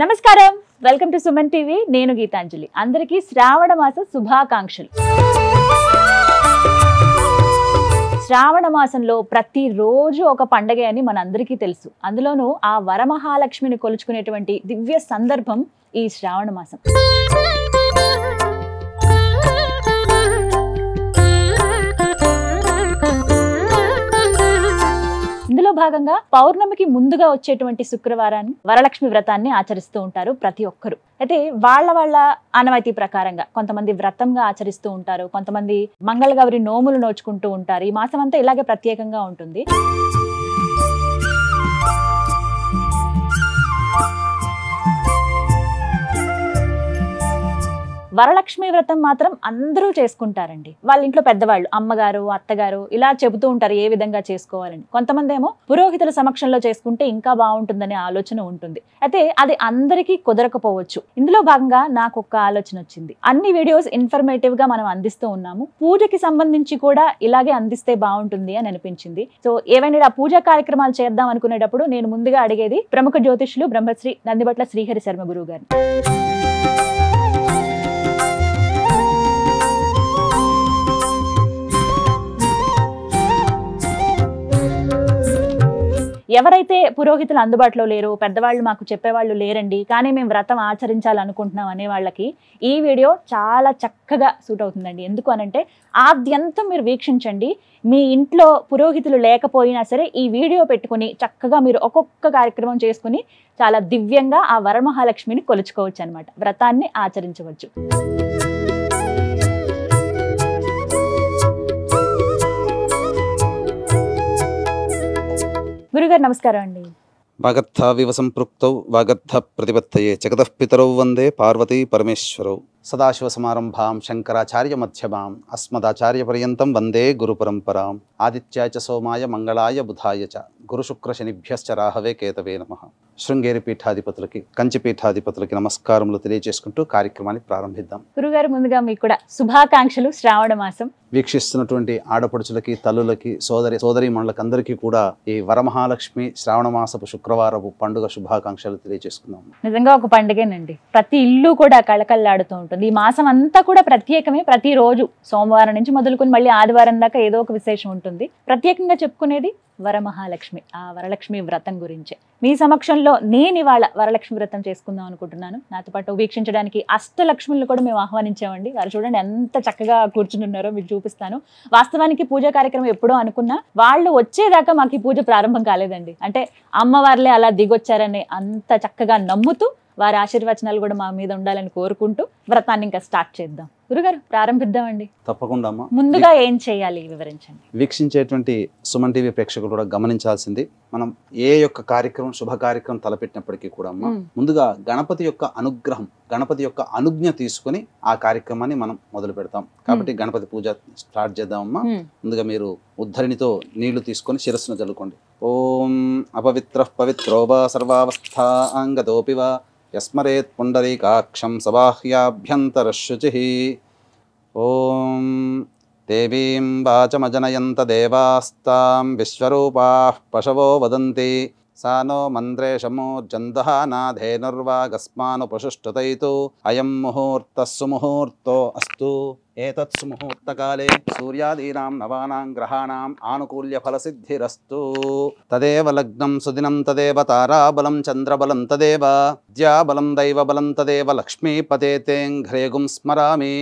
నమస్కారం welcome to Suman TV నేను గీతాంజలి అందరికీ శ్రావణ మాస శుభాకాంక్షలు శ్రావణ మాసంలో ప్రతిరోజు ఒక పండగ అని మనందరికీ తెలుసు అందులోనూ ఆ వరమహాలక్ష్మిని కొలుచుకునేటువంటి దివ్య సందర్భం ఈ శ్రావణ మాసం భాగంగా పౌర్ణమికి ముందుగా వచ్చేటువంటి శుక్రవారాన్ని వరలక్ష్మి వ్రతాన్ని ఆచరిస్తూ ఉంటారు ప్రతి ఒక్కరు అయితే వాళ్ళ వాళ్ళ ఆనవాయితీ ప్రకారంగా కొంతమంది వ్రతంగా ఆచరిస్తూ ఉంటారు కొంతమంది మంగళగౌరి నోములు నోచుకుంటూ ఉంటారు ఈ మాసం అంతా ఇలాగే ప్రత్యేకంగా ఉంటుంది వరలక్ష్మి వ్రతం మాత్రం అందరూ చేసుకుంటారండి వాళ్ళ ఇంట్లో పెద్దవాళ్ళు అమ్మగారు అత్తగారు ఇలా చెబుతూ ఉంటారు ఏ విధంగా చేసుకోవాలని కొంతమంది ఏమో పురోహితుల సమక్షంలో చేసుకుంటే ఇంకా బాగుంటుందనే ఆలోచన ఉంటుంది అయితే అది అందరికీ కుదరకపోవచ్చు ఇందులో భాగంగా నాకు ఒక ఆలోచన వచ్చింది అన్ని వీడియోస్ ఇన్ఫర్మేటివ్ గా మనం అందిస్తూ ఉన్నాము పూజకి సంబంధించి కూడా ఇలాగే అందిస్తే బాగుంటుంది అని అనిపించింది సో ఏవైనా ఆ పూజా కార్యక్రమాలు చేద్దాం అనుకునేటప్పుడు నేను ముందుగా అడిగేది ప్రముఖ జ్యోతిష్యులు బ్రహ్మశ్రీ నందిబట్ల శ్రీహరి శర్మ గురువు గారు ఎవరైతే పురోహితులు అందుబాటులో లేరు పెద్దవాళ్ళు మాకు చెప్పేవాళ్ళు లేరండి కానీ మేము వ్రతం ఆచరించాలనుకుంటున్నాం అనే వాళ్ళకి ఈ వీడియో చాలా చక్కగా సూట్ అవుతుందండి ఎందుకు అనంటే ఆద్యంతం మీరు వీక్షించండి మీ ఇంట్లో పురోహితులు లేకపోయినా సరే ఈ వీడియో పెట్టుకుని చక్కగా మీరు ఒక్కొక్క కార్యక్రమం చేసుకుని చాలా దివ్యంగా ఆ వరమహాలక్ష్మిని కొలుచుకోవచ్చు అనమాట వ్రతాన్ని ఆచరించవచ్చు గురుగారు నమస్కారం అండి వాగర్థ వివ సంపృక్తౌ ప్రతిపత్తయే జగతః పితరౌ వందే పార్వతీ పరమేశ్వరౌ సదాశివ శంకరాచార్య శంకరాచార్యమధ్యమాం అస్మదాచార్యపర్యంతం వందే పరంపరాం ఆదిత్యాయ చ సోమాయ మంగళాయ బుధాయ చ గురుశుక్రశనిభ్యశ్చ రాహవే కేతవే నమ శృంగేరి పీఠాధిపతులకి కంచి పీఠాధిపతులకి నమస్కారములు తెలియజేసుకుంటూ కార్యక్రమాన్ని ప్రారంభిద్దాం గురుగారు ముందుగా మీకు కూడా శుభాకాంక్షలు శ్రావణ మాసం వీక్షిస్తున్నటువంటి ఆడపడుచులకి తల్లులకి సోదరి సోదరి అందరికీ కూడా ఈ వరమహాలక్ష్మి శ్రావణ మాసపు శుక్రవారపు పండుగ శుభాకాంక్షలు తెలియజేసుకుందాం నిజంగా ఒక పండుగేనండి ప్రతి ఇల్లు కూడా కళకళలాడుతూ ఉంటుంది ఈ మాసం అంతా కూడా ప్రత్యేకమే ప్రతిరోజు సోమవారం నుంచి మొదలుకొని మళ్ళీ ఆదివారం దాకా ఏదో ఒక విశేషం ఉంటుంది ప్రత్యేకంగా చెప్పుకునేది వరమహాలక్ష్మి ఆ వరలక్ష్మి వ్రతం గురించే మీ సమక్షంలో నేను ఇవాళ వరలక్ష్మి వ్రతం చేసుకుందాం అనుకుంటున్నాను నాతో పాటు వీక్షించడానికి అష్టలక్ష్ములను కూడా మేము ఆహ్వానించామండి వారు చూడండి ఎంత చక్కగా కూర్చుని ఉన్నారో మీకు చూపిస్తాను వాస్తవానికి పూజా కార్యక్రమం ఎప్పుడో అనుకున్నా వాళ్ళు వచ్చేదాకా మాకు ఈ పూజ ప్రారంభం కాలేదండి అంటే అమ్మవార్లే అలా దిగొచ్చారని అంత చక్కగా నమ్ముతూ వారి ఆశీర్వచనాలు కూడా మా మీద ఉండాలని కోరుకుంటూ వ్రతాన్ని ఇంకా స్టార్ట్ చేద్దాం గురుగారు ప్రారంభిద్దామండి తప్పకుండా ముందుగా ఏం చేయాలి వివరించండి వీక్షించేటువంటి సుమన్ టీవీ ప్రేక్షకులు కూడా గమనించాల్సింది మనం ఏ యొక్క కార్యక్రమం శుభ కార్యక్రమం తలపెట్టినప్పటికీ కూడా ముందుగా గణపతి యొక్క అనుగ్రహం గణపతి యొక్క అనుజ్ఞ తీసుకుని ఆ కార్యక్రమాన్ని మనం మొదలు పెడతాం కాబట్టి గణపతి పూజ స్టార్ట్ చేద్దాం అమ్మా ముందుగా మీరు ఉద్ధరిణితో నీళ్లు తీసుకొని శిరస్సును చల్లుకోండి ఓం అపవిత్ర పవిత్రోవా సర్వావస్థ అంగదోపివా यस्मरेत् यस्मरेत्पुण्डरीकाक्षं सबाह्याभ्यन्तरशुचिः ॐ देवीं वाचमजनयन्तदेवास्तां विश्वरूपाः पशवो वदन्ति సా నో మంద్రేషమోర్జందహానాధేనుర్వాగస్మానుపశుష్టుతైతు అయం ముహూర్తస్సుముహూర్తో అస్తు ఏతత్ సుముహూర్తకాలే సూర్యాదీనాం నవానాం గ్రహాణాం ఆనుకూల్య ఫలసిద్ధిరస్తు తదేవ లగ్నం సుదినం తదేవ తారాబలం చంద్రబలం తదేవ ద్యాబలం దైవబలం తదేవ లక్ష్మీపతే స్మరామి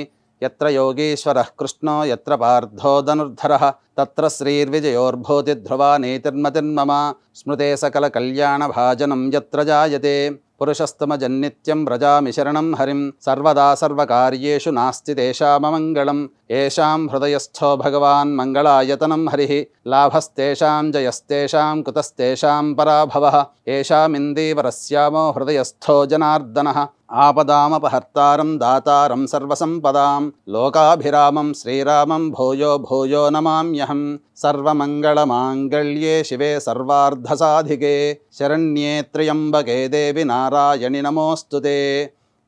यत्र योगीश्वरः कृष्णो यत्र पार्थो धनुर्धरः तत्र श्रीर्विजयोर्भूतिध्रुवा नीतिर्मतिर्मम स्मृते सकलकल्याणभाजनं यत्र जायते व्रजामि शरणं हरिं सर्वदा सर्वकार्येषु नास्ति तेषामङ्गलम् येषां हृदयस्थो भगवान् मङ्गलायतनं हरिः लाभस्तेषां जयस्तेषां कुतस्तेषां पराभवः येषामिन्दीवरस्यामो हृदयस्थो जनार्दनः ఆపదామపహర్తారం దాతారం సర్వసంపదాం లోకాభిరామం శ్రీరామం భూయో భూయో నమామ్యహం సర్వమంగళమాంగళ్యే శివే సర్వార్ధసాధికే శరణ్యే త్ర్యంబకే దేవి నారాయణి నమోస్తు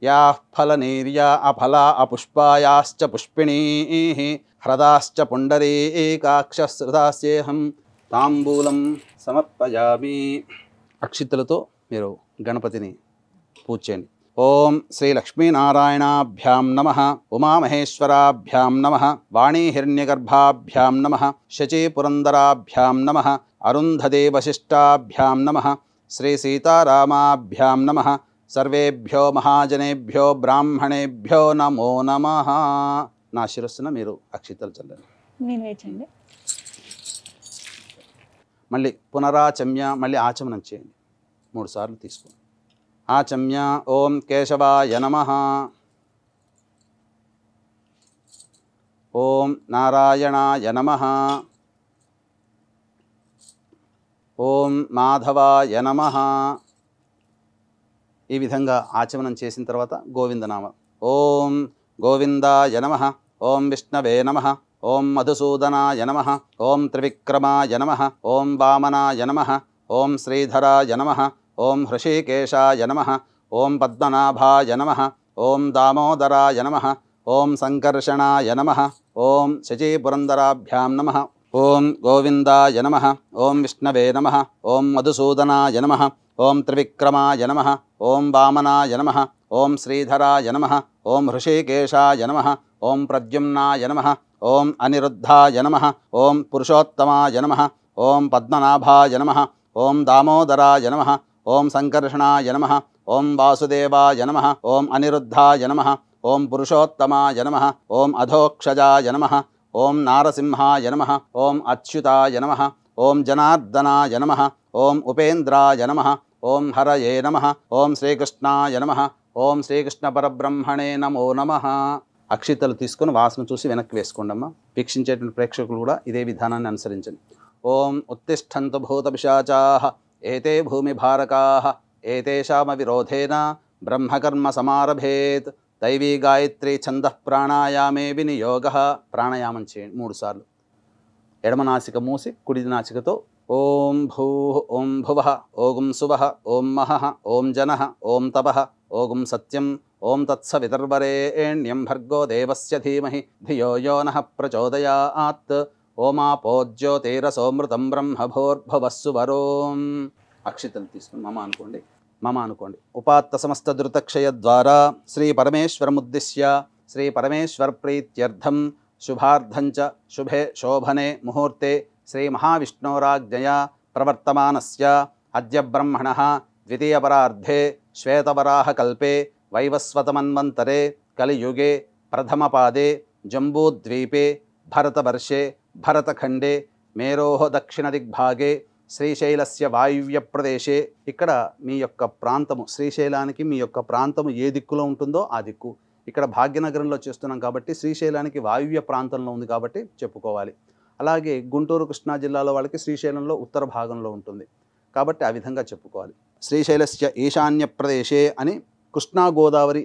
యా ఫలనీర్యా అఫలా అపుష్పాయాశ్చ పుష్పిణీ హ్రదాశ్చ పుండరీ పుండరీకాక్షశ్రుతాస్యేహం తాంబూలం సమర్పయామి అక్షితులతో మీరు గణపతిని పూజ చేయండి ఓం శ్రీ లక్ష్మీనారాయణాభ్యాం నమ ఉమామహేశ్వరాభ్యాం నమ వాణీహిరణ్యగర్భాభ్యాం నమ శచీపురందరాభ్యాం నమ అరుంధదే వశిష్టాభ్యాం నమ శ్రీ సీతారామాభ్యాం నమ సర్వేభ్యో మహాజనేభ్యో బ్రాహ్మణేభ్యో నమో నమ నా శిరస్సున మీరు అక్షితలు చల్లండి మళ్ళీ పునరాచమ్య మళ్ళీ ఆచమనం చేయండి మూడు సార్లు తీసుకోండి ఆచమ్య ఓం కేశవాయ నమ ఓం నారాయణాయ నమ ఓం మాధవాయ నమ ఈ విధంగా ఆచమనం చేసిన తర్వాత గోవిందనామ ఓం గోవిందాయ నమ ఓం విష్ణవే నమ ఓం మధుసూదనాయ నమ ఓం త్రివిక్రమాయ నమ ఓం వామనాయ నమ ఓం శ్రీధరాయ నమ ओं हृषिकेशाय नम ओं पद्मनाभाय नम ओं दामोदराय नम ओं संकर्षणाय नम ओं शचीपुरंदराभ्यां नम ओं गोविंदाय नम ओं विष्णवे नम ओं मधुसूदनाय नम ओं त्रिविक्रमाय नम ओं वामनाय नम ओं श्रीधराय नम ओं हृषिकेशाय नम ओं प्रद्युम्नाय नम ओं अनिरुद्धाय नम ओं पुरुषोत्तमाय नम ओं पद्मनाभाय नम ओं दामोदराय नम ఓం సంకర్షణాయ నమ ఓం వాసుదేవాయ నమ ఓం అనిరుద్ధాయ నమ ఓం పురుషోత్తమాయ నమ ఓం అధోక్షజాయ నమ ఓం నారసింహాయ నమ ఓం అచ్యుతాయ నమ ఓం జనార్దనాయ నమ ఓం ఉపేంద్రాయ నమ ఓం హరయే నమ ఓం శ్రీకృష్ణాయ నమ ఓం శ్రీకృష్ణ పరబ్రహ్మణే నమో నమ అక్షితలు తీసుకుని వాసన చూసి వెనక్కి వేసుకోండమ్మా వీక్షించేటువంటి ప్రేక్షకులు కూడా ఇదే విధానాన్ని అనుసరించండి ఓం ఉత్తిష్టంతు భూత పిశాచా ఏతే భూమిభారకా ఏతేషామవిరోధేన బ్రహ్మకర్మ సమారభేత్ దైవీ గాయత్రి ఛంద ప్రాణాయామే వినియోగ ప్రాణాయామం చేయండి మూడుసార్లు ఎడమనాసిక మూసి కుడి నాసికతో ఓం భూ ఓం భువ ఓగుం శువ ఓం మహ ఓం జన ఓం తప ఓగుం సత్యం ఓం తత్సవితర్వరేణ్యం భర్గో దేవస్య ధీమహి ధియో యో నః ప్రచోదయాత్ సోమృతం బ్రహ్మభోర్భవస్సు వరో అక్షితం తీసుకుని మమ అనుకోండి మమ అనుకోండి ఉపాత్త సమస్త ద్రుతక్షయ ద్వారా శ్రీ పరమేశ్వరముద్దిశ్య శ్రీ పరమేశ్వర ప్రీత్యర్థం శుభార్థంచ శుభే శోభనే ముహూర్తే శ్రీ మహావిష్ణోరాజ్ఞయ ప్రవర్తమానస్ అద్య బ్రహ్మణ ద్వితీయపరార్ధే శ్వేతవరాహకల్పే వైవస్వతమన్వంతరే కలియుగే ప్రథమపాదే జంబూద్వీపే భరతవర్షే భరతఖండే మేరోహ దక్షిణ దిగ్భాగే శ్రీశైలస్య వాయువ్య ప్రదేశే ఇక్కడ మీ యొక్క ప్రాంతము శ్రీశైలానికి మీ యొక్క ప్రాంతము ఏ దిక్కులో ఉంటుందో ఆ దిక్కు ఇక్కడ భాగ్యనగరంలో చేస్తున్నాం కాబట్టి శ్రీశైలానికి వాయువ్య ప్రాంతంలో ఉంది కాబట్టి చెప్పుకోవాలి అలాగే గుంటూరు కృష్ణా జిల్లాలో వాళ్ళకి శ్రీశైలంలో ఉత్తర భాగంలో ఉంటుంది కాబట్టి ఆ విధంగా చెప్పుకోవాలి శ్రీశైలస్య ఈశాన్య ప్రదేశే అని కృష్ణా గోదావరి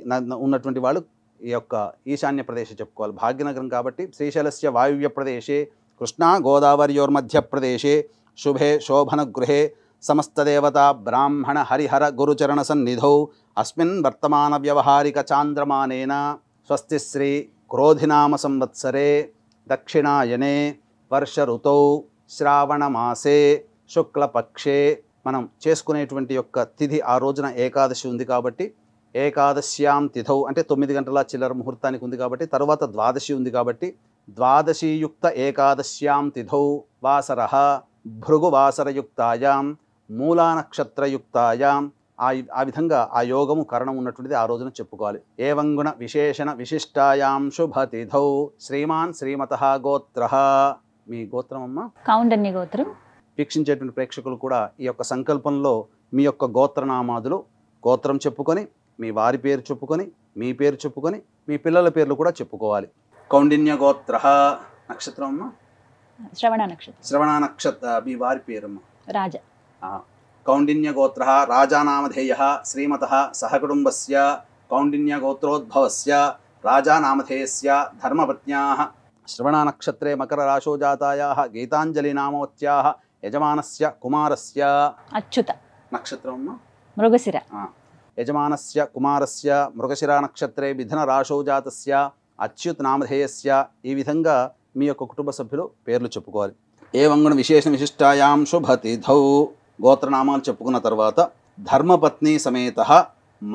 ఉన్నటువంటి వాళ్ళు ఈ యొక్క ఈశాన్య ప్రదేశం చెప్పుకోవాలి భాగ్యనగరం కాబట్టి శ్రీశైలస్య వాయువ్య ప్రదేశే కృష్ణా గోదావరియోర్మధ్య ప్రదేశే శుభే శోభన శోభనగృహే సమస్తదేవత బ్రాహ్మణ హరిహర గురుచరణ సన్నిధౌ అస్మిన్ వర్తమాన వ్యవహారిక చాంద్రమానేన స్వస్తిశ్రీ క్రోధినామ సంవత్సరే దక్షిణాయనే వర్ష ఋతౌ శ్రావణమాసే శుక్లపక్షే మనం చేసుకునేటువంటి యొక్క తిథి ఆ రోజున ఏకాదశి ఉంది కాబట్టి ఏకాదశ్యాం తిథౌ అంటే తొమ్మిది గంటల చిల్లర ముహూర్తానికి ఉంది కాబట్టి తర్వాత ద్వాదశి ఉంది కాబట్టి ద్వాదశీయుక్త ఏకాదశ్యాం తిథౌ వాసర భృగువాసరయుక్తాయాం మూలానక్షత్రయుక్తాయాం ఆ ఆ విధంగా ఆ యోగము కరణం ఉన్నటువంటిది ఆ రోజున చెప్పుకోవాలి ఏవంగుణ విశేషణ విశిష్టాయాం శుభతిథౌ శ్రీమాన్ శ్రీమత గోత్ర మీ గోత్రం అమ్మ కౌండన్య గోత్రం వీక్షించేటువంటి ప్రేక్షకులు కూడా ఈ యొక్క సంకల్పంలో మీ యొక్క గోత్రనామాదులు గోత్రం చెప్పుకొని మీ వారి పేరు చెప్పుకొని మీ పేరు చెప్పుకొని మీ పిల్లల పేర్లు కూడా చెప్పుకోవాలి కౌండిన్య గోత్ర నక్షత్రం అమ్మ శ్రవణ నక్షత్రం శ్రవణ నక్షత్ర మీ వారి పేరమ్మ రాజా కౌండిన్య గోత్ర రాజానామధేయ శ్రీమత సహకుటుంబస్ కౌండిన్య గోత్రోద్భవస్ రాజానామధేయస్ ధర్మపత్న్యా శ్రవణ నక్షత్రే మకర రాశో రాశోజాతాయా గీతాంజలి నామవత్యా యజమానస్య కుమారస్య అచ్యుత నక్షత్రం మృగశిర యజమానస్ కుమారస్ మృగశిరా నక్షత్రే మిథున రాశో జాతస్ అచ్యుత్ నామధేయస్ ఈ విధంగా మీ యొక్క కుటుంబ సభ్యులు పేర్లు చెప్పుకోవాలి ఏ వంగుణ విశేష విశిష్టాయాం శుభతి ధౌ గోత్రనామాలు చెప్పుకున్న తర్వాత ధర్మపత్ని సమేత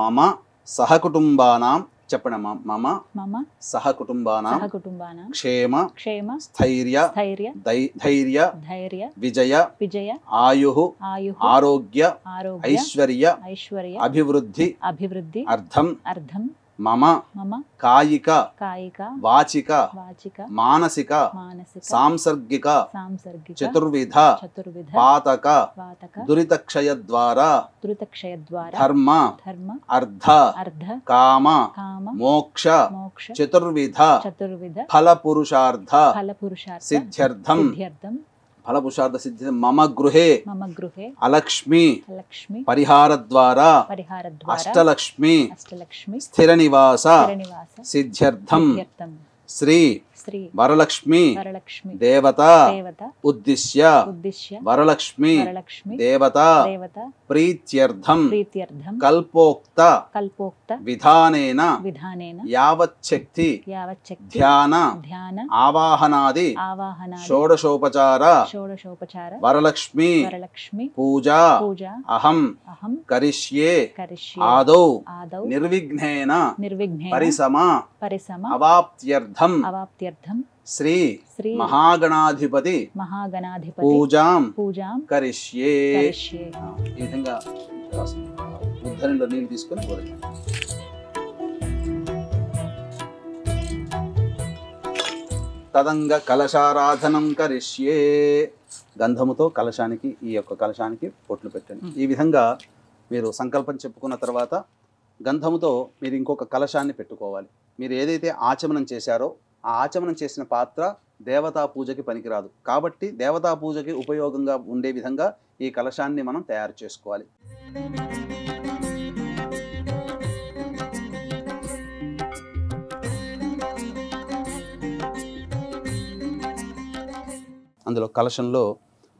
మమ సహకుటుంబానాం చెప్పండి మమ మమ సహ కుటుంబానా కుటుంబానా క్షేమ క్షేమ స్థైర్య స్థైర్య ధైర్య ధైర్య విజయ విజయ ఆయు ఆయు ఆరోగ్య ఆరోగ్య ఐశ్వర్య ఐశ్వర్య అభివృద్ధి అభివృద్ధి అర్థం అర్థం మమ కాయిక కాయిక వాచిక వాచిక మానసిక మానసిక సాంసర్గిక సాంసర్గిక చతుర్విధ చతుర్విధ పాతక పాతక దురితక్షయ ద్వారా దురితక్షయ ద్వారా ధర్మ ధర్మ అర్ధ అర్ధ కామ కామ మోక్ష మోక్ష చతుర్విధ చతుర్విధ ఫల పురుషార్థ ఫల పురుషార్థ సిద్ధ్యర్థం సిద్ధ్యర్థం ఫలపుషార్థ సిద్ధి మమ గృహే అలక్ష్మి పరిహార ద్వారా అష్టలక్ష్మి స్థిర నివాస సిద్ధ్యర్థం శ్రీ వరలక్ష్మి దేవత ఉద్దిశ్య వరలక్ష్మి దేవత ప్రీత్యర్థం కల్పోక్త కల్పోక్త విధానేన యావచ్చక్తి ధ్యాన ఆవాహనాది షోడశోపచార షోడశోపచార వరలక్ష్మి వరలక్ష్మి అహం కరిష్యే ఆదౌ నిర్విఘ్నేన పరిసమ పరిసమ అవాప్త్యర్థం శ్రీ శ్రీ మహాగణాధిపతి మహాగణాధిపతి పూజాం పూజాం కరిష్యే ఈ విధంగా ఉద్ధరణలో నీళ్ళు తీసుకొని పోదండి తదంగ కలశారాధనం కరిష్యే గంధముతో కలశానికి ఈ యొక్క కలశానికి పొట్లు పెట్టండి ఈ విధంగా మీరు సంకల్పం చెప్పుకున్న తర్వాత గంధముతో మీరు ఇంకొక కలశాన్ని పెట్టుకోవాలి మీరు ఏదైతే ఆచమనం చేశారో ఆ ఆచమనం చేసిన పాత్ర దేవతా పూజకి పనికిరాదు కాబట్టి దేవతా పూజకి ఉపయోగంగా ఉండే విధంగా ఈ కలశాన్ని మనం తయారు చేసుకోవాలి అందులో కలశంలో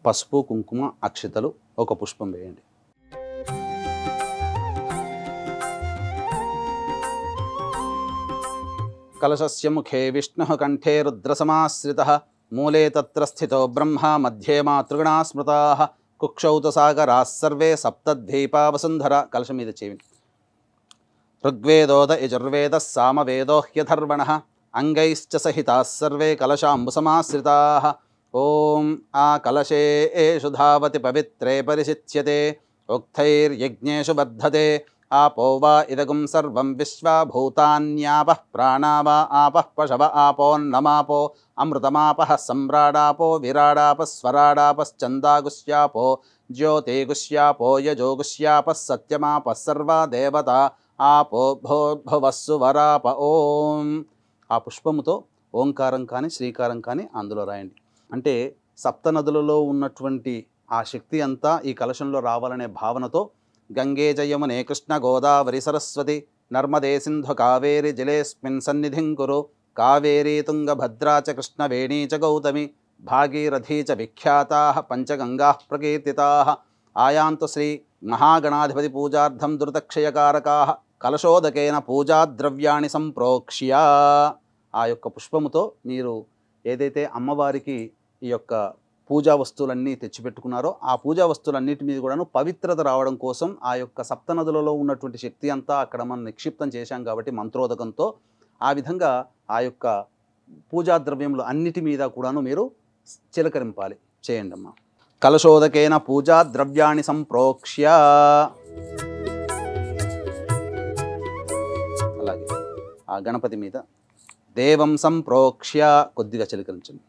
పసుపు కుంకుమ అక్షతలు ఒక పుష్పం వేయండి कलशस्य मुखे विष्णुः कण्ठे रुद्रसमाश्रितः मूले तत्र स्थितो ब्रह्मा मध्ये मातृगणा स्मृताः कुक्षौतसागराः सर्वे सप्तद्वीपा वसुन्धरा कलशं మీద చేయండి ఋగ్వేదోద యజుర్వేదः సామవేదోహ్యధర్వణः అంగైశ్చ సహితాः సర్వే కలశాంబుసమాశ్రితాः ఓం ఆ కలశే ఏషు ధావతి పవిత్రే పరిశిచ్యతే ఉక్తైర్యజ్ఞేషు బద్ధతే ఆపో వా ఇదగం సర్వం విశ్వభూతాన్యాపః ప్రాణావ ఆపః పశవ ఆపోన్నమాపో అమృతమాపః సమ్రాడాపో విరాడాపస్వరాడాపశ్చందాగుస్యాపో జ్యోతిగుస్యాపో యజోగుస్యాపః సత్యమాపః సర్వా దేవత ఆపో భో వరాప ఓం ఆ పుష్పముతో ఓంకారం కానీ శ్రీకారం కానీ అందులో రాయండి అంటే సప్త నదులలో ఉన్నటువంటి ఆ శక్తి అంతా ఈ కలశంలో రావాలనే భావనతో గంగే జయమునే కృష్ణ గోదావరి సరస్వతి నర్మదే సింధు కావేరి జలేస్మిన్ సన్నిధిం కురు కావేరీ తుంగభద్రా చ కృష్ణవేణీ చ గౌతమి భాగీరథీ చ విఖ్యాత పంచగంగా ప్రకీర్తి ఆయాంతు శ్రీ మహాగణాధిపతి పూజార్థం దురతక్షయకారకా కలశోదకేన పూజాద్రవ్యాణి సంప్రోక్ష్యా ఆ యొక్క పుష్పముతో మీరు ఏదైతే అమ్మవారికి ఈ యొక్క పూజా వస్తువులన్నీ తెచ్చిపెట్టుకున్నారో ఆ పూజా వస్తువులన్నిటి మీద కూడాను పవిత్రత రావడం కోసం ఆ యొక్క సప్తనదులలో ఉన్నటువంటి శక్తి అంతా అక్కడ మనం నిక్షిప్తం చేశాం కాబట్టి మంత్రోదకంతో ఆ విధంగా ఆ యొక్క పూజా ద్రవ్యములు అన్నిటి మీద కూడాను మీరు చిలకరింపాలి చేయండి అమ్మా కలశోదకైన పూజా ద్రవ్యాన్ని సంప్రోక్ష్య అలాగే ఆ గణపతి మీద దేవం సంప్రోక్ష్య కొద్దిగా చిలకరించండి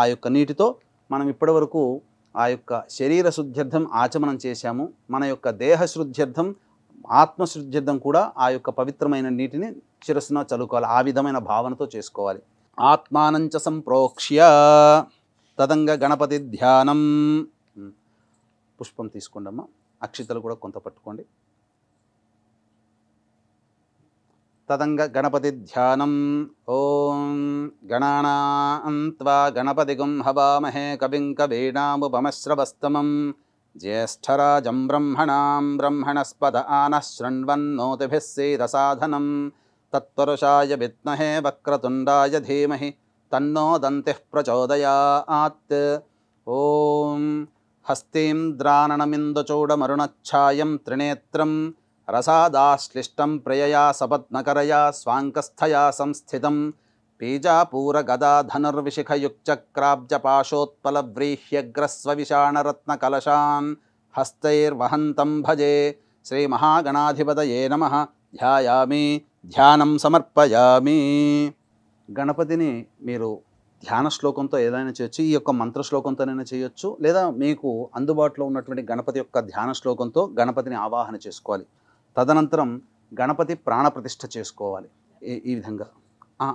ఆ యొక్క నీటితో మనం ఇప్పటివరకు ఆ యొక్క శరీర శుద్ధ్యర్థం ఆచమనం చేశాము మన యొక్క దేహ శుద్ధ్యర్థం ఆత్మశుద్ధ్యర్థం కూడా ఆ యొక్క పవిత్రమైన నీటిని శిరస్సున చలుకోవాలి ఆ విధమైన భావనతో చేసుకోవాలి ఆత్మానంచ సంప్రోక్ష్య తదంగ గణపతి ధ్యానం పుష్పం తీసుకోండమ్మా అక్షితలు కూడా కొంత పట్టుకోండి तदङ्गगणपतिध्यानम् ॐ गणानान्त्वा गणपतिगुं हवामहे कविं कवीणामुपमश्रवस्तमं ज्येष्ठराजं ब्रह्मणां ब्रह्मणस्पद आनः शृण्वन्नोतिभिः सीदसाधनं तत्परुषाय विद्महे वक्रतुण्डाय धीमहि तन्नो दन्तिः प्रचोदयात् ॐ हस्तीं द्राननमिन्दुचूडमरुणच्छायं त्रिनेत्रम् రసాదాశ్లిష్టం ప్రయయా సపద్నకరయా స్వాంకస్థయా సంస్థితం పీజాపూరగదాధనుర్విశిఖయుక్చక్రాబ్జపాశోత్పలవ్రీహ్యగ్రస్వవిషాణరత్నకలశాన్ హస్తైర్వహంతం భజే శ్రీమహాగణాధిపతయే నమ ధ్యాయామి ధ్యానం సమర్పయామి గణపతిని మీరు ధ్యాన శ్లోకంతో ఏదైనా చేయొచ్చు ఈ యొక్క మంత్ర శ్లోకంతోనైనా చేయొచ్చు లేదా మీకు అందుబాటులో ఉన్నటువంటి గణపతి యొక్క ధ్యాన శ్లోకంతో గణపతిని ఆవాహన చేసుకోవాలి తదనంతరం గణపతి ప్రాణప్రతిష్ట చేసుకోవాలి ఈ విధంగా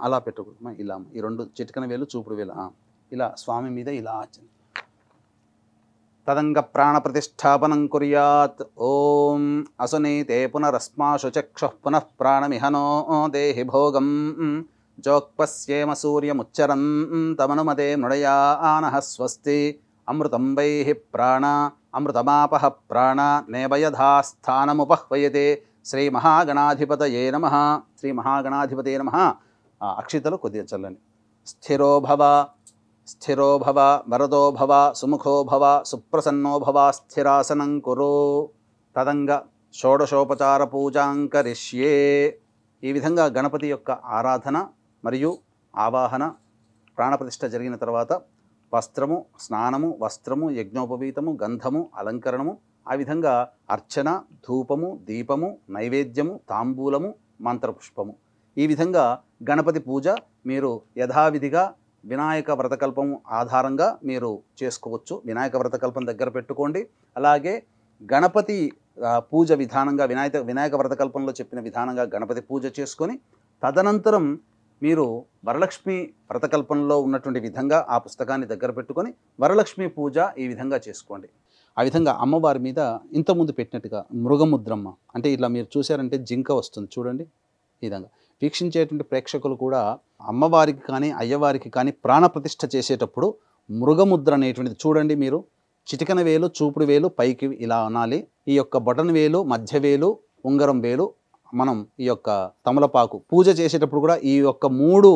అలా పెట్టకూడదు ఇలా ఈ రెండు చిటికన వేలు చూపుడు వేలు ఇలా స్వామి మీద ఇలా వచ్చింది తదంగ ప్రాణప్రతిష్టాపనం కురయాత్ ఓం అసునీతే పునరస్మాశు చక్షు పునః ప్రాణమిహనో దేహి భోగం జోక్పస్యేమ సూర్యముచ్చరం తమనుమదే మృడయా ఆనహ స్వస్తి అమృతం వైహి ప్రాణ అమృతమాపహ ప్రాణ నేవయధాస్థానముపహ్వయతే శ్రీ మహాగణాధిపతయే నమ శ్రీ మహాగణాధిపతే నమ అక్షితలు కొద్దిగా చల్లని స్థిరోభవ స్థిరోభవ వరదోభవ సుముఖోభవ సుప్రసన్నోభవ స్థిరాసనం కురు తదంగ షోడశోపచార పూజాంకరిష్యే ఈ విధంగా గణపతి యొక్క ఆరాధన మరియు ఆవాహన ప్రాణప్రతిష్ఠ జరిగిన తర్వాత వస్త్రము స్నానము వస్త్రము యజ్ఞోపవీతము గంధము అలంకరణము ఆ విధంగా అర్చన ధూపము దీపము నైవేద్యము తాంబూలము మంత్రపుష్పము ఈ విధంగా గణపతి పూజ మీరు యథావిధిగా వినాయక వ్రతకల్పం ఆధారంగా మీరు చేసుకోవచ్చు వినాయక వ్రతకల్పం దగ్గర పెట్టుకోండి అలాగే గణపతి పూజ విధానంగా వినాయక వినాయక వ్రతకల్పంలో చెప్పిన విధానంగా గణపతి పూజ చేసుకొని తదనంతరం మీరు వరలక్ష్మి వ్రతకల్పనలో ఉన్నటువంటి విధంగా ఆ పుస్తకాన్ని దగ్గర పెట్టుకొని వరలక్ష్మి పూజ ఈ విధంగా చేసుకోండి ఆ విధంగా అమ్మవారి మీద ఇంతకుముందు పెట్టినట్టుగా మృగముద్రమ్మ అంటే ఇట్లా మీరు చూసారంటే జింక వస్తుంది చూడండి ఈ విధంగా వీక్షించేటువంటి ప్రేక్షకులు కూడా అమ్మవారికి కానీ అయ్యవారికి కానీ ప్రాణప్రతిష్ఠ చేసేటప్పుడు మృగముద్ర అనేటువంటిది చూడండి మీరు చిటికన వేలు చూపుడు వేలు పైకి ఇలా అనాలి ఈ యొక్క బటన్ వేలు మధ్య వేలు ఉంగరం వేలు మనం ఈ యొక్క తమలపాకు పూజ చేసేటప్పుడు కూడా ఈ యొక్క మూడు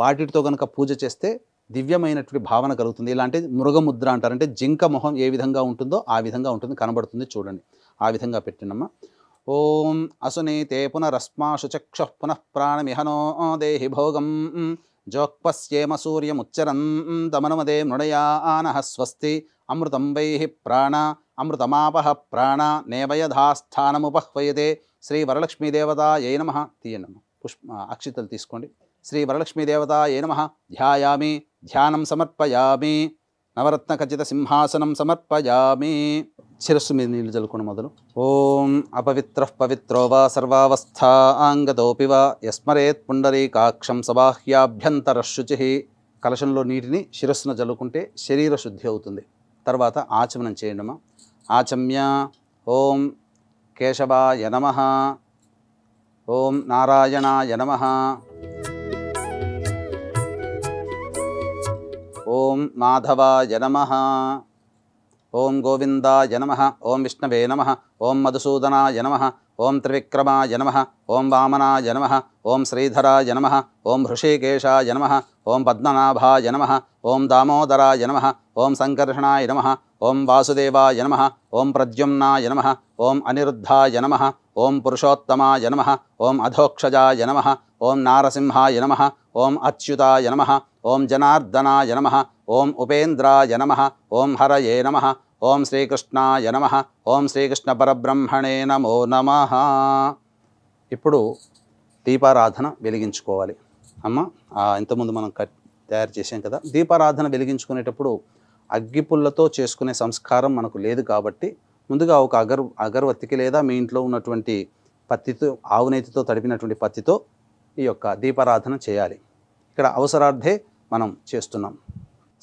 వాటితో కనుక పూజ చేస్తే దివ్యమైనటువంటి భావన కలుగుతుంది ఇలాంటి మృగముద్ర అంటారు అంటే జింక మొహం ఏ విధంగా ఉంటుందో ఆ విధంగా ఉంటుంది కనబడుతుంది చూడండి ఆ విధంగా పెట్టినమ్మా ఓం అసునీతే పునరస్మాశుచక్ష పునఃప్రాణమిహనో దేహి భోగం జోక్పస్యేమ సూర్యముచ్చరం మృడయా ఆనహ స్వస్తి అమృతం వైహి ప్రాణ అమృతమాపహ ప్రాణ నేవయధాస్థానముపహ్వయతే శ్రీ వరలక్ష్మీ దేవత ఏ నమ తీయనమ పుష్ప అక్షితలు తీసుకోండి శ్రీ వరలక్ష్మీ దేవత ఏ నమ ధ్యాయామి ధ్యానం సమర్పయామి నవరత్న ఖచ్చిత సింహాసనం సమర్పయామి శిరస్సు మీద నీళ్ళు చల్లుకోండి మొదలు ఓం అపవిత్ర పవిత్రో వా సర్వావస్థా ఆంగతోపి వా యస్మరేత్ పుండరీకాక్షం సబాహ్యాభ్యంతర శుచి కలశంలో నీటిని శిరస్సున జల్లుకుంటే శరీర శుద్ధి అవుతుంది తర్వాత ఆచమనం చేయడమా ఆచమ్య ఓం केशवाय नमः ॐ नारायणाय नमः ॐ माधवाय नमः ओम गोविंदाय नम ओं विष्णवे नम ओं मधुसूदनाय नम ओं त्रिविक्रमाय नम ओं वामनाय नम ओं श्रीधराय नम ओं हृषिकेशाय नम ओं पद्मनाभाय नम ओं दामोदराय नम ओं सङ्कर्षणाय नम ओं वासुदेवाय नम ओं प्रद्युम्नाय नम ओं अनिरुद्धाय नम ओं पुरुषोत्तमाय नम ओं अधोक्षजाय नम ओं नारसिंहाय नम ओं अच्युताय नम ओं जनार्दनाय नम ఓం ఉపేంద్రాయ నమ ఓం హరయే నమ ఓం శ్రీకృష్ణాయ నమ ఓం శ్రీకృష్ణ పరబ్రహ్మణే నమో నమ ఇప్పుడు దీపారాధన వెలిగించుకోవాలి అమ్మ ఇంతకుముందు మనం తయారు చేసాం కదా దీపారాధన వెలిగించుకునేటప్పుడు అగ్గిపుల్లతో చేసుకునే సంస్కారం మనకు లేదు కాబట్టి ముందుగా ఒక అగర్ అగరవత్తికి లేదా మీ ఇంట్లో ఉన్నటువంటి పత్తితో ఆవునేతితో తడిపినటువంటి పత్తితో ఈ యొక్క దీపారాధన చేయాలి ఇక్కడ అవసరార్థే మనం చేస్తున్నాం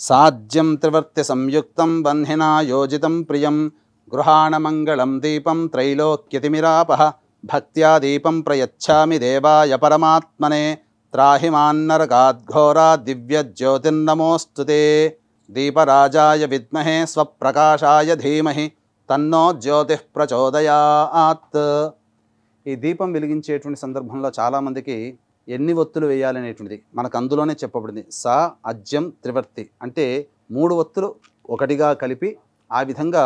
సాధ్యం త్రివర్తి సంయుక్తం బంధినా యోజితం ప్రియం గృహాణమంగళం దీపం త్రైలోక్యతిమిరాప భక్త్యా దీపం ప్రయచ్చామి దేవాయ పరమాత్మనే త్రాహిమాన్నరకాద్ఘోరా దివ్యజ్యోతిర్నమోస్తుతే దీపరాజాయ విద్మహే స్వప్రకాశాయ ధీమహి తన్నో జ్యోతి ప్రచోదయాత్ ఈ దీపం వెలిగించేటువంటి సందర్భంలో చాలామందికి ఎన్ని ఒత్తులు వేయాలనేటువంటిది మనకు అందులోనే చెప్పబడింది స అజ్యం త్రివర్తి అంటే మూడు ఒత్తులు ఒకటిగా కలిపి ఆ విధంగా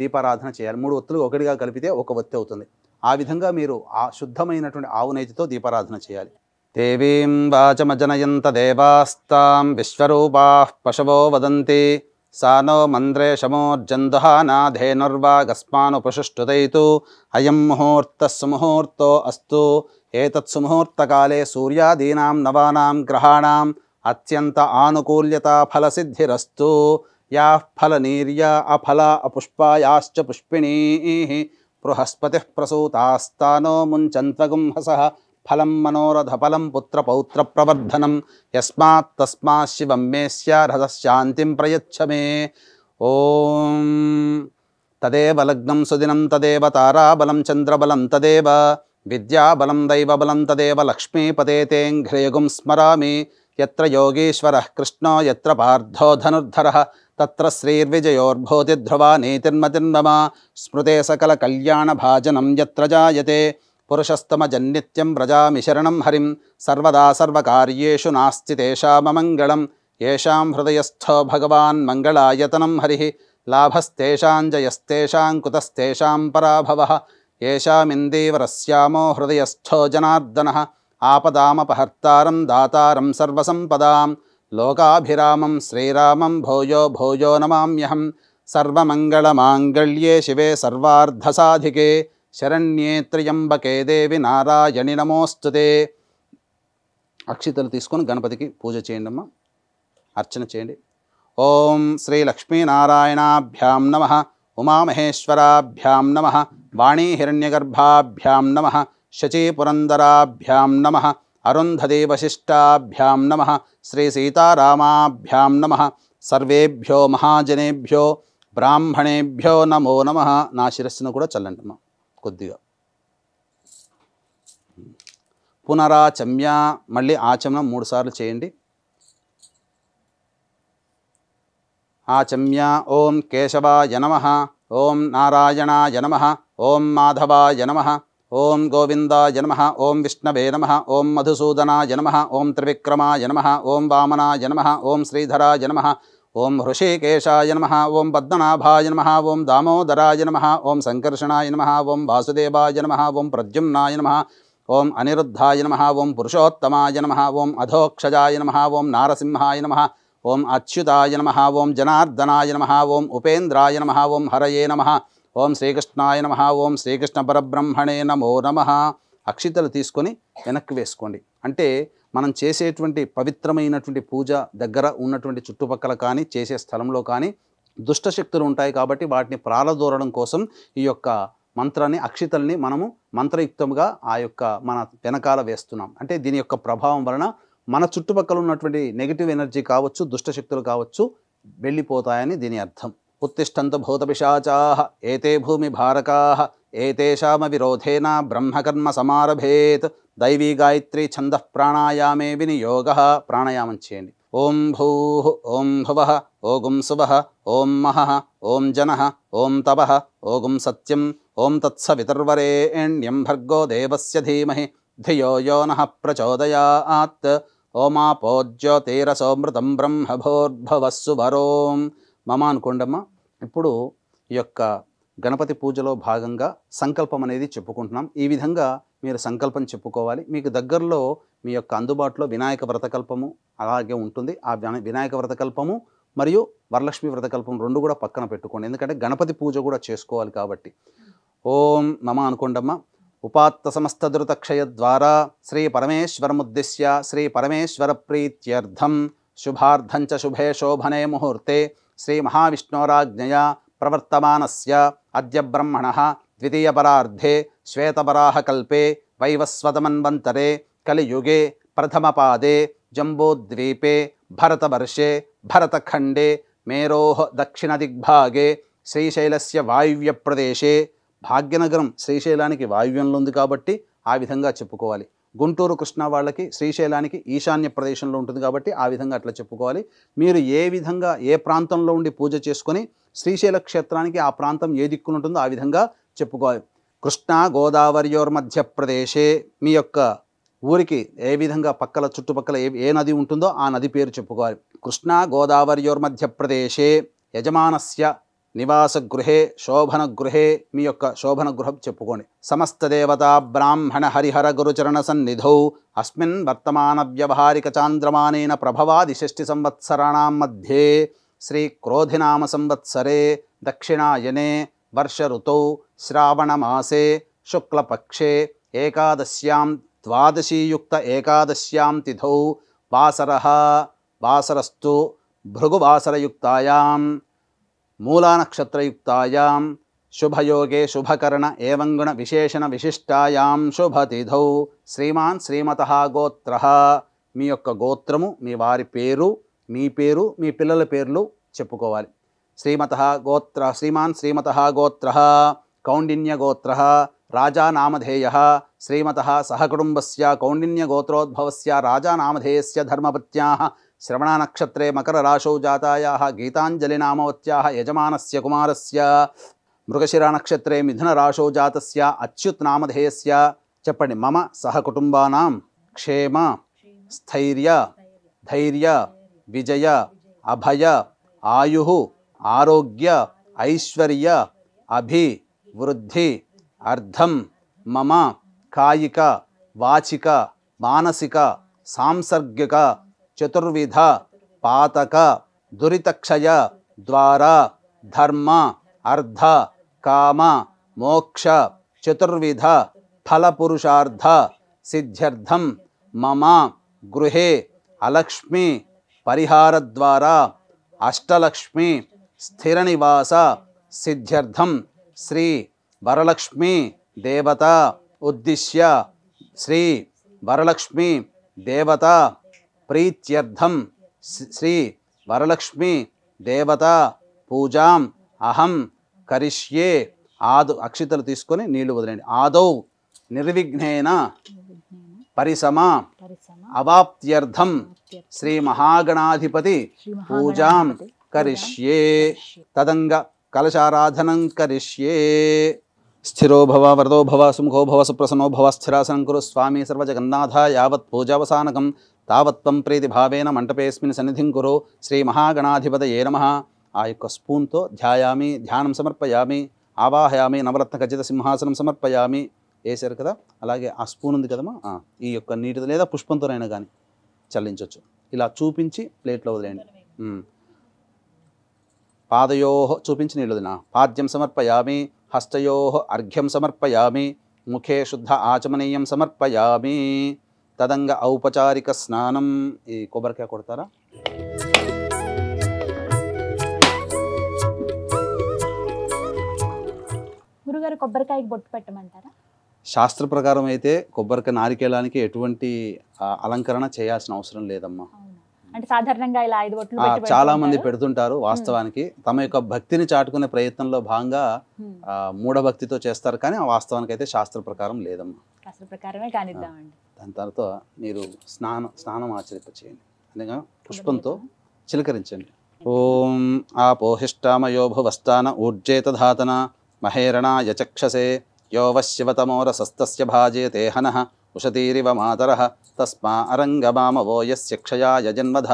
దీపారాధన చేయాలి మూడు ఒత్తులు ఒకటిగా కలిపితే ఒక ఒత్తి అవుతుంది ఆ విధంగా మీరు ఆ శుద్ధమైనటువంటి ఆవు నేతితో దీపారాధన చేయాలి దేవీం వాచమజనయంత దేవాస్తాం విశ్వరూపా పశవో వదంతి సానో మంద్రే శమోర్జందహానాధేనుర్వాగస్మానుపశుష్టుదైతు అయం ముహూర్త సుముహూర్తో అస్తు ఏతత్ సుముహూర్తకాలే సూర్యాదీనాం నవానాం గ్రహాణం అత్యంత ఆనుకూల్యత ఫలసిద్ధిరస్తు యా ఫలనీర్య అఫల అపుష్పాయాశ్చ పుష్పిణీ బృహస్పతి ప్రసూతాస్తానో ముంచంతగుంహస ఫలం మనోరథ ఫలం పుత్ర పౌత్ర ప్రవర్ధనం యస్మాత్ తస్మా శివం మే శాంతిం ప్రయచ్చ మే ఓం తదేవ లగ్నం సుదినం తదేవ తారాబలం చంద్రబలం తదేవ विद्याबलं तदेव बलन्तदेव लक्ष्मीपतेङ्घ्रेगुं स्मरामि यत्र योगीश्वरः कृष्णो यत्र पार्थो धनुर्धरः तत्र श्रीर्विजयोर्भूतिध्रुवा नीतिर्मतिर्मम स्मृते सकलकल्याणभाजनं यत्र जायते पुरुषस्तमजन्नित्यं व्रजामि शरणं हरिं सर्वदा सर्वकार्येषु नास्ति तेषामङ्गलं येषां हृदयस्थो भगवान् मङ्गलायतनं हरिः लाभस्तेषाञ्जयस्तेषां कुतस्तेषां पराभवः ఏషామిందీవరస్యామో హృదయస్థో జనార్దన ఆపదామపహర్తారం దాతారం సర్వసంపదాం లోకాభిరామం శ్రీరామం భోజో భోజో నమామ్యహం సర్వమంగళమాంగళ్యే శివే సర్వార్ధసాధికే శరణ్యే త్ర్యంబకే దేవి నారాయణి నమోస్తుతే అక్షితలు తీసుకొని గణపతికి పూజ చేయండి అమ్మ అర్చన చేయండి ఓం శ్రీలక్ష్మీనారాయణాభ్యాం నమ ఉమామహేశ్వరాభ్యాం నమ వాణీ హిరణ్యగర్భాభ్యాం నమ శచీపురందరాభ్యాం నమ అరుంధదే వశిష్టాభ్యాం నమ సీతారామాభ్యాం నమ సర్వేభ్యో మహాజనేభ్యో బ్రాహ్మణేభ్యో నమో నమ నా శిరస్సును కూడా చల్లండి కొద్దిగా పునరాచమ్య మళ్ళీ ఆచమనం మూడుసార్లు చేయండి ఆచమ్య ఓం కేశవాయ నమ ఓం నారాయణాయ నమ ఓం మాధవాయ నమ ఓం గోవిందాయ నమ ఓం విష్ణవే నమ ఓం మధుసూదనాయ నమ ఓం త్రివిక్రమాయ నమ ఓం వామనాయ నమ ఓం శ్రీధరాయ నమ ఓం హృషికేశాయ నమ ఓం పద్మనాభాయ నమ ఓం దామోదరాయ నమ ఓం సంకర్షణాయ నమ ఓం వాసుదేవాయ నమ ఓం ప్రద్యుమ్నాయ నమ ఓం అనిరుద్ధాయ నమ ఓం పురుషోత్తమాయ నమ ఓం అధోక్షజాయ నమ ఓం నారసింహాయ నమ ఓం అచ్యుతాయ నమ ఓం జనార్దనాయ నమ ఓం ఉపేంద్రాయ నమ ఓం హరయే నమ ఓం శ్రీకృష్ణాయ నమ ఓం శ్రీకృష్ణ పరబ్రహ్మణే నమో నమ అక్షితలు తీసుకొని వెనక్కి వేసుకోండి అంటే మనం చేసేటువంటి పవిత్రమైనటువంటి పూజ దగ్గర ఉన్నటువంటి చుట్టుపక్కల కానీ చేసే స్థలంలో కానీ దుష్టశక్తులు ఉంటాయి కాబట్టి వాటిని ప్రాలదూరడం కోసం ఈ యొక్క మంత్రాన్ని అక్షితల్ని మనము మంత్రయుక్తంగా ఆ యొక్క మన వెనకాల వేస్తున్నాం అంటే దీని యొక్క ప్రభావం వలన మన చుట్టుపక్కల ఉన్నటువంటి నెగిటివ్ ఎనర్జీ కావచ్చు దుష్టశక్తులు కావచ్చు వెళ్ళిపోతాయని దీని అర్థం ఉత్తిష్టంత భూత పిశాచా ఏతే భూమి భారకా ఏతేషామ విరోధేన బ్రహ్మకర్మ సమారభేత్ దైవీ గాయత్రి ఛంద ప్రాణాయామే వినియోగ ప్రాణాయామం చేయండి ఓం భూ ఓం భువ ఓగుం శువ ఓం మహ ఓం జన ఓం తవ ఓగుం సత్యం ఓం తత్స వితర్వరేణ్యం భర్గో దేవస్ ధీమహి ధియో యో నః ప్రచోదయాత్ బ్రహ్మభోర్భవస్సు బ్రహ్మభోర్భవస్సువరోం మమ అనుకోండమ్మ ఇప్పుడు ఈ యొక్క గణపతి పూజలో భాగంగా సంకల్పం అనేది చెప్పుకుంటున్నాం ఈ విధంగా మీరు సంకల్పం చెప్పుకోవాలి మీకు దగ్గరలో మీ యొక్క అందుబాటులో వినాయక వ్రతకల్పము అలాగే ఉంటుంది ఆ వినాయక వ్రతకల్పము మరియు వరలక్ష్మి వ్రతకల్పం రెండు కూడా పక్కన పెట్టుకోండి ఎందుకంటే గణపతి పూజ కూడా చేసుకోవాలి కాబట్టి ఓం మమ అనుకోండమ్మ ఉపాత్తసమస్తద్రుతక్షయద్వారా శ్రీపరమేశ్వరముద్దిశ్య శ్రీపరమేశ్వరప్రీత్యర్థం శుభార్థంచ శుభే శోభనే ముహూర్తే శ్రీమహావిష్ణోరాజ్ఞయా ప్రవర్తమానస్య అద్య బ్రహ్మణ ద్వితీయపరార్ధే శ్వేతపరాహకల్పే వైవస్వతమన్వంతరే కలియుగే ప్రథమపాదే జంబోద్వీపే భరతవర్షే భరతఖండే మేరోహ దక్షిణదిగ్భాగే శ్రీశైలస్య వాయువ్యప్రదేశే భాగ్యనగరం శ్రీశైలానికి వాయువ్యంలో ఉంది కాబట్టి ఆ విధంగా చెప్పుకోవాలి గుంటూరు కృష్ణా వాళ్ళకి శ్రీశైలానికి ఈశాన్య ప్రదేశంలో ఉంటుంది కాబట్టి ఆ విధంగా అట్లా చెప్పుకోవాలి మీరు ఏ విధంగా ఏ ప్రాంతంలో ఉండి పూజ చేసుకొని శ్రీశైల క్షేత్రానికి ఆ ప్రాంతం ఏ ఉంటుందో ఆ విధంగా చెప్పుకోవాలి కృష్ణా గోదావరియోర్ మధ్యప్రదేశే మీ యొక్క ఊరికి ఏ విధంగా పక్కల చుట్టుపక్కల ఏ ఏ నది ఉంటుందో ఆ నది పేరు చెప్పుకోవాలి కృష్ణా గోదావరియోర్ మధ్యప్రదేశే యజమానస్య నివాస గృహే శోభన గృహే మీ యొక్క శోభన గృహం చెప్పుకోండి సమస్త దేవత బ్రాహ్మణ హరిహర గురుచరణ సన్నిధౌ అస్మిన్ వర్తమాన వ్యవహారిక చాంద్రమానేన ప్రభవాది షష్ఠి సంవత్సరాణం మధ్యే శ్రీ క్రోధినామ సంవత్సరే దక్షిణాయనే వర్ష ఋతౌ శ్రావణమాసే శుక్లపక్షే ఏకాదశ్యాం ద్వాదశీయుక్త ఏకాదశ్యాం తిథౌ వాసర వాసరస్తు భృగువాసరయుక్తాయాం మూలానక్షత్రయుక్తాయాం శుభయోగే శుభకరణ ఏవంగుణ విశేషణ విశిష్టాయాం శుభతిథౌ శ్రీమాన్ శ్రీమత గోత్ర మీ యొక్క గోత్రము మీ వారి పేరు మీ పేరు మీ పిల్లల పేర్లు చెప్పుకోవాలి శ్రీమత గోత్ర శ్రీమాన్ శ్రీమత గోత్ర కౌండిన్యగోత్ర రాజానామధేయ శ్రీమత సహకుటుంబస్ కౌండిన్యగోత్రోద్భవస్ రాజానామధేయస్ ధర్మపత్యా श्रवणानक्षत्रे मकरराशौ जातायाः गीताञ्जलिनामवत्याः यजमानस्य कुमारस्य मृगशिरानक्षत्रे मिथुनराशौ जातस्य अच्युत् नामधेयस्य చెప్పండి మమ సహకుటుంబానాం క్షేమ స్థైర్య ధైర్య విజయ అభయ ఆయు ఆరోగ్య ఐశ్వర్య అభి వృద్ధి అర్థం మమ కాయిక వాచిక మానసిక సాంసర్గిక चतुर्विध पातक दुरीतक्षय द्वारा धर्म अर्ध काम मोक्ष चतुर्विध फलपुरुषार्ध सिद्ध्यर्धम मम गृहे अलक्ष्मी परिहार द्वारा अष्टलक्ष्मी स्थिर निवास सिद्ध्यर्धम श्री वरलक्ष्मी देवता उद्दिश्य श्री वरलक्ष्मी देवता ప్రీత్యర్థం శ్రీ వరలక్ష్మి దేవత పూజాం అహం కరిష్యే ఆదు అక్షితలు తీసుకొని నీళ్లు వదిలేండి ఆదౌ నిర్విఘ్నేన పరిసమ అవాప్త్యర్థం శ్రీ మహాగణాధిపతి పూజాం కరిష్యే తదంగ కలశారాధనం కరిష్యే స్థిరో భవ వరదో భవ సుముఖో భవ సుప్రసనో భవ స్థిరాసనం కురు స్వామి సర్వజగన్నాథ యావత్ పూజావసానకం తావత్వం ప్రీతిభావేన మంటపేస్మిన్ సన్నిధిం కురు శ్రీ ఏ నమ ఆ యొక్క స్పూన్తో ధ్యాయామి ధ్యానం సమర్పయామి ఆవాహయామి నవరత్న ఖచ్చిత సింహాసనం సమర్పయామి వేశారు కదా అలాగే ఆ స్పూన్ ఉంది కదమ్మా ఈ యొక్క నీటితో లేదా పుష్పంతోనైనా కానీ చల్లించవచ్చు ఇలా చూపించి ప్లేట్లో వదిలేయండి పాదయో చూపించి నీళ్ళు వదిలిన పాద్యం సమర్పయామి హస్తయో అర్ఘ్యం సమర్పయామి ముఖే శుద్ధ ఆచమనీయం సమర్పయామి తదంగ ఔపచారిక స్నానం ఈ కొబ్బరికాయ కొడతారా గురుగారు కొబ్బరికాయ బొట్టు పెట్టమంటారా శాస్త్ర ప్రకారం అయితే కొబ్బరికాయ నారికేళానికి ఎటువంటి అలంకరణ చేయాల్సిన అవసరం లేదమ్మా అంటే సాధారణంగా ఇలా ఐదు బొట్లు చాలా మంది పెడుతుంటారు వాస్తవానికి తమ యొక్క భక్తిని చాటుకునే ప్రయత్నంలో భాగంగా మూఢభక్తితో చేస్తారు కానీ ఆ వాస్తవానికి అయితే శాస్త్ర ప్రకారం లేదమ్మా శాస్త్ర ప్రకారమే కానిద్దామండి దాని తర్వాత మీరు స్నానం స్నానం ఆచరిప చేయండి అందుగా పుష్పంతో చిలకరించండి ఓం ఆపోహిష్టామయోభువస్థాన ఊర్జేతధాతన మహేరణాయ చక్షసే యోవశివతమోరసస్తస్య భాజేతే హనః ఉషతీరివ మాతరః తస్మా అరంగమామవో యస్య క్షయాయ జన్మధ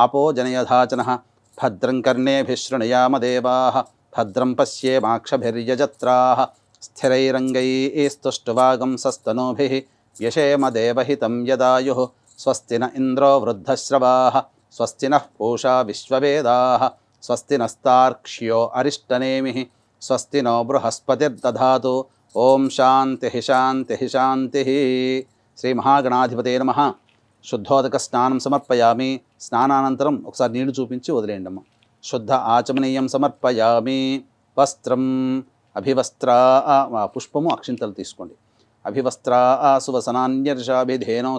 ఆపో జనయధాచనః భద్రం కర్ణేభిశృణయామదేవాः భద్రం పశ్యేమాక్షభిర్యజత్రాः స్థిరైరంగైస్తుష్టువాగంసస్తనూభిः यशेमदेवहितं यदायुः स्वस्ति न इन्द्रो वृद्धश्रवाः स्वस्ति नः पूषा विश्ववेदाः स्वस्ति नस्तार्क्ष्यो अरिष्टनेमिः स्वस्ति नो बृहस्पतिर्दधातु ॐ शान्तिः शान्तिः शान्तिः శ్రీమహాగణాధిపతే నమ శుద్ధోదక స్నానం సమర్పయామి స్నానానంతరం ఒకసారి నీళ్లు చూపించి వదిలేయండి అమ్మ శుద్ధ ఆచమనీయం సమర్పయామి వస్త్రం అభివస్త్ర పుష్పము అక్షింతలు తీసుకోండి अभिवस्त्रा आ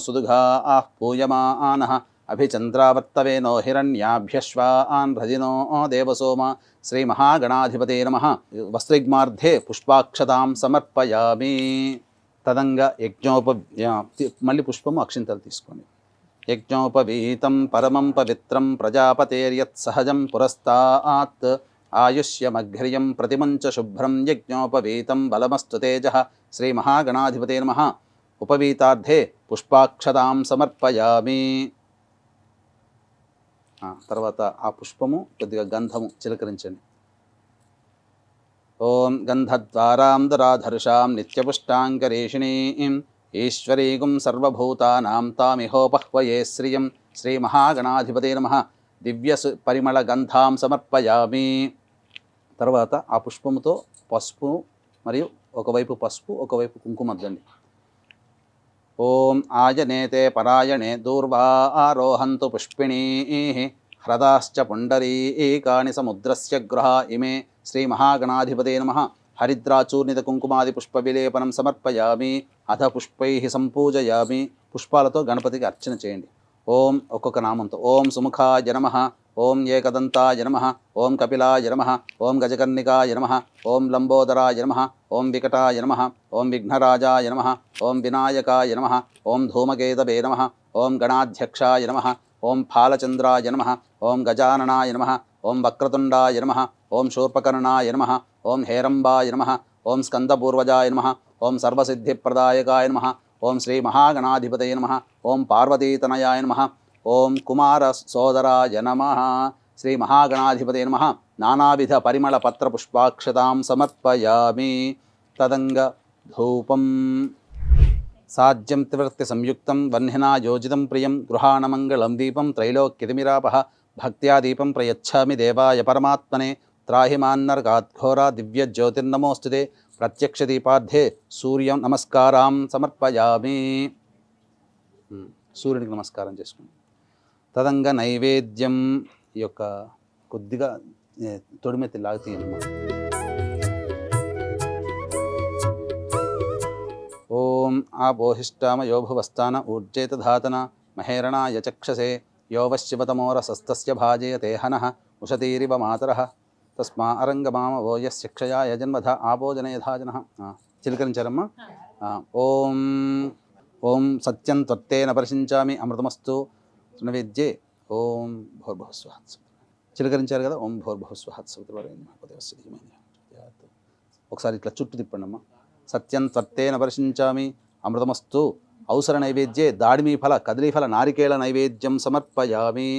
सुदुघा आः पूयमा आनः नो हिरण्याभ्यश्वा आन् भ्रजिनो देवसोम श्रीमहागणाधिपते नमः वस्त्रिग्मार्धे पुष्पाक्षतां समर्पयामि तदङ्ग तदङ्गयज्ञोपुष्पम् अक्षिन्तर्तीस्कोमि यज्ञोपवीतं परमं पवित्रं प्रजापतेर्यत्सहजं पुरस्तात् आयुष्यमघ्र्यं प्रतिमं च शुभ्रं यज्ञोपवीतं बलमस्तु तेजः శ్రీ మహాగణాధిపతే నమ ఉపవీతార్థే పుష్పాక్షతాం సమర్పయామి తర్వాత ఆ పుష్పము కొద్దిగా గంధము చిలకరించండి ఓం గంధద్వారాం దురాధర్షాం నిత్యపుష్టాంగరేషిణీ ఈశ్వరీగుం సర్వభూతానాం తామిహోపహ్వయే శ్రియం శ్రీ మహాగణాధిపతే నమ దివ్య పరిమళ గంధాం సమర్పయామి తర్వాత ఆ పుష్పముతో పసుపు మరియు ఒకవైపు పసుపు ఒకవైపు కుంకుమ అద్దండి ఓం ఆయనేతే పరాయణే దూర్వా ఆరోహంతు పుష్పిణీ హ్రదాశ్చ పుండరీకాని సముద్రస్య గృహ ఇమే శ్రీ మహాగణాధిపతే నమ హరిద్రాచూర్ణిత కుంకుమాది పుష్ప విలేపనం సమర్పయామి అధ పుష్పై సంపూజయామి పుష్పాలతో గణపతికి అర్చన చేయండి ఓం ఒక్కొక్క నామంతో ఓం సుముఖాయ నమ ఓం ఏకదంతాయ నమ ఓం కపిలాయ నమ ఓం గజకర్ణికాయ నమ ఓం లంబోదరాయ నమ ఓం వికటాయ నమ ఓం విఘ్నరాజాయ నమ ఓం వినాయకాయ నమ ఓం ధూమకేతవే నమ ఓం గణాధ్యక్షాయ నమ ఓం ఫాలచంద్రాయ నమ ఓం గజాననాయ నమ ఓం వక్రతుండాయ నమ ఓం శూర్పకర్ణాయ నమ ఓం హేరంబాయ నమ ఓం స్కందపూర్వజాయ నమ ఓం సర్వసిద్ధిప్రదాయకాయ నమ ఓం శ్రీ మహాగణాధిపతయ నమ ఓం పార్వతీతనయాయ నమ ఓం కుమార సోదరాయ నమ శ్రీ మహాగణాధిపతి నమ నానావిధ పరిమళ పత్ర పుష్పాక్షతాం సమర్పయామి తదంగ ధూపం సాధ్యం త్రివృత్తి సంయుక్తం వన్హినా యోజితం ప్రియం గృహాణమంగళం దీపం త్రైలోక్యతిమిరాప భక్త్యా దీపం ప్రయచ్చామి దేవాయ పరమాత్మనే త్రాహిమాన్నర్గాద్ఘోరా मान्नर्गाद्घोरा दिव्यज्योतिर्नमोऽस्तु ते प्रत्यक्षदीपार्धे సూర్యం నమస్కారాం సమర్పయామి సూర్యునికి నమస్కారం చేసుకుంటాం తదంగ నైవేద్యం యొక్క కొద్దిగా తొడిమెత్తి లాగా ఓం ఆ బోహిష్టామ యోభువస్థాన ఊర్జేత ధాతన మహేరణాయ చక్షసే యోవశివతమోరసస్తస్య భాజయతేహన ఉషతీరివ మాతర తస్మా అరంగమామ ఓయశిక్షయాయ జన్మధ ఆబోజనయథాజన చిలకరించారమ్మా ఓం ఓం సత్యం త్వత్తేన పరిశించామి అమృతమస్తు నైవేద్యే ఓం భోర్భవస్వహత్ చిలకరించారు కదా ఓం భోర్భవస్వహత్ సవిత్రవరైంది ఒకసారి ఇట్లా చుట్టూ తిప్పండమ్మా సత్యం త్వత్తేన పరిశించామి అమృతమస్తు అవసర నైవేద్యే దాడిమీ ఫల కదలీఫల నారికేళ నైవేద్యం సమర్పయామి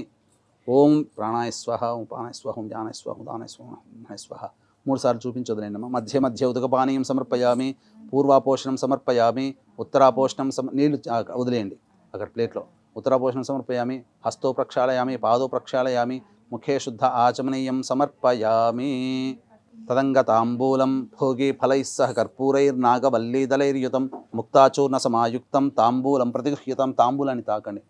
ఓం ప్రాణాయ స్వహ ఓం ప్రాణాయ స్వహ ఓం జ్ఞానాయ స్వహ దానాయ స్వహ మహాయ స్వహ మూడుసార్లు చూపించదులేండమ్మా మధ్య మధ్య ఉదక పానీయం సమర్పయామి పూర్వాపోషణం సమర్పయామి ఉత్తరాపోషణం సమ నీళ్ళు వదిలేయండి అక్కడ ప్లేట్లో ఉత్తరభూషణం సమర్పయామి హస్తో ప్రక్షాళయామి పాదో ప్రక్షాళయామి ముఖే శుద్ధ ఆచమనీయం సమర్పయామి తదంగతాంబూలం భోగి ఫలైస్సహ సహ కర్పూరైర్నాగవల్లీదలైర్యుతం ముక్తాచూర్ణ సమాయుక్తం తాంబూలం ప్రతిగృహ్యతం తాంబూలాన్ని తాకండి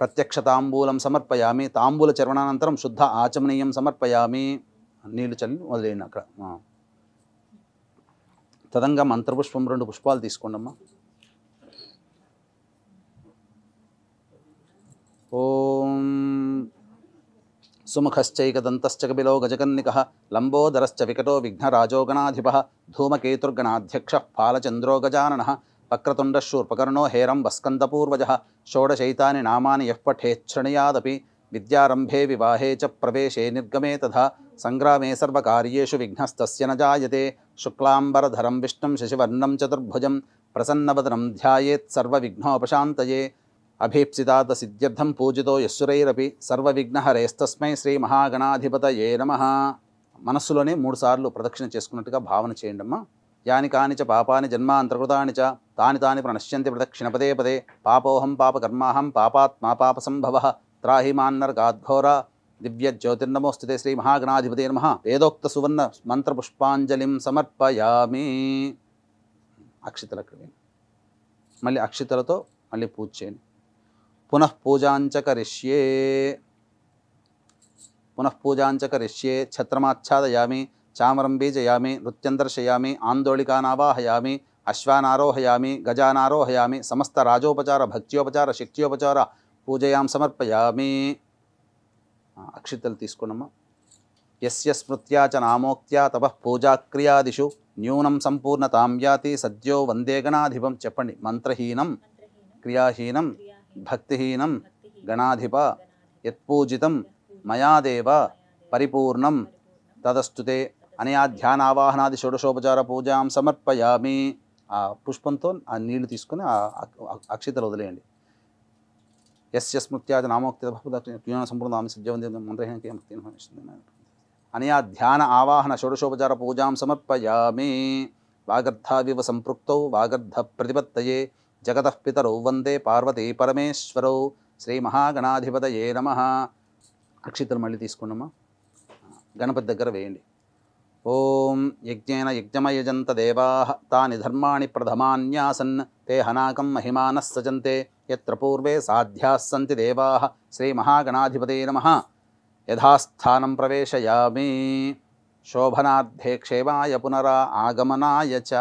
ప్రత్యక్ష తాంబూలం సమర్పయామి తాంబూల చర్వణానంతరం శుద్ధ ఆచమనీయం సమర్పయామి నీళ్లు చల్లి వదిలేయండి అక్కడ తదంగం మంత్రపుష్పం రెండు పుష్పాలు తీసుకోండమ్మా सुमुखश्चैकदन्तश्च कपिलो गजकन्निकः लम्बोदरश्च विकटो विघ्नराजोगणाधिपः धूमकेतुर्गणाध्यक्षः फालचन्द्रोगजाननः वक्रतुण्डशूर्पकर्णो हेरं बस्कन्दपूर्वजः षोडशैतानि नामानि यः पठेच्छ्रुणुयादपि विद्यारम्भे विवाहे च प्रवेशे निर्गमे तथा सङ्ग्रामे सर्वकार्येषु विघ्नस्तस्य न जायते शुक्लाम्बरधरं विष्णुं शशिवर्णं चतुर्भुजं प्रसन्नवदनं ध्यायेत्सर्वविघ्नोपशान्तये అభీప్సిదాత సిద్ధ్యర్థం పూజితో యశ్వరైరపి సర్వవిఘ్నహరేస్తస్మై శ్రీ మహాగణాధిపత ఏ నమ మనస్సులోనే మూడుసార్లు ప్రదక్షిణ చేసుకున్నట్టుగా భావన చేయండి యాని కాని చ పాపాని జన్మాంతర్కృతాని చ తాని తాని ప్రణశ్యంతి ప్రదక్షిణ పదే పదే పాపోహం పాపకర్మాహం పాపాత్మా పాప సంభవ త్రాహిమాన్నర్గాద్ఘోర దివ్య జ్యోతిర్నమోస్తుతే శ్రీ మహాగణాధిపతి నమ వేదోక్త సువర్ణ మంత్రపుష్పాంజలిం సమర్పయామి అక్షితల మళ్ళీ అక్షితలతో మళ్ళీ పూజ చేయండి పునః పూజాంచ కరిష్యే పునః పూజాంచ కరిష్యే ఛత్రమాచ్ఛాదయామి చామరం బీజయామి నృత్యం దర్శయామి ఆందోళికానావాహయామి అశ్వానారోహయామి గజానారోహయామి సమస్త రాజోపచార భక్త్యోపచార శక్త్యోపచార పూజయాం సమర్పయామి అక్షితలు తీసుకున్నామా ఎస్య స్మృత్యా చ నామోక్త్యా తప పూజాక్రియాదిషు న్యూనం సంపూర్ణతాం యాతి సద్యో వందే చెప్పండి మంత్రహీనం క్రియాహీనం భక్తిహీనం గణాధిప యత్పూజితం మయాదేవ పరిపూర్ణం తదస్తుతే అనయా ధ్యానావాహనాది షోడశోపచార పూజాం సమర్పయామి ఆ పుష్పంతో ఆ నీళ్లు తీసుకుని ఆ అక్షితలు వదిలేయండి ఎస్ ఎస్ మృత్యాది నామోక్తిజ్ఞాన సంపూర్ణ అని ఆ ధ్యాన ఆవాహన షోడశోపచార పూజాం సమర్పయామి వాగర్ధావివ సంపృక్తౌ వాగర్ధ ప్రతిపత్తయే జగతపితరౌ వందే పార్వతీ పరమేశ్వరౌ శ్రీ మహాగణాధిపత ఏ నమ అక్షితలు మళ్ళీ తీసుకున్నామా గణపతి దగ్గర వేయండి ఓం యజ్ఞేన యజ్ఞమయజంత దేవా తాని ధర్మాణి ప్రథమాన్యాసన్ తే హనాకం మహిమానః సజంతే ఎత్ర పూర్వే సాధ్యాస్సంతి దేవా శ్రీ శ్రీమహాగణాధిపతే నమ యథాస్థానం ప్రవేశయామి శోభనార్థే క్షేమాయ పునరా ఆగమనాయ చ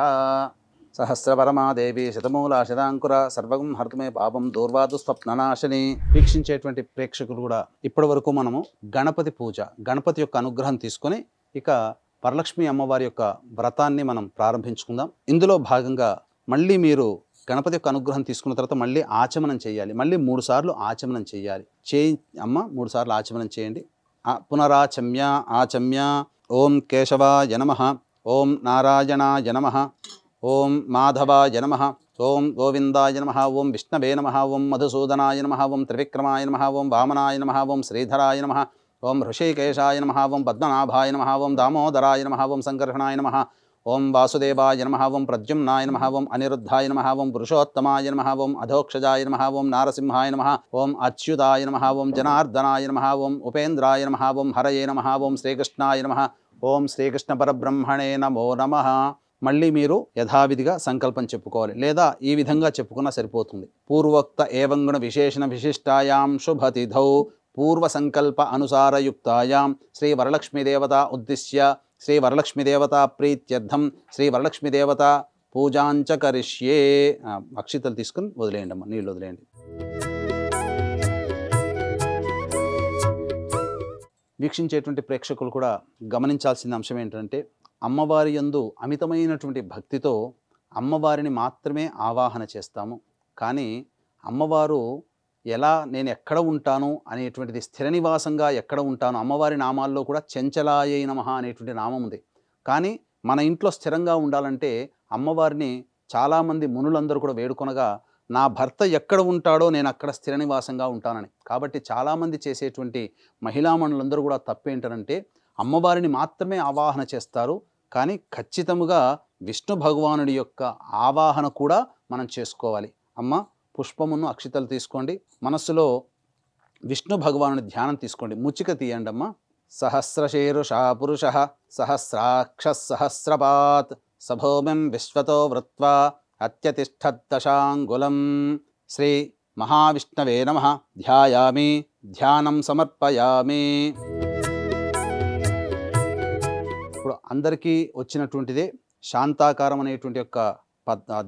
సహస్రపరమాదేవి శతమూల శతాంకుర సర్వం హర్తమే పాపం దూర్వాదు స్వప్ననాశని వీక్షించేటువంటి ప్రేక్షకులు కూడా ఇప్పటి వరకు మనము గణపతి పూజ గణపతి యొక్క అనుగ్రహం తీసుకొని ఇక వరలక్ష్మి అమ్మవారి యొక్క వ్రతాన్ని మనం ప్రారంభించుకుందాం ఇందులో భాగంగా మళ్ళీ మీరు గణపతి యొక్క అనుగ్రహం తీసుకున్న తర్వాత మళ్ళీ ఆచమనం చేయాలి మళ్ళీ మూడు సార్లు ఆచమనం చేయాలి చేయి అమ్మ మూడు సార్లు ఆచమనం చేయండి పునరాచమ్య ఆచమ్య ఓం కేశవాయ నమ ఓం నారాయణాయ నమ ఓం మాధవాయ నమ ఓం గోవిందాయ నమ ఓం విష్ణవే నమ ఓం మధుసూదనాయ నమ ఓం త్రివిక్రమాయ నమ ఓం వామనాయ నమ ఓం శ్రీధరాయ నమ ఓం ఋషికేశాయ నమ ఓం పద్మనాభాయ నమ ఓం దామోదరాయ నమ ఓం సంకర్షణాయ నమ ఓం వాసుదేవాయ నమ ఓం ప్రద్యుమ్నాయ నమ ఓం అనిరుద్ధాయ నమ ఓం పురుషోత్తమాయ నమ ఓం అధోక్షజాయ నమ ఓం నారసింహాయ నమ ఓం అచ్యుతాయ నమ ఓం జనార్దనాయ నమ ఓం ఉపేంద్రాయ నమ ఓం హరయే నమ ఓం శ్రీకృష్ణాయ నమ ఓం శ్రీకృష్ణ పరబ్రహ్మణే నమో నమ మళ్ళీ మీరు యథావిధిగా సంకల్పం చెప్పుకోవాలి లేదా ఈ విధంగా చెప్పుకున్నా సరిపోతుంది పూర్వోక్త ఏవంగుణ విశేషణ విశిష్టాయాం శుభతిథౌ పూర్వ సంకల్ప అనుసారయుక్తాయాం శ్రీ వరలక్ష్మీదేవత ఉద్దిశ్య శ్రీ వరలక్ష్మీదేవత ప్రీత్యర్థం శ్రీ వరలక్ష్మీదేవత పూజాంచ కరిష్యే అక్షితలు తీసుకుని వదిలేయండి అమ్మ నీళ్ళు వదిలేయండి వీక్షించేటువంటి ప్రేక్షకులు కూడా గమనించాల్సిన అంశం ఏంటంటే అమ్మవారి యందు అమితమైనటువంటి భక్తితో అమ్మవారిని మాత్రమే ఆవాహన చేస్తాము కానీ అమ్మవారు ఎలా నేను ఎక్కడ ఉంటాను అనేటువంటిది స్థిర నివాసంగా ఎక్కడ ఉంటాను అమ్మవారి నామాల్లో కూడా చెంచలాయ నమ అనేటువంటి నామం ఉంది కానీ మన ఇంట్లో స్థిరంగా ఉండాలంటే అమ్మవారిని చాలామంది మునులందరూ కూడా వేడుకొనగా నా భర్త ఎక్కడ ఉంటాడో నేను అక్కడ స్థిర నివాసంగా ఉంటానని కాబట్టి చాలామంది చేసేటువంటి మహిళామణులందరూ కూడా తప్పేంటనంటే అమ్మవారిని మాత్రమే ఆవాహన చేస్తారు కానీ ఖచ్చితముగా విష్ణు భగవానుడి యొక్క ఆవాహన కూడా మనం చేసుకోవాలి అమ్మ పుష్పమును అక్షితలు తీసుకోండి మనస్సులో విష్ణు భగవానుడి ధ్యానం తీసుకోండి ముచ్చిక తీయండి అమ్మ సహస్రశీరుష పురుష సహస్రాక్ష సహస్రపాత్ సభూమిం విశ్వతో వృత్వా అత్యతిష్టద్దశాంగులం శ్రీ మహావిష్ణవే నమ ధ్యాయామి ధ్యానం సమర్పయామి అందరికీ వచ్చినటువంటిదే శాంతాకారం అనేటువంటి యొక్క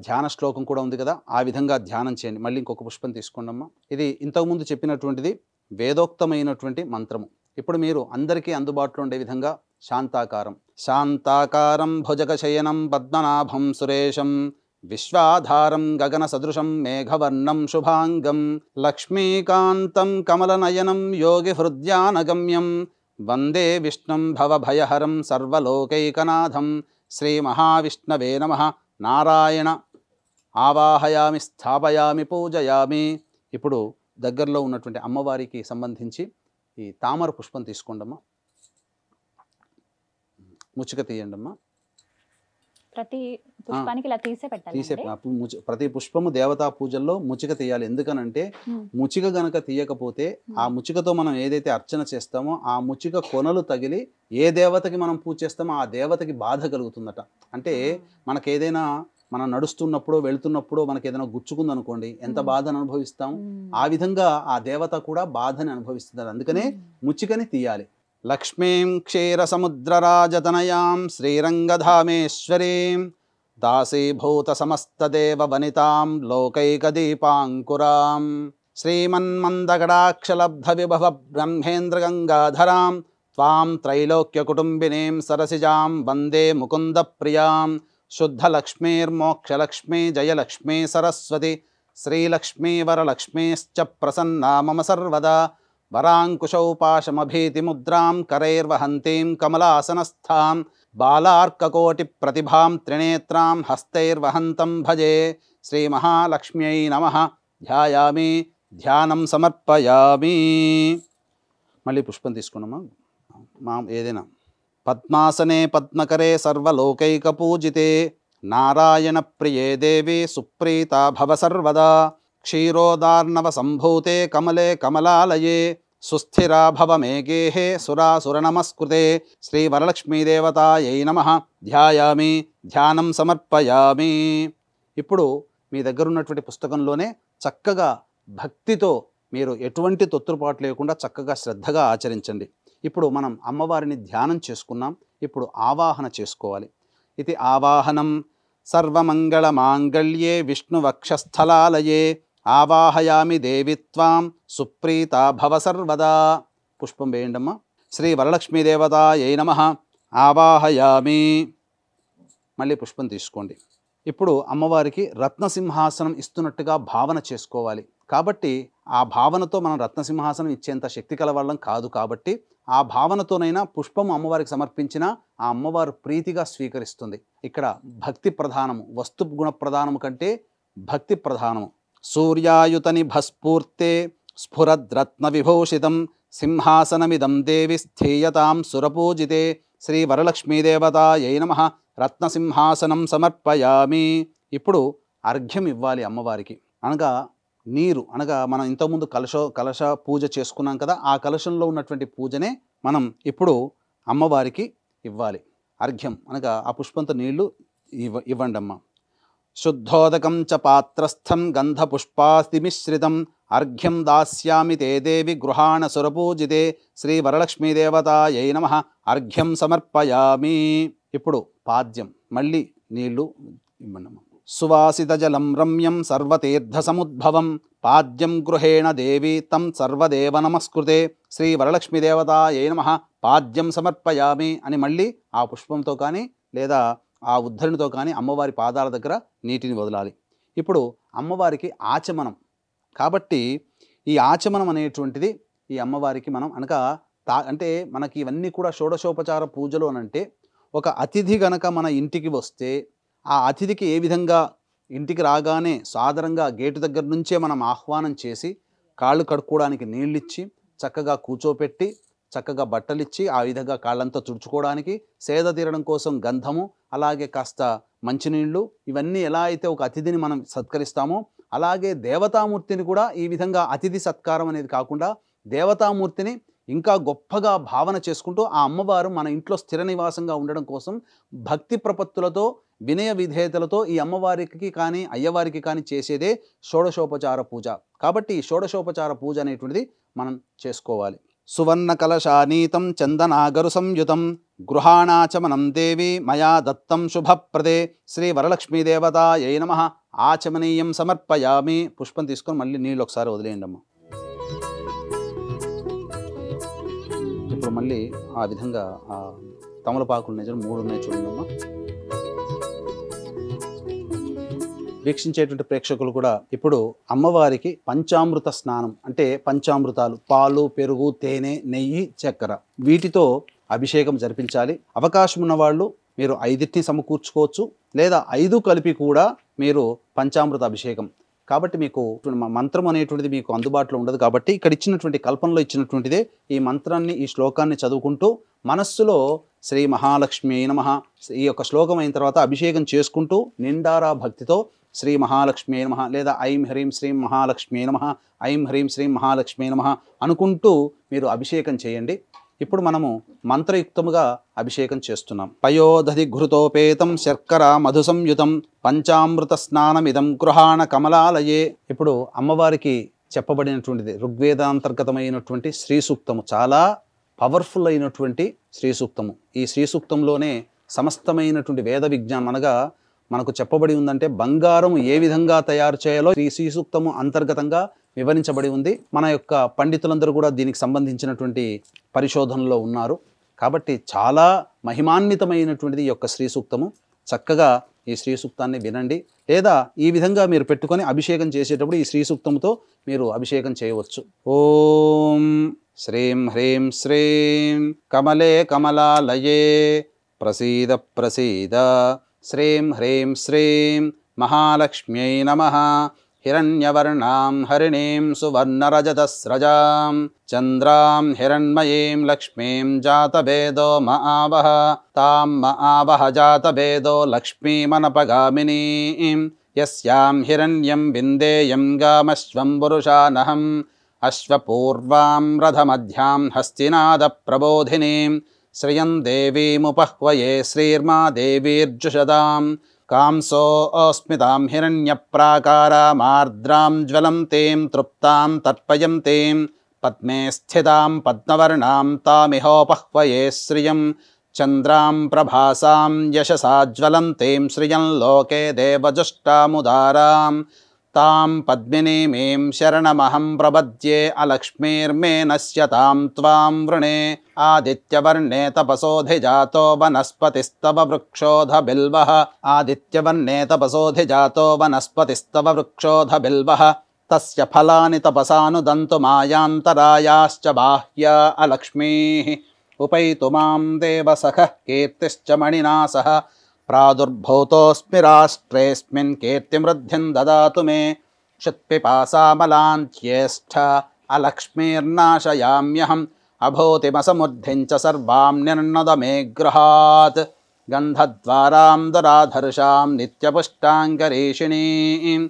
ధ్యాన శ్లోకం కూడా ఉంది కదా ఆ విధంగా ధ్యానం చేయండి మళ్ళీ ఇంకొక పుష్పం తీసుకోండమ్మా ఇది ఇంతకుముందు చెప్పినటువంటిది వేదోక్తమైనటువంటి మంత్రము ఇప్పుడు మీరు అందరికీ అందుబాటులో ఉండే విధంగా శాంతాకారం శాంతాకారం శయనం పద్మనాభం సురేశం విశ్వాధారం గగన సదృశం మేఘవర్ణం శుభాంగం లక్ష్మీకాంతం కమలనయనం యోగి హృద్యానగమ్యం వందే విష్ణుం భవభయహరం సర్వలోకైకనాథం శ్రీమహావిష్ణవే నమ నారాయణ ఆవాహయామి స్థాపయామి పూజయామి ఇప్పుడు దగ్గరలో ఉన్నటువంటి అమ్మవారికి సంబంధించి ఈ తామర పుష్పం తీసుకోండమ్మా ముచ్చుక తీయండమ్మా ప్రతి పుష్పానికి ఇలా తీసే పెట్టాలి తీసే ప్రతి పుష్పము దేవతా పూజల్లో ముచిక తీయాలి ఎందుకనంటే ముచిక గనక తీయకపోతే ఆ ముచికతో మనం ఏదైతే అర్చన చేస్తామో ఆ ముచిక కొనలు తగిలి ఏ దేవతకి మనం పూజ చేస్తామో ఆ దేవతకి బాధ కలుగుతుందట అంటే మనకేదైనా మనం నడుస్తున్నప్పుడు వెళుతున్నప్పుడు మనకి ఏదైనా గుచ్చుకుంది అనుకోండి ఎంత బాధను అనుభవిస్తాం ఆ విధంగా ఆ దేవత కూడా బాధని అనుభవిస్తుంది అందుకనే ముచ్చికని తీయాలి लक्ष्मीं क्षीरसमुद्रराजतनयां श्रीरङ्गधामेश्वरीं दासीभूतसमस्तदेववनितां लोकैकदीपाङ्कुरां श्रीमन्मन्दगडाक्षलब्धविभवब्रह्मेन्द्रगङ्गाधरां त्वां त्रैलोक्यकुटुम्बिनीं सरसिजां वन्दे मुकुन्दप्रियां जयलक्ष्मी सरस्वती श्रीलक्ष्मीवरलक्ष्मीश्च प्रसन्ना मम सर्वदा వరాంకుశౌపాశమభీతిముద్రాం కరైర్వహంతీం కమలాసనస్థాం ప్రతిభాం త్రినేత్రాం హస్తైర్వహంతం భజే శ్రీమహాలక్ష్మ్యై నమ ధ్యాయామి ధ్యానం సమర్పయామి మళ్ళీ పుష్పం తీసుకున్నామా మా ఏదైనా పద్మాసనే పద్మకరే సర్వలోకైక నారాయణ ప్రియే దేవి సుప్రీత భవ సర్వదా క్షీరోదార్ణవ సంభూతే కమలే కమలాలయే సుస్థిరా భవ మే గేహే సురాసురనమస్కృతే శ్రీవరలక్ష్మీదేవతాయై నమ ధ్యాయామి ధ్యానం సమర్పయామి ఇప్పుడు మీ దగ్గర ఉన్నటువంటి పుస్తకంలోనే చక్కగా భక్తితో మీరు ఎటువంటి తొత్తురుపాటు లేకుండా చక్కగా శ్రద్ధగా ఆచరించండి ఇప్పుడు మనం అమ్మవారిని ధ్యానం చేసుకున్నాం ఇప్పుడు ఆవాహన చేసుకోవాలి ఇది ఆవాహనం సర్వమంగళమాంగళ్యే విష్ణువక్షస్థలాలయే ఆవాహయామి దేవి త్వాం సుప్రీత భవ సర్వదా పుష్పం వేయండమ్మా శ్రీ ఏ నమ ఆవాహయామి మళ్ళీ పుష్పం తీసుకోండి ఇప్పుడు అమ్మవారికి రత్నసింహాసనం ఇస్తున్నట్టుగా భావన చేసుకోవాలి కాబట్టి ఆ భావనతో మనం రత్నసింహాసనం ఇచ్చేంత శక్తి కలవాళ్ళం కాదు కాబట్టి ఆ భావనతోనైనా పుష్పం అమ్మవారికి సమర్పించినా ఆ అమ్మవారు ప్రీతిగా స్వీకరిస్తుంది ఇక్కడ భక్తి ప్రధానము వస్తు గుణ ప్రధానము కంటే భక్తి ప్రధానము సూర్యాయుతని భస్ఫూర్తే స్ఫురద్రత్న విభూషితం సింహాసనమిదం దేవి స్థీయతాం సురపూజితే శ్రీ వరలక్ష్మీదేవతాయై నమ రత్నసింహాసనం సమర్పయామి ఇప్పుడు అర్ఘ్యం ఇవ్వాలి అమ్మవారికి అనగా నీరు అనగా మనం ఇంతకుముందు కలశ కలశ పూజ చేసుకున్నాం కదా ఆ కలశంలో ఉన్నటువంటి పూజనే మనం ఇప్పుడు అమ్మవారికి ఇవ్వాలి అర్ఘ్యం అనగా ఆ పుష్పంతో నీళ్లు ఇవ్వ ఇవ్వండి అమ్మ శుద్ధోదకం చ పాత్రస్థం గంధపుష్పాస్తిమిశ్రితం అర్ఘ్యం దాస్యామి తే దేవి గృహాణ సురపూజితే శ్రీ వరలక్ష్మీదేవతాయై నమ అర్ఘ్యం సమర్పయామి ఇప్పుడు పాద్యం మళ్ళీ నీళ్లు సువాసిత జలం రమ్యం సర్వతీర్థ సముద్భవం పాద్యం గృహేణ దేవి తం సర్వదేవ నమస్కృతే శ్రీ వరలక్ష్మీదేవతాయై నమ పాద్యం సమర్పయామి అని మళ్ళీ ఆ పుష్పంతో కానీ లేదా ఆ ఉద్ధరణతో కానీ అమ్మవారి పాదాల దగ్గర నీటిని వదలాలి ఇప్పుడు అమ్మవారికి ఆచమనం కాబట్టి ఈ ఆచమనం అనేటువంటిది ఈ అమ్మవారికి మనం అనక తా అంటే మనకి ఇవన్నీ కూడా షోడశోపచార పూజలు అని అంటే ఒక అతిథి గనక మన ఇంటికి వస్తే ఆ అతిథికి ఏ విధంగా ఇంటికి రాగానే సాధారణంగా గేటు దగ్గర నుంచే మనం ఆహ్వానం చేసి కాళ్ళు కడుక్కోవడానికి నీళ్ళిచ్చి చక్కగా కూర్చోపెట్టి చక్కగా బట్టలిచ్చి ఆ విధంగా కాళ్ళంతా తుడుచుకోవడానికి సేద తీరడం కోసం గంధము అలాగే కాస్త మంచినీళ్ళు ఇవన్నీ ఎలా అయితే ఒక అతిథిని మనం సత్కరిస్తామో అలాగే దేవతామూర్తిని కూడా ఈ విధంగా అతిథి సత్కారం అనేది కాకుండా దేవతామూర్తిని ఇంకా గొప్పగా భావన చేసుకుంటూ ఆ అమ్మవారు మన ఇంట్లో స్థిర నివాసంగా ఉండడం కోసం భక్తి ప్రపత్తులతో వినయ విధేయతలతో ఈ అమ్మవారికి కానీ అయ్యవారికి కానీ చేసేదే షోడశోపచార పూజ కాబట్టి ఈ షోడశోపచార పూజ అనేటువంటిది మనం చేసుకోవాలి సువర్ణకలశానీతం చందనాగరు సంయుతం గృహాణాచమనం దేవి మయా దత్తం శుభప్రదే శ్రీ వరలక్ష్మీదేవతాయై నమ ఆచమనీయం సమర్పయామి పుష్పం తీసుకొని మళ్ళీ నీళ్ళు ఒకసారి వదిలేయండి అమ్మ ఇప్పుడు మళ్ళీ ఆ విధంగా తమలపాకులు నిజం మూడు ఉన్నాయి చూడండి వీక్షించేటువంటి ప్రేక్షకులు కూడా ఇప్పుడు అమ్మవారికి పంచామృత స్నానం అంటే పంచామృతాలు పాలు పెరుగు తేనె నెయ్యి చక్కెర వీటితో అభిషేకం జరిపించాలి అవకాశం ఉన్నవాళ్ళు మీరు ఐదింటిని సమకూర్చుకోవచ్చు లేదా ఐదు కలిపి కూడా మీరు పంచామృత అభిషేకం కాబట్టి మీకు మంత్రం అనేటువంటిది మీకు అందుబాటులో ఉండదు కాబట్టి ఇక్కడ ఇచ్చినటువంటి కల్పనలో ఇచ్చినటువంటిదే ఈ మంత్రాన్ని ఈ శ్లోకాన్ని చదువుకుంటూ మనస్సులో శ్రీ మహాలక్ష్మి నమ ఈ యొక్క శ్లోకం అయిన తర్వాత అభిషేకం చేసుకుంటూ నిండారా భక్తితో శ్రీ మహాలక్ష్మీ నమ లేదా ఐం హ్రీం శ్రీం మహాలక్ష్మీ నమ ఐం హ్రీం శ్రీం మహాలక్ష్మీ నమ అనుకుంటూ మీరు అభిషేకం చేయండి ఇప్పుడు మనము మంత్రయుక్తముగా అభిషేకం చేస్తున్నాం పయోదధి ఘృతోపేతం శర్కర మధు సంయుతం పంచామృత స్నానమిదం గృహాణ కమలాలయే ఇప్పుడు అమ్మవారికి చెప్పబడినటువంటిది ఋగ్వేదాంతర్గతమైనటువంటి శ్రీ సూక్తము చాలా పవర్ఫుల్ అయినటువంటి శ్రీ సూక్తము ఈ శ్రీ సూక్తంలోనే సమస్తమైనటువంటి వేద విజ్ఞానం అనగా మనకు చెప్పబడి ఉందంటే బంగారం ఏ విధంగా తయారు చేయాలో ఈ సూక్తము అంతర్గతంగా వివరించబడి ఉంది మన యొక్క పండితులందరూ కూడా దీనికి సంబంధించినటువంటి పరిశోధనలో ఉన్నారు కాబట్టి చాలా మహిమాన్వితమైనటువంటిది యొక్క శ్రీ సూక్తము చక్కగా ఈ శ్రీ సూక్తాన్ని వినండి లేదా ఈ విధంగా మీరు పెట్టుకొని అభిషేకం చేసేటప్పుడు ఈ శ్రీ సూక్తంతో మీరు అభిషేకం చేయవచ్చు ఓం శ్రీం హ్రీం శ్రీం కమలే కమలాలయే ప్రసీద ప్రసీద श्रीं ह्रीं श्रीं महालक्ष्म्यै नमः हिरण्यवर्णां हरिणीं सुवर्णरजतस्रजां चन्द्रां हिरण्मयीं लक्ष्मीं जातभेदो म आवह तां म आवह जातभेदो लक्ष्मीमनपगामिनीं यस्यां हिरण्यं विन्देयं गामश्वं पुरुषानहम् अश्वपूर्वां रथमध्यां हस्तिनादप्रबोधिनीं श्रियं देवीमुपह्वये श्रीर्मा देवीर्जुषदां कांसो अस्मितां हिरण्यप्राकारामार्द्रां ज्वलन्तीं तृप्तां तर्पयन्तीं पद्मे स्थितां पद्मवर्णां तामिहोपह्वये श्रियं चन्द्रां प्रभासां यशसा ज्वलन्तीं श्रियं लोके देवजुष्टामुदाराम् तां पद्मिनीमीं शरणमहं प्रपद्ये अलक्ष्मीर्मे नश्यतां त्वां वृणे आदित्यवर्णे तपसोऽधिजातो वनस्पतिस्तव वृक्षोध बिल्वः तपसोऽधिजातो वनस्पतिस्तव वृक्षोध बिल्वः तस्य फलानि तपसानुदन्तुमायान्तरायाश्च बाह्या अलक्ष्मीः उपैतु मां देवसखः कीर्तिश्च मणिना सह प्रादुर्भूतोऽस्मि राष्ट्रेऽस्मिन् ददा ददातु मे क्षुत्पिपासामलान्त्येष्ठ अलक्ष्मीर्नाशयाम्यहम् अभूतिमसमुद्धिं सर्वां निर्णद मे गृहात् गन्धद्वारां दुराधर्षां नित्यपुष्टाङ्गरीषिणीम्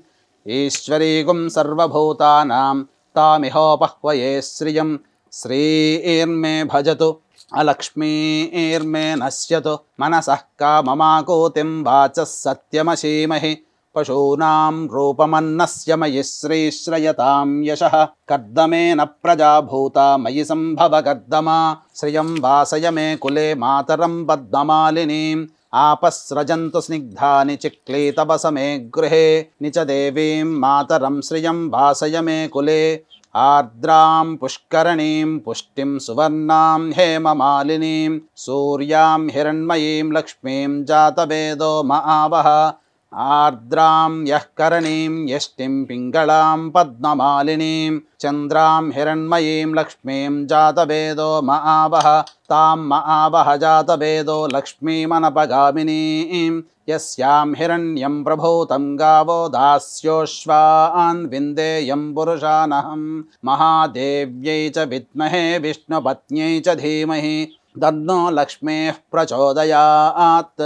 ईश्वरीगुं सर्वभूतानां तामिहोपह्वये श्रियं श्रीर्मे भजतु अलक्ष्मीर्मे नश्यतु मनसः का ममाकोतिं वाचः सत्यमशीमहि पशूनां रूपमन्नस्य मयि श्रीश्रयतां यशः कर्दमेन प्रजाभूता मयि सम्भव कर्दमा श्रियं वासय मे कुले मातरं पद्ममालिनीम् आपस्रजन्तु स्निग्धानि चिक्लीतवस मे गृहे देवीं मातरं श्रियं वासय मे कुले आर्द्रां पुष्करणीं पुष्टिं सुवर्णां हेममालिनीं सूर्यां हिरण्मयीं लक्ष्मीं जातवेदो महावः आर्द्रां यः करणीं यष्टिं पिङ्गळां पद्ममालिनीं चन्द्रां हिरण्मयीं लक्ष्मीं जातवेदो म आवह तां महावह जातवेदो लक्ष्मीमनपगामिनीं यस्यां हिरण्यं प्रभूतं गावो दास्योश्वान् विन्देयं पुरुषानहं महादेव्यै च विद्महे विष्णुपत्न्यै च धीमहि दद्नो लक्ष्मेः प्रचोदयात्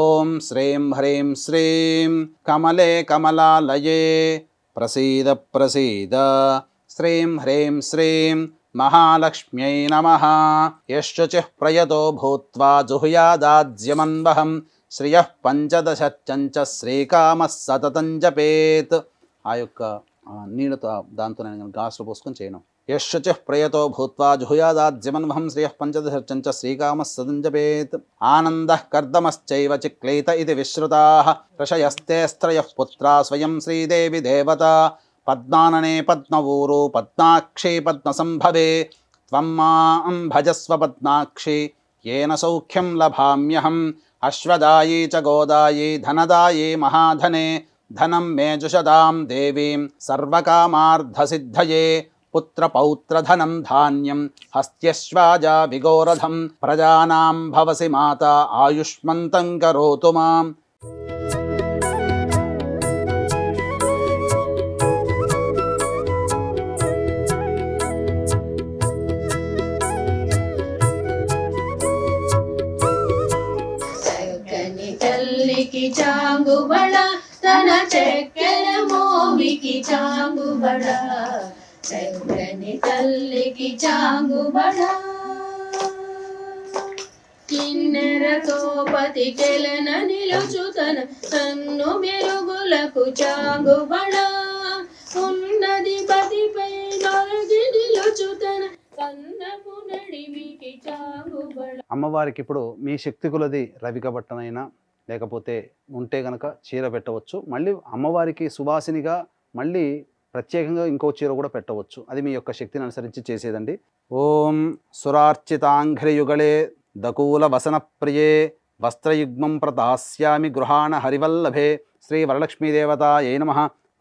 ॐ श्रीं ह्रीं श्रीं कमले कमलालये प्रसीद प्रसीद श्रीं ह्रीं श्रीं महालक्ष्म्यै नमः यश्चुचिः प्रयतो भूत्वा जुहुयादाज्यमन्वहम् శ్రియ పంచదశంచ శ్రీకామ సతతం జపేత్ ఆ యొక్క నీళ్ళతో దాంతో నేను గాసులు పోసుకొని చేయను యశుచి ప్రయతో భూత్వా జుహుయాదాజ్యమన్వహం శ్రియ పంచదశంచ శ్రీకామ సతం జపేత్ ఆనంద కర్దమశ్చైవ చిక్లైత ఇది విశ్రుతా ఋషయస్తేస్త్రయ పుత్రా స్వయం శ్రీదేవి దేవత పద్మాననే పద్మవూరు పద్మాక్షి పద్మసంభవే త్వమ్మాం భజస్వ పద్మాక్షి ఏన సౌఖ్యం లభామ్యహం अश्वदायी च गोदायी धनदायी महाधने धनं मे जुषदां देवीं सर्वकामार्धसिद्धये पुत्रपौत्रधनं धान्यं हस्त्यश्वाजा विगोरधम प्रजानां भवसि माता आयुष्मन्तं करोतु माम् మోమికి బడ తన చెక్కెల మోమికి బడ చంద్రని తల్లికి బడ కిన్నెర తోపతి కెలన నిలుచుతన తన్ను మెరుగులకు బడ ఉన్నది పతిపై నొలగి నిలుచుతన కన్నపు నడిమికి అమ్మవారికి ఇప్పుడు మీ శక్తి కొలది రవికబట్టనైనా లేకపోతే ఉంటే కనుక చీర పెట్టవచ్చు మళ్ళీ అమ్మవారికి సువాసినిగా మళ్ళీ ప్రత్యేకంగా ఇంకో చీర కూడా పెట్టవచ్చు అది మీ యొక్క శక్తిని అనుసరించి చేసేదండి ఓం సురార్చితాంఘ్రియుగళే దకూల వసన ప్రియే వస్త్రయుగ్మం ప్రదాస్యామి గృహాణ హరివల్లభే శ్రీ ఏ నమ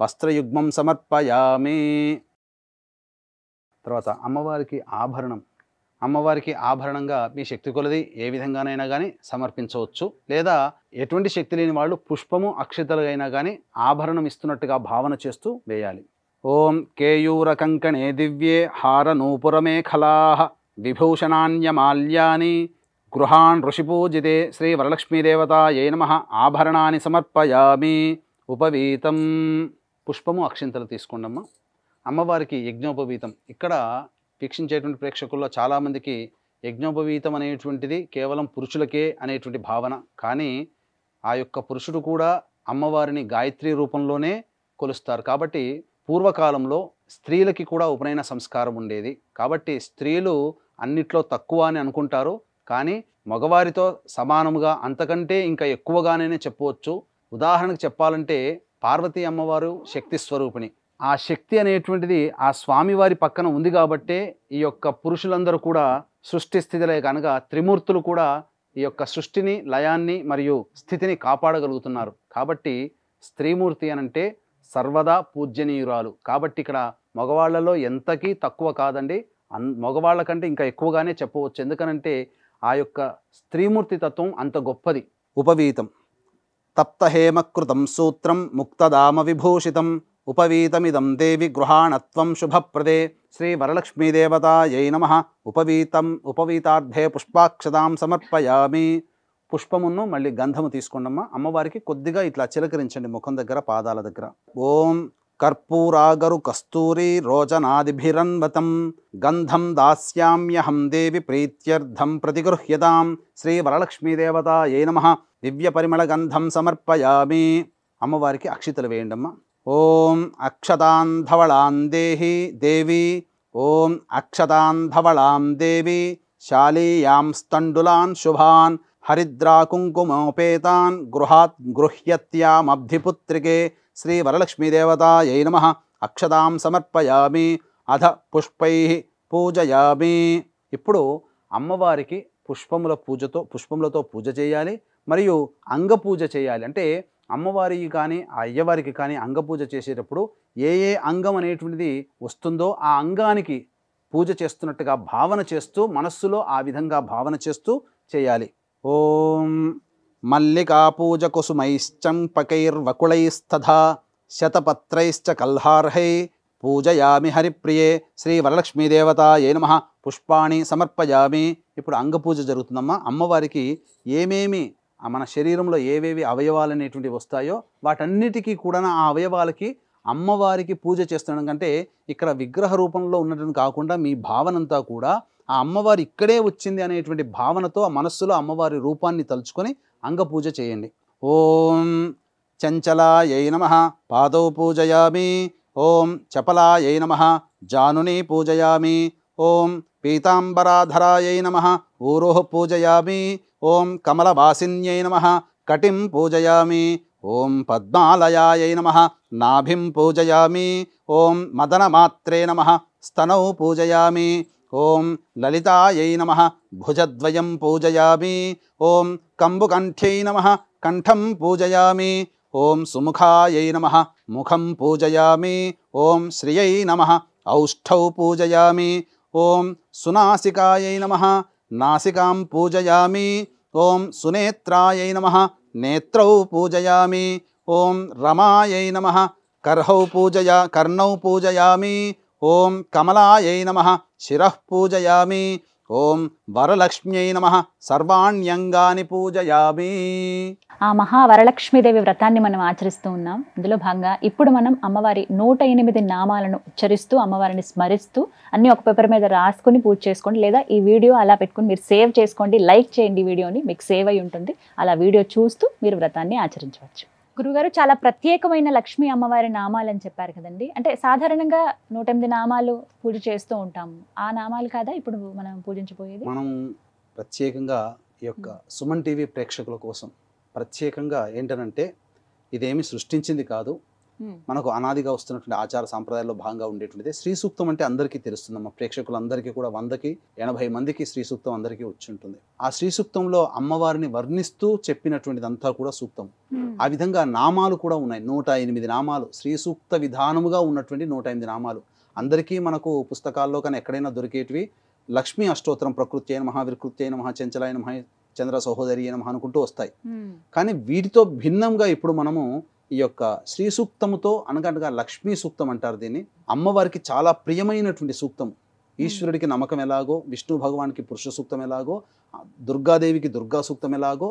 వస్త్రయుగ్మం సమర్పయామి తర్వాత అమ్మవారికి ఆభరణం అమ్మవారికి ఆభరణంగా మీ శక్తి కొలది ఏ విధంగానైనా కానీ సమర్పించవచ్చు లేదా ఎటువంటి శక్తి లేని వాళ్ళు పుష్పము అక్షతలుగైనా కానీ ఆభరణం ఇస్తున్నట్టుగా భావన చేస్తూ వేయాలి ఓం కేయూర కంకణే దివ్యే హార నూపురమేఖలా విభూషణాన్యమాల్యాని గృహాన్ ఋషిపూజితే శ్రీ ఏ నమ ఆభరణాన్ని సమర్పయామి ఉపవీతం పుష్పము అక్షింతలు తీసుకోండమ్మా అమ్మవారికి యజ్ఞోపవీతం ఇక్కడ వీక్షించేటువంటి ప్రేక్షకుల్లో చాలామందికి యజ్ఞోపవీతం అనేటువంటిది కేవలం పురుషులకే అనేటువంటి భావన కానీ ఆ యొక్క పురుషుడు కూడా అమ్మవారిని గాయత్రి రూపంలోనే కొలుస్తారు కాబట్టి పూర్వకాలంలో స్త్రీలకి కూడా ఉపనయన సంస్కారం ఉండేది కాబట్టి స్త్రీలు అన్నిట్లో తక్కువ అని అనుకుంటారు కానీ మగవారితో సమానముగా అంతకంటే ఇంకా ఎక్కువగానే చెప్పవచ్చు ఉదాహరణకు చెప్పాలంటే పార్వతీ అమ్మవారు శక్తి స్వరూపిణి ఆ శక్తి అనేటువంటిది ఆ స్వామివారి పక్కన ఉంది కాబట్టే ఈ యొక్క పురుషులందరూ కూడా సృష్టి స్థితిలే కనుక త్రిమూర్తులు కూడా ఈ యొక్క సృష్టిని లయాన్ని మరియు స్థితిని కాపాడగలుగుతున్నారు కాబట్టి స్త్రీమూర్తి అనంటే సర్వదా పూజ్యనీయురాలు కాబట్టి ఇక్కడ మగవాళ్లలో ఎంతకీ తక్కువ కాదండి అన్ మగవాళ్ళ కంటే ఇంకా ఎక్కువగానే చెప్పవచ్చు ఎందుకనంటే ఆ యొక్క స్త్రీమూర్తి తత్వం అంత గొప్పది ఉపవీతం తప్తహేమకృతం సూత్రం ముక్తదామ విభూషితం ఉపవీతమిదం దేవి గృహాణత్వం శుభప్రదే శ్రీ వరలక్ష్మీదేవతాయై నమ ఉపవీతం ఉపవీతార్థే పుష్పాక్షతాం సమర్పయామి పుష్పమును మళ్ళీ గంధము తీసుకోండమ్మా అమ్మవారికి కొద్దిగా ఇట్లా చిలకరించండి ముఖం దగ్గర పాదాల దగ్గర ఓం కర్పూరాగరు కస్తూరి రోజనాదిభిరన్వతం గంధం దాస్యామ్యహం దేవి ప్రీత్యర్థం ప్రతిగృహ్యతాం శ్రీ వరలక్ష్మీదేవతాయై నమ దివ్య పరిమళ గంధం సమర్పయామి అమ్మవారికి అక్షితలు వేయండమ్మా ఓం అక్షతాంధవళాం దేహి దేవి ఓం అక్షతాంధవళాం దేవి శాలీయాం స్తండులాన్ శుభాన్ హరిద్రాకుంకుమోపేతాన్ గృహాత్ గృహ్యత్యామబ్ధిపుత్రికే శ్రీవరలక్ష్మీదేవతాయై నమ అక్షతాం సమర్పయామి అధ పుష్పై పూజయామి ఇప్పుడు అమ్మవారికి పుష్పముల పూజతో పుష్పములతో పూజ చేయాలి మరియు అంగపూజ చేయాలి అంటే అమ్మవారికి కానీ ఆ అయ్యవారికి కానీ అంగపూజ చేసేటప్పుడు ఏ ఏ అంగం అనేటువంటిది వస్తుందో ఆ అంగానికి పూజ చేస్తున్నట్టుగా భావన చేస్తూ మనస్సులో ఆ విధంగా భావన చేస్తూ చేయాలి ఓం మల్లికా పూజ కుసుమైశ్చంపకైర్వకుళైస్తథా శతపత్రైశ్చ కల్హార్హై పూజయామి హరిప్రియే శ్రీ ఏ నమ పుష్పాణి సమర్పయామి ఇప్పుడు అంగపూజ జరుగుతుందమ్మా అమ్మవారికి ఏమేమి మన శరీరంలో ఏవేవి అవయవాలు అనేటువంటివి వస్తాయో వాటన్నిటికీ కూడా ఆ అవయవాలకి అమ్మవారికి పూజ చేస్తున్నాడు కంటే ఇక్కడ విగ్రహ రూపంలో ఉన్నటువంటి కాకుండా మీ భావనంతా కూడా ఆ అమ్మవారు ఇక్కడే వచ్చింది అనేటువంటి భావనతో ఆ మనస్సులో అమ్మవారి రూపాన్ని తలుచుకొని అంగపూజ చేయండి ఓం చంచలా చంచలాయై నమ పాదౌ పూజయామి ఓం చపలా చపలాయై నమ జానుని పూజయామి ఓం పీతాంబరాధరాయై నమ ఊరోహ పూజయామి ॐ कमलवासिन्यै नमः कटिं पूजयामि ॐ पद्मालयायै नमः नाभिं पूजयामि ॐ मदनमात्रे नमः स्तनौ पूजयामि ॐ ललितायै नमः भुजद्वयं पूजयामि ॐ कम्बुकण्ठ्यै नमः कण्ठं पूजयामि ॐ सुमुखायै नमः मुखं पूजयामि ॐ श्रियै नमः औष्ठौ पूजयामि ॐ सुनासिकायै नमः நாசிகாம் பூஜையாமி ஓம் சுனேத்ராயை நம நேத்திரௌ பூஜையாமி ஓம் ரமாயை நம கர்ஹௌ பூஜையா கர்ணௌ பூஜையாமி ஓம் கமலாயை நம சிரப் பூஜையாமி ఓం వరలక్ష్మ్యై నమ సర్వాణ్యంగాని పూజయామి ఆ మహా వరలక్ష్మీదేవి వ్రతాన్ని మనం ఆచరిస్తూ ఉన్నాం ఇందులో భాగంగా ఇప్పుడు మనం అమ్మవారి నూట ఎనిమిది నామాలను ఉచ్చరిస్తూ అమ్మవారిని స్మరిస్తూ అన్ని ఒక పేపర్ మీద రాసుకుని పూజ చేసుకోండి లేదా ఈ వీడియో అలా పెట్టుకుని మీరు సేవ్ చేసుకోండి లైక్ చేయండి వీడియోని మీకు సేవ్ అయి ఉంటుంది అలా వీడియో చూస్తూ మీరు వ్రతాన్ని ఆచరించవచ్చు గురువుగారు చాలా ప్రత్యేకమైన లక్ష్మి అమ్మవారి నామాలు అని చెప్పారు కదండి అంటే సాధారణంగా నూట ఎనిమిది నామాలు పూజ చేస్తూ ఉంటాము ఆ నామాలు కాదా ఇప్పుడు మనం పూజించబోయేది మనం ప్రత్యేకంగా ఈ యొక్క సుమన్ టీవీ ప్రేక్షకుల కోసం ప్రత్యేకంగా ఏంటనంటే ఇదేమి సృష్టించింది కాదు Hmm. మనకు అనాదిగా వస్తున్నటువంటి ఆచార సాంప్రదాయాల్లో భాగంగా ఉండేటువంటిది శ్రీ సూక్తం అంటే అందరికీ తెలుస్తుంది మా ప్రేక్షకులందరికీ కూడా వందకి ఎనభై మందికి శ్రీ సూక్తం అందరికీ వచ్చి ఉంటుంది ఆ శ్రీ సూక్తంలో అమ్మవారిని వర్ణిస్తూ చెప్పినటువంటిదంతా కూడా సూక్తం hmm. ఆ విధంగా నామాలు కూడా ఉన్నాయి నూట ఎనిమిది నామాలు శ్రీ సూక్త విధానముగా ఉన్నటువంటి నూట ఎనిమిది నామాలు అందరికీ మనకు పుస్తకాల్లో కానీ ఎక్కడైనా దొరికేటివి లక్ష్మీ అష్టోత్తరం ప్రకృతి అయిన మహా అయిన మహాచంచలైన మహా చంద్ర సహోదరి అయిన మహా అనుకుంటూ వస్తాయి hmm. కానీ వీటితో భిన్నంగా ఇప్పుడు మనము ఈ యొక్క శ్రీ సూక్తముతో అనగనగా లక్ష్మీ సూక్తం అంటారు దీన్ని అమ్మవారికి చాలా ప్రియమైనటువంటి సూక్తం ఈశ్వరుడికి నమ్మకం ఎలాగో విష్ణు భగవానికి పురుష సూక్తం ఎలాగో దుర్గాదేవికి దుర్గా సూక్తం ఎలాగో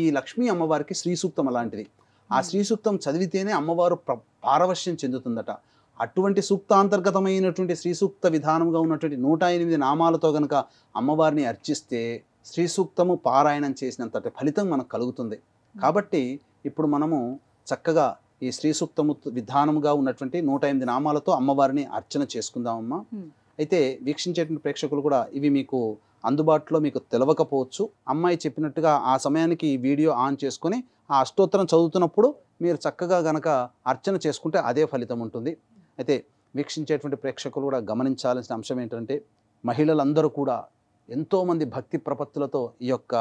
ఈ లక్ష్మీ అమ్మవారికి శ్రీ సూక్తం అలాంటిది ఆ శ్రీ సూక్తం చదివితేనే అమ్మవారు పారవశ్యం చెందుతుందట అటువంటి సూక్తాంతర్గతమైనటువంటి శ్రీ సూక్త విధానంగా ఉన్నటువంటి నూట ఎనిమిది నామాలతో గనక అమ్మవారిని అర్చిస్తే శ్రీ సూక్తము పారాయణం చేసినంతటి ఫలితం మనకు కలుగుతుంది కాబట్టి ఇప్పుడు మనము చక్కగా ఈ శ్రీ సూక్తము విధానముగా ఉన్నటువంటి నూట ఎనిమిది నామాలతో అమ్మవారిని అర్చన చేసుకుందామమ్మా అయితే వీక్షించేటువంటి ప్రేక్షకులు కూడా ఇవి మీకు అందుబాటులో మీకు తెలవకపోవచ్చు అమ్మాయి చెప్పినట్టుగా ఆ సమయానికి ఈ వీడియో ఆన్ చేసుకొని ఆ అష్టోత్తరం చదువుతున్నప్పుడు మీరు చక్కగా గనక అర్చన చేసుకుంటే అదే ఫలితం ఉంటుంది అయితే వీక్షించేటువంటి ప్రేక్షకులు కూడా గమనించాల్సిన అంశం ఏంటంటే మహిళలందరూ కూడా ఎంతోమంది భక్తి ప్రపత్తులతో ఈ యొక్క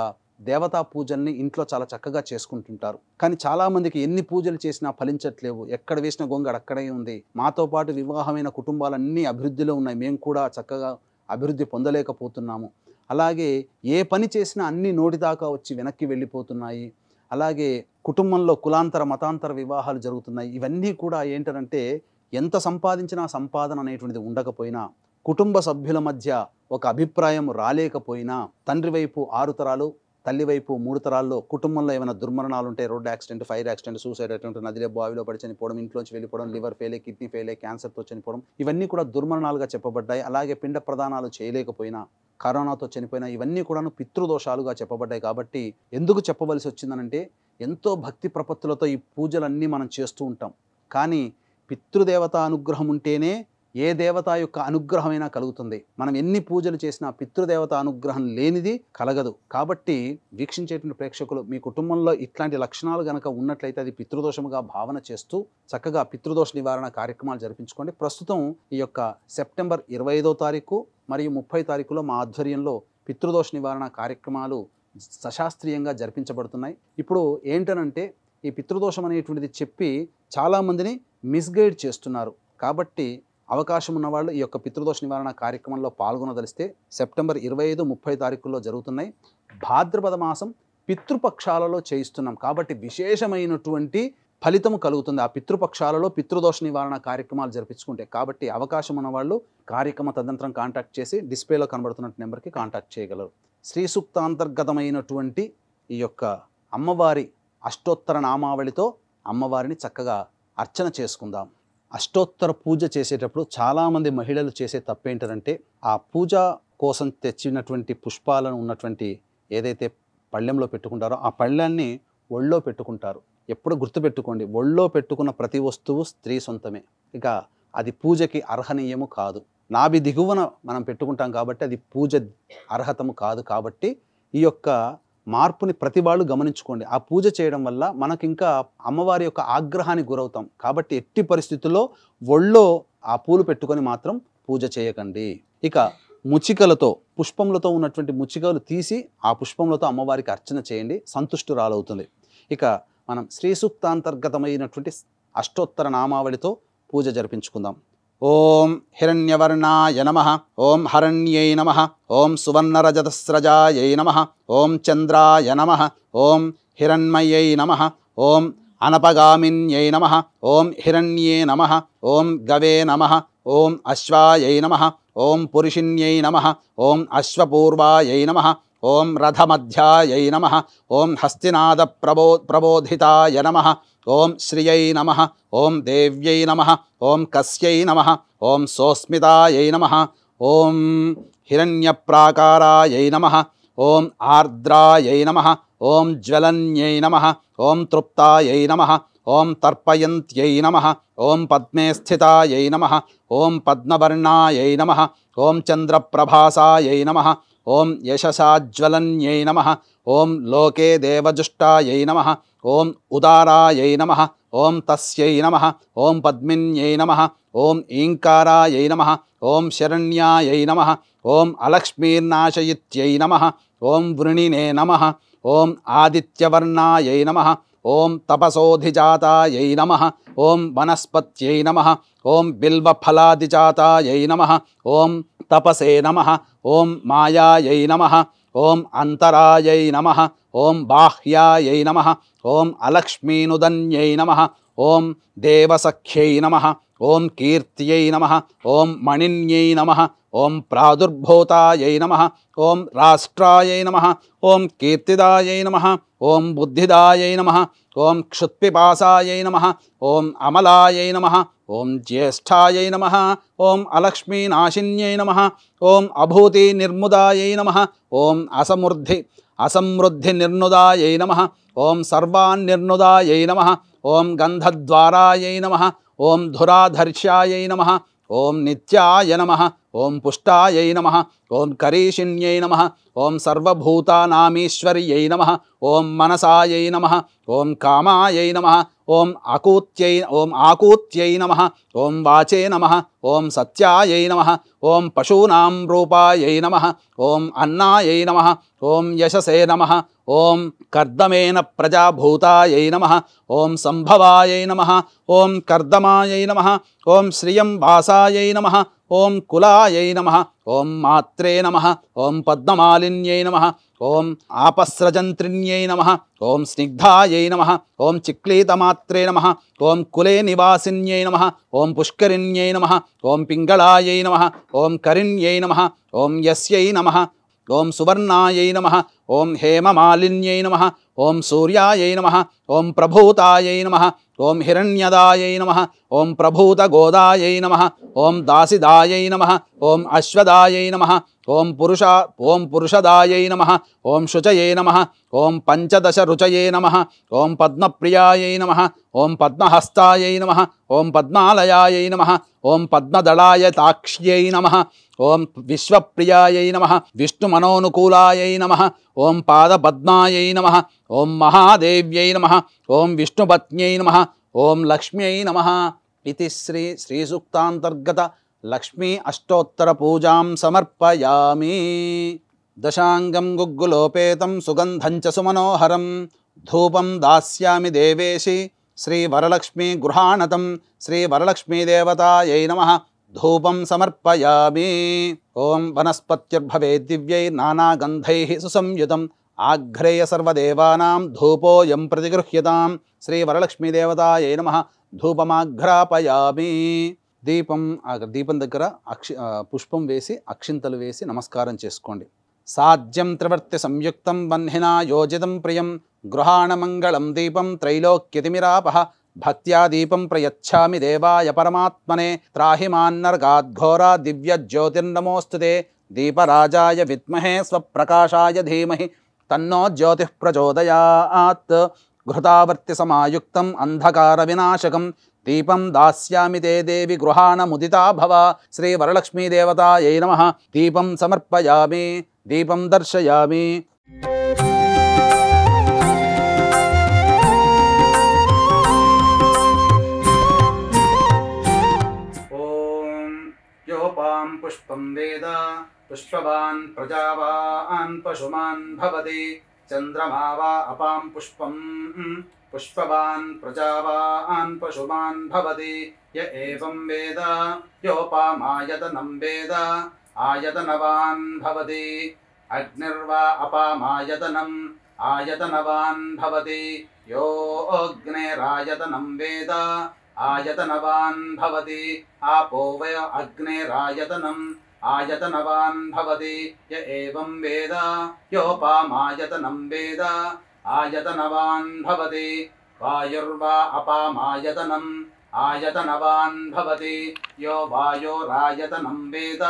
దేవతా పూజల్ని ఇంట్లో చాలా చక్కగా చేసుకుంటుంటారు కానీ చాలామందికి ఎన్ని పూజలు చేసినా ఫలించట్లేవు ఎక్కడ వేసిన గొంగడు అక్కడే ఉంది మాతో పాటు వివాహమైన కుటుంబాలన్నీ అభివృద్ధిలో ఉన్నాయి మేము కూడా చక్కగా అభివృద్ధి పొందలేకపోతున్నాము అలాగే ఏ పని చేసినా అన్నీ నోటిదాకా వచ్చి వెనక్కి వెళ్ళిపోతున్నాయి అలాగే కుటుంబంలో కులాంతర మతాంతర వివాహాలు జరుగుతున్నాయి ఇవన్నీ కూడా ఏంటంటే ఎంత సంపాదించినా సంపాదన అనేటువంటిది ఉండకపోయినా కుటుంబ సభ్యుల మధ్య ఒక అభిప్రాయం రాలేకపోయినా తండ్రి వైపు ఆరు తరాలు తల్లి వైపు మూడు తరాల్లో కుటుంబంలో ఏమైనా దుర్మరణాలు ఉంటే road accident fire accident suicide అటువంటి నదిలో బావిలో పడి చనిపోవడం ఇంట్లోంచి వెళ్ళిపోవడం లివర్ ఫెయిలే కిడ్నీ ఫెయిలే క్యాన్సర్తో చనిపోవడం ఇవన్నీ కూడా దుర్మరణాలుగా చెప్పబడ్డాయి అలాగే పిండ ప్రదానాలు చేయలేకపోయినా కరోనాతో చనిపోయిన ఇవన్నీ కూడాను పితృదోషాలుగా చెప్పబడ్డాయి కాబట్టి ఎందుకు చెప్పవలసి వచ్చిందనంటే ఎంతో భక్తి ప్రపత్తులతో ఈ పూజలన్నీ మనం చేస్తూ ఉంటాం కానీ పితృదేవత అనుగ్రహం ఉంటేనే ఏ దేవత యొక్క అనుగ్రహమైనా కలుగుతుంది మనం ఎన్ని పూజలు చేసినా పితృదేవత అనుగ్రహం లేనిది కలగదు కాబట్టి వీక్షించేటువంటి ప్రేక్షకులు మీ కుటుంబంలో ఇట్లాంటి లక్షణాలు గనక ఉన్నట్లయితే అది పితృదోషముగా భావన చేస్తూ చక్కగా పితృదోష నివారణ కార్యక్రమాలు జరిపించుకోండి ప్రస్తుతం ఈ యొక్క సెప్టెంబర్ ఇరవై ఐదో తారీఖు మరియు ముప్పై తారీఖులో మా ఆధ్వర్యంలో పితృదోష నివారణ కార్యక్రమాలు సశాస్త్రీయంగా జరిపించబడుతున్నాయి ఇప్పుడు ఏంటనంటే ఈ పితృదోషం అనేటువంటిది చెప్పి చాలామందిని మిస్గైడ్ చేస్తున్నారు కాబట్టి అవకాశం ఉన్నవాళ్ళు ఈ యొక్క పితృదోష నివారణ కార్యక్రమంలో పాల్గొనదలిస్తే సెప్టెంబర్ ఇరవై ఐదు ముప్పై తారీఖుల్లో జరుగుతున్నాయి భాద్రపద మాసం పితృపక్షాలలో చేయిస్తున్నాం కాబట్టి విశేషమైనటువంటి ఫలితము కలుగుతుంది ఆ పితృపక్షాలలో పితృదోష నివారణ కార్యక్రమాలు జరిపించుకుంటే కాబట్టి అవకాశం ఉన్నవాళ్ళు కార్యక్రమ తదంతరం కాంటాక్ట్ చేసి డిస్ప్లేలో కనబడుతున్న నెంబర్కి కాంటాక్ట్ చేయగలరు శ్రీ సూక్తాంతర్గతమైనటువంటి ఈ యొక్క అమ్మవారి అష్టోత్తర నామావళితో అమ్మవారిని చక్కగా అర్చన చేసుకుందాం అష్టోత్తర పూజ చేసేటప్పుడు చాలామంది మహిళలు చేసే తప్పేంటంటే ఆ పూజ కోసం తెచ్చినటువంటి పుష్పాలను ఉన్నటువంటి ఏదైతే పళ్ళెంలో పెట్టుకుంటారో ఆ పళ్ళాన్ని ఒళ్ళో పెట్టుకుంటారు ఎప్పుడు గుర్తుపెట్టుకోండి ఒళ్ళో పెట్టుకున్న ప్రతి వస్తువు స్త్రీ సొంతమే ఇక అది పూజకి అర్హనీయము కాదు నాభి దిగువన మనం పెట్టుకుంటాం కాబట్టి అది పూజ అర్హతము కాదు కాబట్టి ఈ యొక్క మార్పుని ప్రతి వాళ్ళు గమనించుకోండి ఆ పూజ చేయడం వల్ల మనకు ఇంకా అమ్మవారి యొక్క ఆగ్రహానికి గురవుతాం కాబట్టి ఎట్టి పరిస్థితుల్లో ఒళ్ళో ఆ పూలు పెట్టుకొని మాత్రం పూజ చేయకండి ఇక ముచికలతో పుష్పములతో ఉన్నటువంటి ముచికలు తీసి ఆ పుష్పములతో అమ్మవారికి అర్చన చేయండి సంతుష్టురాలవుతుంది ఇక మనం శ్రీ సూక్తాంతర్గతమైనటువంటి అష్టోత్తర నామావళితో పూజ జరిపించుకుందాం ஓம் ஹிரண்யவர்ணாய நம ஓம் ஹரண்யை நம ஓம் சுவர்ணரஜதஸ்ரஜாயை நம ஓம் சந்திராய நம ஓம் ஹிரண்மயை நம ஓம் அனபகாமின்யை நம ஓம் ஹிரண்யே நம ஓம் கவே நம ஓம் அஸ்வாயை நம ஓம் புருஷின்யை நம ஓம் அஸ்வபூர்வாயை நம ओम रथमध्याय नम ओं हस्तिनाद प्रबो प्रबोधिताय नम ओं श्रिय नम ओं दिव्य नम ओं कस्य नम ओं सोस्मताय नम ओं हिरण्यप्राकाराय नम ओं आर्द्रा नम ओं ज्वल्य नम ओं तृप्ताय नम ओं तर्पयन्त्यै नम ओं पद्मे स्थिताय नम ओं पद्मवर्णाय नम ओं प्रभासा नम ஓம் யசசாஜ்வலன்யை நம ஓம் லோகே தேவஜுஷ்டாயை நம ஓம் உதாராயை நம ஓம் தஸ்யை நம ஓம் பத்மின்யை நம ஓம் ஈங்காராயை நம ஓம் சரண்யாயை நம ஓம் அலக்ஷ்மீர்நாசயித்யை நம ஓம் விருணினே நம ஓம் ஆதித்யவர்ணாயை நம ॐ तपसोऽधिजातायै नमः ॐ वनस्पत्यै नमः ॐ बिल्वफलादिजातायै नमः ॐ तपसे नमः ॐ मायायै नमः ॐ अन्तरायै नमः ॐ बाह्यायै नमः ॐ अलक्ष्मीनुदन्यै नमः ॐ देवसख्यै नमः ॐ कीर्त्यै नमः ॐ मणिन्यै नमः ओम प्रादुर्भूताय नम ओं राष्ट्राय नम ओं कीर्तिदाय नम ओं बुद्धिदाय नम ओं क्षुत्पिपासाय नम ओं अमलाय नम ओं ज्येष्ठाय नम ओं अलक्ष्मीनाशिन्यै नम ओम अभूतिनिर्मुदाय नम ओं असमृद्धि असमृद्धिर्नुदाय नम ओं सर्वान्निर्नुदाय नम ओं गंधद्वाराय नम ओं धुराधर्ष्याय नम ओं नित्याय नम ओं पुष्टा नम ओं करीषिण्यै नम ओं सर्वूतानामीश्वर्य नम ओं मनसा नम ओं काम नम ओं अकूत्यै ओं आकूत नम ओं वाचे नम ओं सत्याय नम ओं पशूना नम ओं अन्नाय नम ओं यशसे नम ओं कर्दमेन प्रजाभूताय नम ओं संभवाय नम ओं कर्दमाय नम ओं श्रिय वासायै नम ஓம் குலாயை நம ஓம் மாத்ரே நம ஓம் பத்மமாலின்யை நம ஓம் ஆபஸ்ரஜந்திரிண்யை நம ஓம் ஸ்னிக்தாயை நம ஓம் சிக்லீதமாத்ரே நம ஓம் குலே நிவாசின்யை நம ஓம் புஷ்கரிண்யை நம ஓம் பிங்களாயை நம ஓம் கரிண்யை நம ஓம் யஸ்யை நம ஓம் சுவர்ணாயை நம ஓம் ஹேமமாலின்யை நம ஓம் சூர்யாயை நம ஓம் பிரபூதாயை நம ஓம் ஹிரண்யதாயை நம ஓம் பிரபூத கோதாயை நம ஓம் தாசிதாயை நம ஓம் அஸ்வதாயை நம ஓம் புருஷா ஓம் புருஷதாயை நம ஓம் சுச்சயே நம ஓம் பஞ்சதச ருச்சயே நம ஓம் பத்மப்பிரியாயை நம ஓம் பத்மஹஸ்தாயை நம ஓம் பத்மாலயாயை நம ஓம் பத்மதளாய தாக்ஷியை நம ఓం విశ్వప్రియాయై నమ విష్ణుమనోనుకూలాయై నమ ఓం పాదపద్మాయై నమ ఓం మహాదేవ్యై నమ ఓం విష్ణుపత్న్యై నమ ఓం లక్ష్మ్యై నమ ఇది శ్రీ శ్రీసూక్తాంతర్గత లక్ష్మీ అష్టోత్తర పూజాం సమర్పయామి దశాంగం గుగ్గులోపేతం సుగంధం చ సుమనోహరం ధూపం దాస్యామి దేవేశి శ్రీవరలక్ష్మీ గృహాణతం శ్రీవరలక్ష్మీదేవతాయై నమ ధూపం సమర్పయామి ఓం వనస్పత్యుర్భవే దివ్యై నానాగంధై సుసంయుతం ఆఘ్రేయ సర్వదేవానాం ధూపోయం ప్రతిగృహ్యతాం శ్రీ వరలక్ష్మీదేవతాయ నమ ధూపమాఘ్రాపయామి దీపం దీపం దగ్గర అక్షి పుష్పం వేసి అక్షింతలు వేసి నమస్కారం చేసుకోండి సాధ్యం త్రివర్తి సంయుక్తం వన్హినా యోజితం ప్రియం గృహాణమంగళం దీపం త్రైలోక్యతిమిరాప भक्त्यादीपं प्रयच्छामि देवाय परमात्मने त्राहि दिव्य ज्योतिर्नमोस्तु ते दीपराजाय विद्महे धीमह धीमहि तन्नो ज्योतिः प्रचोदयात् अंधकार अन्धकारविनाशकम् दीपं दास्यामि ते गृहाण मुदिता भव श्रीवरलक्ष्मीदेवतायै नमः दीपं समर्पयामि दीपं दर्शयामि पुष्पम् वेद पुष्पवान् आन् पशुमान् भवति चन्द्रमा वा अपां पुष्पम् पुष्पवान् प्रजा वा पशुमान् भवति य एवम् वेद योपामायतनम् वेद आयतनवान् भवति अग्निर्वा अपामायतनम् आयतनवान् भवति यो अग्नेरायतनम् वेद आयतनवान् भवति आपो वय अग्नेरायतनम् आयतनवान् भवति य एवं वेद यो वेद आयतनवान् भवति वायुर्वा अपामायतनम् आयतनवान् भवति यो वायोरायतनम् वेद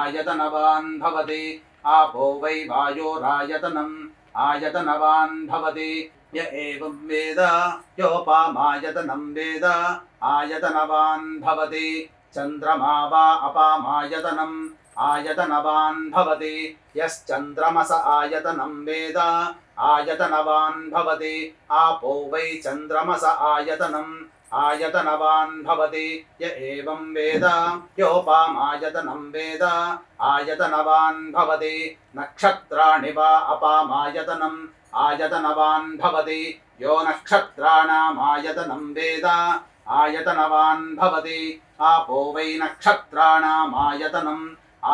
आयतनवान् भवति आपो वै वायोरायतनम् भवति य एवं वेद योपामायतनं वेद आयतनवान् भवति वा अपामायतनम् आयतनवान् भवति यश्चन्द्रमस आयतनं वेद आयतनवान् भवति आपो वै चन्द्रमस आयतनम् आयतनवान् भवति य एवं वेद यो पामायतनं वेद आयतनवान् भवति नक्षत्राणि वा अपामायतनम् आयतनवान् भवति यो नक्षत्राणामायतनं वेद आयतनवान् भवति आपो वै नक्षत्राणामायतनम्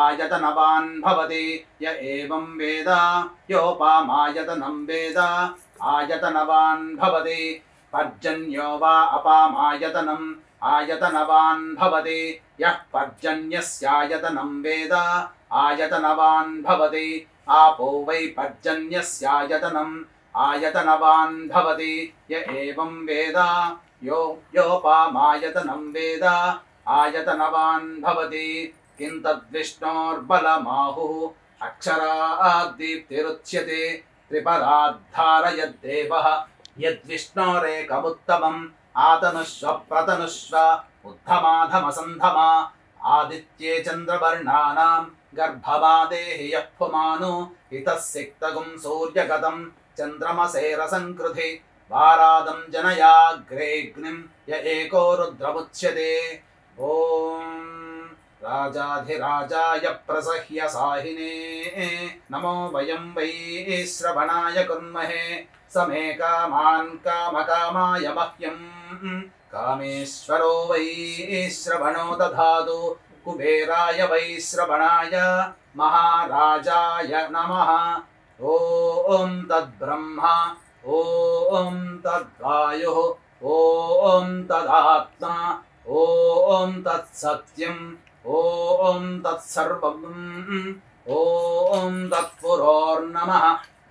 आयतनवान् भवति य एवं वेद यो पामायतनं वेद आयतनवान् भवति पर्जन्यो वा अपामायतनम् आयतनवान् भवति यः पर्जन्यस्यायतनम् वेद भवति आपो वै पर्जन्यस्यायतनम् भवति य एवम् वेद यो योपामायतनं वेद भवति किं तद्विष्णोर्बलमाहुः अक्षराद्दीप्तिरुच्यते आदीप्तिरुच्यते त्रिपराद्धारयद्देवः यद्विष्णोरेकमुत्तमम् आतनुष्व प्रतनुष्व उद्धमाधमसन्धमा आदित्ये चन्द्रवर्णानाम् गर्भमादे यः यक्फ्वमानो इतः सिक्तगुम् सूर्यगतम् चन्द्रमसेरसङ्कृति वारादम् जनयाग्रेऽग्निम् य एको रुद्रमुच्यते ॐ राजाधिराजाय साहिने नमो वयम् वै श्रवणाय कुर्महे समे कामान् कामकामाय मह्यम् कामेश्वरो श्रवणो दधातु कुबेराय वै श्रवणाय महाराजाय नमः ॐ तद्ब्रह्म ॐ तद्वायुः ॐ तदात्मा ॐ तत्सत्यम् ॐ तत्सर्वम् ॐ तत्पुरोर्नमः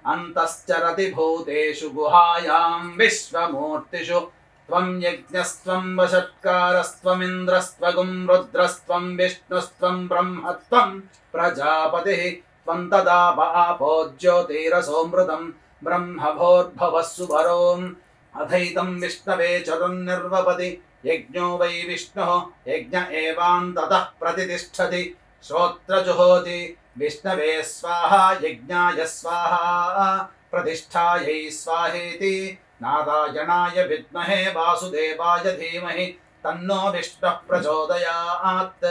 भूतेषु गुहायाम् विश्वमूर्तिषु त्वम् यज्ञस्त्वम् वशत्कारस्त्वमिन्द्रस्त्वगुम् रुद्रस्त्वम् विष्णुस्त्वम् ब्रह्म प्रजापतिः त्वम् तदा पापो ज्योतीरसोऽमृतम् अथैतम् विष्णवे चतुर्निर्वपति यज्ञो वै विष्णुः यज्ञ एवान्ततः प्रतितिष्ठति श्रोत्रजुहोति विष्णवे स्वाहा यज्ञाय स्वाहा प्रतिष्ठायै स्वाहेति नारायणाय विद्महे वासुदेवाय धीमहि तन्नो विष्णुः प्रचोदयात्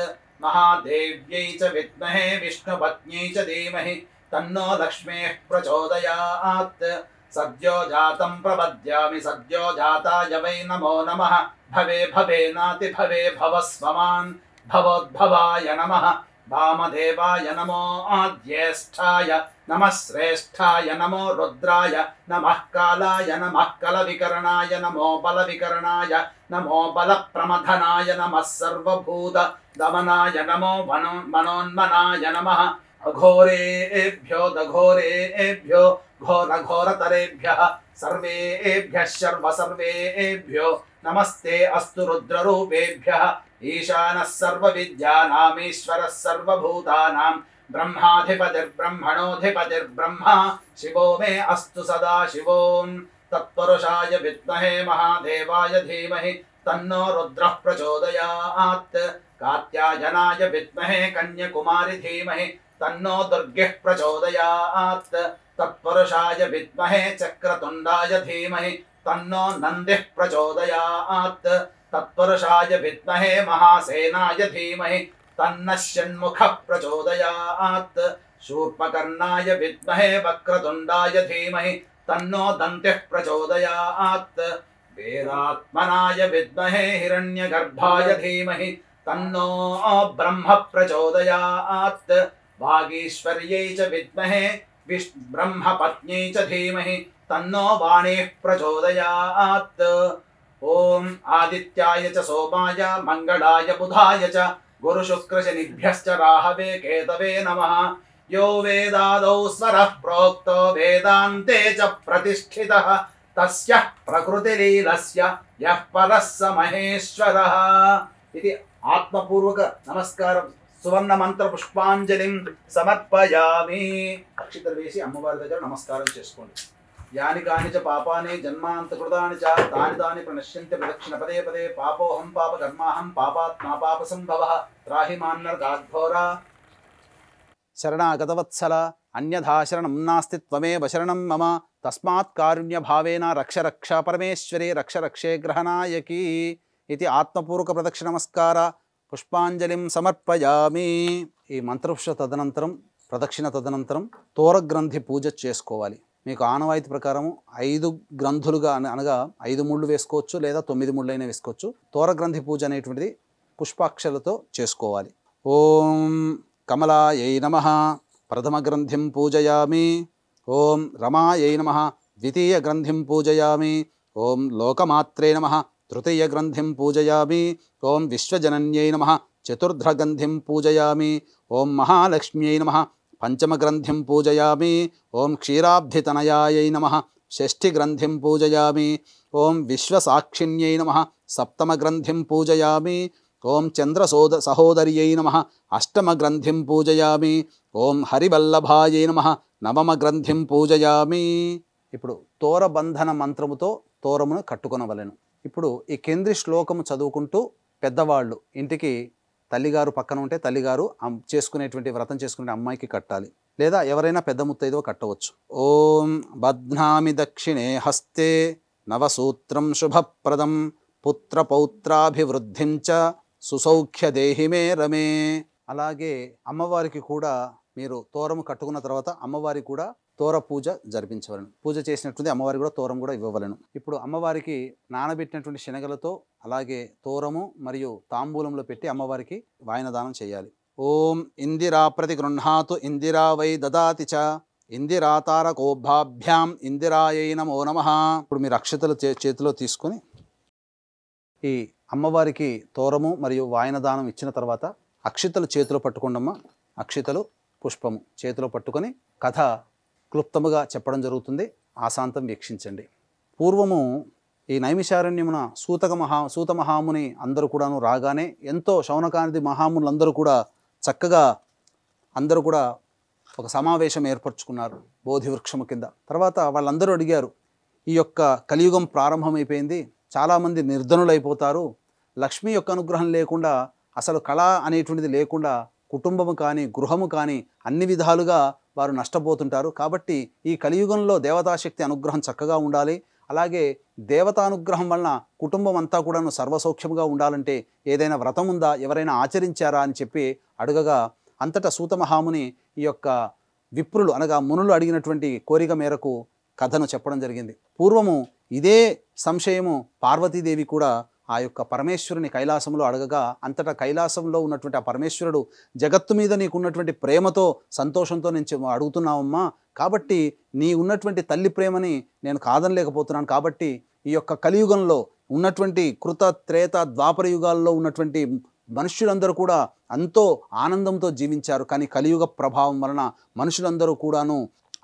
महादेव्यै च विद्महे विष्णुपत्न्यै च धीमहि तन्नो लक्ष्मेः प्रचोदयात् सद्यो जातं प्रपद्यामि सद्यो जाताय वै नमो नमः भवे नाति भवे भवस्वमान् भवोद्भवाय नमः वामदेवाय नमो आद्येष्ठाय नमः श्रेष्ठाय नमो रुद्राय नमः कालाय नमः कलविकरणाय नमो बलविकरणाय नमो बलप्रमथनाय नमः सर्वभूतदमनाय नमो मनो मनोन्मनाय नमः अघोरेभ्यो दघोरेभ्यो घोरघोरतरेभ्यः सर्वेभ्यः शर्वसर्वेभ्यो नमस्ते अस्तु रुद्ररूपेभ्यः ईशानः सर्वविद्यानामीश्वरः सर्वभूतानां ब्रह्माधिपतिर्ब्रह्मणोऽधिपतिर्ब्रह्मा शिवो मे अस्तु सदा शिवोन् तत्परुषाय विद्महे महादेवाय धीमहि तन्नो रुद्रः प्रचोदयात् कात्यायनाय विद्महे कन्यकुमारि धीमहि तन्नो दुर्गिः प्रचोदयात् तत्परुषाय विद्महे चक्रतुण्डाय धीमहि तन्नो नन्दिः प्रचोदयात् तत्पुरुषाय विद्महे महासेनाय धीमहि तन्नः षण्मुखः प्रचोदयात् शूर्पकर्णाय विद्महे वक्रतुण्डाय धीमहि तन्नो दन्त्यः प्रचोदयात् वेदात्मनाय विद्महे हिरण्यगर्भाय धीमहि तन्नो ब्रह्म प्रचोदयात् वागीश्वर्यै च विद्महे ब्रह्मपत्न्यै च धीमहि तन्नो वाणीः प्रचोदयात् ॐ आदित्याय च सोमाय मङ्गलाय बुधाय च गुरुशुक्रशनिभ्यश्च राहवे केतवे नमः यो वेदादौ स्वरः प्रोक्तो वेदान्ते च प्रतिष्ठितः तस्य प्रकृतिलीलस्य यः परः स महेश्वरः इति ఆత్మపూర్వక సువర్ణ మంత్ర పుష్పాంజలిం సమర్పయామి అక్షితలు వేసి అమ్మవారి దగ్గర నమస్కారం చేసుకోండి యాని కాని పాపాని జన్మాంతకృతాని చ తాని తాని ప్రణశ్యంతి ప్రదక్షిణ పదే పదే పాపోహం పాప ధర్మాహం పాపాత్మా పాప సంభవ త్రాహి మాన్నర్గాఘోరా శరణాగతవత్సల అన్యథాశరణం నాస్తి త్వమేవ శరణం మమ తస్మాత్ కారుణ్య భావేన రక్ష రక్ష పరమేశ్వరి రక్ష రక్షే గ్రహనాయకి ఇది ఆత్మపూర్వక ప్రదక్షి నమస్కార పుష్పాంజలిం సమర్పయామి ఈ మంత్రపుష్ప తదనంతరం ప్రదక్షిణ తదనంతరం తోరగ్రంథి పూజ చేసుకోవాలి మీకు ఆనవాయితీ ప్రకారం ఐదు గ్రంథులుగా అనగా ఐదు ముళ్ళు వేసుకోవచ్చు లేదా తొమ్మిది ముళ్ళైనా వేసుకోవచ్చు తోరగ్రంథి పూజ అనేటువంటిది పుష్పాక్షలతో చేసుకోవాలి ఓం కమలాయై నమ ప్రథమ గ్రంథిం పూజయామి ఓం రమాయై నమ ద్వితీయ గ్రంథిం పూజయామి ఓం లోకమాత్రే నమ తృతీయ గ్రంథిం పూజయామి ఓం విశ్వజనన్యై నమ చతుర్ధ్రగంధిం పూజయామి ఓం మహాలక్ష్మ్యై నమ పంచమగ్రంథిం పూజయామి ఓం క్షీరాబ్ధితనయాయై నమ షష్ఠిగ్రంథిం పూజయామి ఓం విశ్వసాక్షిణ్యై నమ సప్తమగ్రంథిం పూజయామి ఓం చంద్రసోద సహోదర్యై నమ అష్టమగ్రంథిం పూజయామి ఓం హరివల్లభాయై నమ నవమగ్రంథిం పూజయామి ఇప్పుడు తోరబంధన మంత్రముతో తోరమును కట్టుకొనవలను ఇప్పుడు ఈ కేంద్రీ శ్లోకము చదువుకుంటూ పెద్దవాళ్ళు ఇంటికి తల్లిగారు పక్కన ఉంటే తల్లిగారు చేసుకునేటువంటి వ్రతం చేసుకునే అమ్మాయికి కట్టాలి లేదా ఎవరైనా పెద్ద ముత్తైదో కట్టవచ్చు ఓం బద్నామి దక్షిణే హస్తే నవసూత్రం శుభప్రదం పుత్ర పౌత్రాభివృద్ధించ సుసౌఖ్య దేహిమే రమే అలాగే అమ్మవారికి కూడా మీరు తోరము కట్టుకున్న తర్వాత అమ్మవారికి కూడా తోర పూజ జరిపించవలను పూజ చేసినట్టుంది అమ్మవారికి కూడా తోరం కూడా ఇవ్వవలను ఇప్పుడు అమ్మవారికి నానబెట్టినటువంటి శనగలతో అలాగే తోరము మరియు తాంబూలంలో పెట్టి అమ్మవారికి వాయనదానం చేయాలి ఓం ఇందిరా ప్రతి గృహాతు ఇందిరా వై దదాతి చ ఇందిరాతారకోభాభ్యాం ఇందిరాయై నమో నమ ఇప్పుడు మీరు అక్షతలు చేతిలో తీసుకొని ఈ అమ్మవారికి తోరము మరియు వాయనదానం ఇచ్చిన తర్వాత అక్షితలు చేతిలో పట్టుకుండమ్మా అక్షితలు పుష్పము చేతిలో పట్టుకొని కథ క్లుప్తముగా చెప్పడం జరుగుతుంది ఆశాంతం వీక్షించండి పూర్వము ఈ నైమిషారణ్యమున సూతక మహా సూత మహాముని అందరూ కూడాను రాగానే ఎంతో శౌనకానిది మహామునులందరూ కూడా చక్కగా అందరూ కూడా ఒక సమావేశం ఏర్పరచుకున్నారు బోధి వృక్షము కింద తర్వాత వాళ్ళందరూ అడిగారు ఈ యొక్క కలియుగం ప్రారంభమైపోయింది చాలామంది నిర్ధనులైపోతారు లక్ష్మి యొక్క అనుగ్రహం లేకుండా అసలు కళ అనేటువంటిది లేకుండా కుటుంబము కానీ గృహము కానీ అన్ని విధాలుగా వారు నష్టపోతుంటారు కాబట్టి ఈ కలియుగంలో దేవతాశక్తి అనుగ్రహం చక్కగా ఉండాలి అలాగే దేవతానుగ్రహం వలన కుటుంబం అంతా కూడాను సర్వసౌఖ్యంగా ఉండాలంటే ఏదైనా వ్రతం ఉందా ఎవరైనా ఆచరించారా అని చెప్పి అడగగా అంతటా సూతమహాముని ఈ యొక్క విప్రులు అనగా మునులు అడిగినటువంటి కోరిక మేరకు కథను చెప్పడం జరిగింది పూర్వము ఇదే సంశయము పార్వతీదేవి కూడా ఆ యొక్క పరమేశ్వరుని కైలాసంలో అడగగా అంతటా కైలాసంలో ఉన్నటువంటి ఆ పరమేశ్వరుడు జగత్తు మీద నీకున్నటువంటి ప్రేమతో సంతోషంతో నేను అడుగుతున్నావమ్మా కాబట్టి నీ ఉన్నటువంటి తల్లి ప్రేమని నేను కాదనలేకపోతున్నాను కాబట్టి ఈ యొక్క కలియుగంలో ఉన్నటువంటి కృత త్రేత ద్వాపర యుగాల్లో ఉన్నటువంటి మనుష్యులందరూ కూడా ఎంతో ఆనందంతో జీవించారు కానీ కలియుగ ప్రభావం వలన మనుషులందరూ కూడాను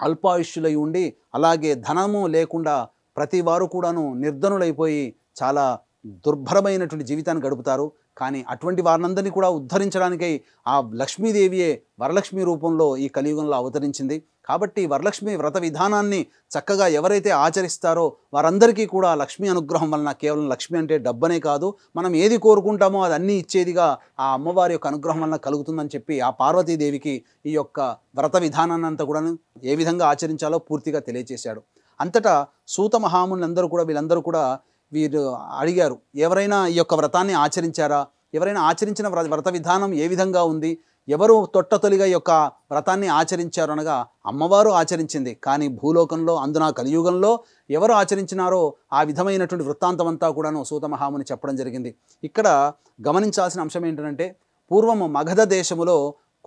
అల్పాయుష్యులై ఉండి అలాగే ధనము లేకుండా ప్రతి వారు కూడాను నిర్ధనులైపోయి చాలా దుర్భరమైనటువంటి జీవితాన్ని గడుపుతారు కానీ అటువంటి వారినందరినీ కూడా ఉద్ధరించడానికై ఆ లక్ష్మీదేవియే వరలక్ష్మి రూపంలో ఈ కలియుగంలో అవతరించింది కాబట్టి వరలక్ష్మి వ్రత విధానాన్ని చక్కగా ఎవరైతే ఆచరిస్తారో వారందరికీ కూడా లక్ష్మీ అనుగ్రహం వలన కేవలం లక్ష్మి అంటే డబ్బనే కాదు మనం ఏది కోరుకుంటామో అది అన్నీ ఇచ్చేదిగా ఆ అమ్మవారి యొక్క అనుగ్రహం వలన కలుగుతుందని చెప్పి ఆ పార్వతీదేవికి ఈ యొక్క వ్రత విధానాన్ని అంతా కూడా ఏ విధంగా ఆచరించాలో పూర్తిగా తెలియజేశాడు అంతటా సూత అందరూ కూడా వీళ్ళందరూ కూడా వీరు అడిగారు ఎవరైనా ఈ యొక్క వ్రతాన్ని ఆచరించారా ఎవరైనా ఆచరించిన వ్రత విధానం ఏ విధంగా ఉంది ఎవరు తొట్ట తొలిగా యొక్క వ్రతాన్ని ఆచరించారు అనగా అమ్మవారు ఆచరించింది కానీ భూలోకంలో అందున కలియుగంలో ఎవరు ఆచరించినారో ఆ విధమైనటువంటి వృత్తాంతం అంతా కూడాను సూతమహాముని చెప్పడం జరిగింది ఇక్కడ గమనించాల్సిన అంశం ఏంటంటే పూర్వము మగధ దేశములో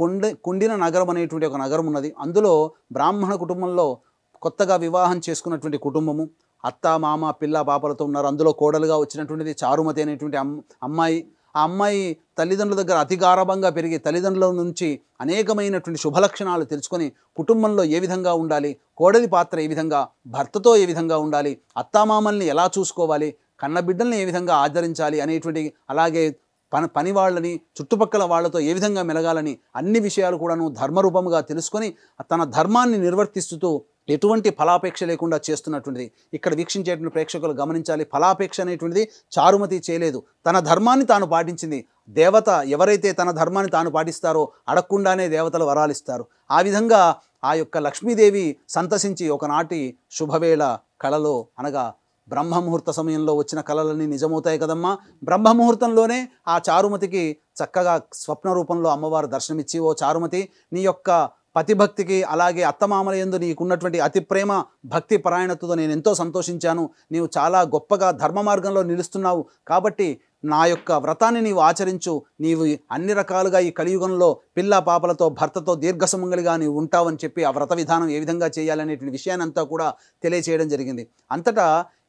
కుండి కుండిన నగరం అనేటువంటి ఒక నగరం ఉన్నది అందులో బ్రాహ్మణ కుటుంబంలో కొత్తగా వివాహం చేసుకున్నటువంటి కుటుంబము అత్త మామ పిల్ల పాపలతో ఉన్నారు అందులో కోడలుగా వచ్చినటువంటిది చారుమతి అనేటువంటి అమ్మాయి ఆ అమ్మాయి తల్లిదండ్రుల దగ్గర గారభంగా పెరిగి తల్లిదండ్రుల నుంచి అనేకమైనటువంటి శుభలక్షణాలు తెలుసుకొని కుటుంబంలో ఏ విధంగా ఉండాలి కోడలి పాత్ర ఏ విధంగా భర్తతో ఏ విధంగా ఉండాలి అత్తామామల్ని ఎలా చూసుకోవాలి కన్నబిడ్డల్ని ఏ విధంగా ఆదరించాలి అనేటువంటి అలాగే పని పని వాళ్ళని చుట్టుపక్కల వాళ్ళతో ఏ విధంగా మెలగాలని అన్ని విషయాలు కూడాను ధర్మరూపముగా తెలుసుకొని తన ధర్మాన్ని నిర్వర్తిస్తూ ఎటువంటి ఫలాపేక్ష లేకుండా చేస్తున్నటువంటిది ఇక్కడ వీక్షించేటువంటి ప్రేక్షకులు గమనించాలి ఫలాపేక్ష అనేటువంటిది చారుమతి చేయలేదు తన ధర్మాన్ని తాను పాటించింది దేవత ఎవరైతే తన ధర్మాన్ని తాను పాటిస్తారో అడగకుండానే దేవతలు వరాలిస్తారు ఆ విధంగా ఆ యొక్క లక్ష్మీదేవి సంతసించి ఒకనాటి శుభవేళ కళలో అనగా బ్రహ్మముహూర్త సమయంలో వచ్చిన కళలన్నీ నిజమవుతాయి కదమ్మా బ్రహ్మముహూర్తంలోనే ఆ చారుమతికి చక్కగా స్వప్న రూపంలో అమ్మవారు దర్శనమిచ్చి ఓ చారుమతి నీ యొక్క పతిభక్తికి అలాగే అత్తమామల ఎందు నీకున్నటువంటి అతి ప్రేమ భక్తి పరాయణతతో నేను ఎంతో సంతోషించాను నీవు చాలా గొప్పగా ధర్మ మార్గంలో నిలుస్తున్నావు కాబట్టి నా యొక్క వ్రతాన్ని నీవు ఆచరించు నీవు అన్ని రకాలుగా ఈ కలియుగంలో పిల్ల పాపలతో భర్తతో దీర్ఘసుమంగలిగా నీవు ఉంటావని చెప్పి ఆ వ్రత విధానం ఏ విధంగా చేయాలనేటువంటి విషయాన్ని అంతా కూడా తెలియచేయడం జరిగింది అంతటా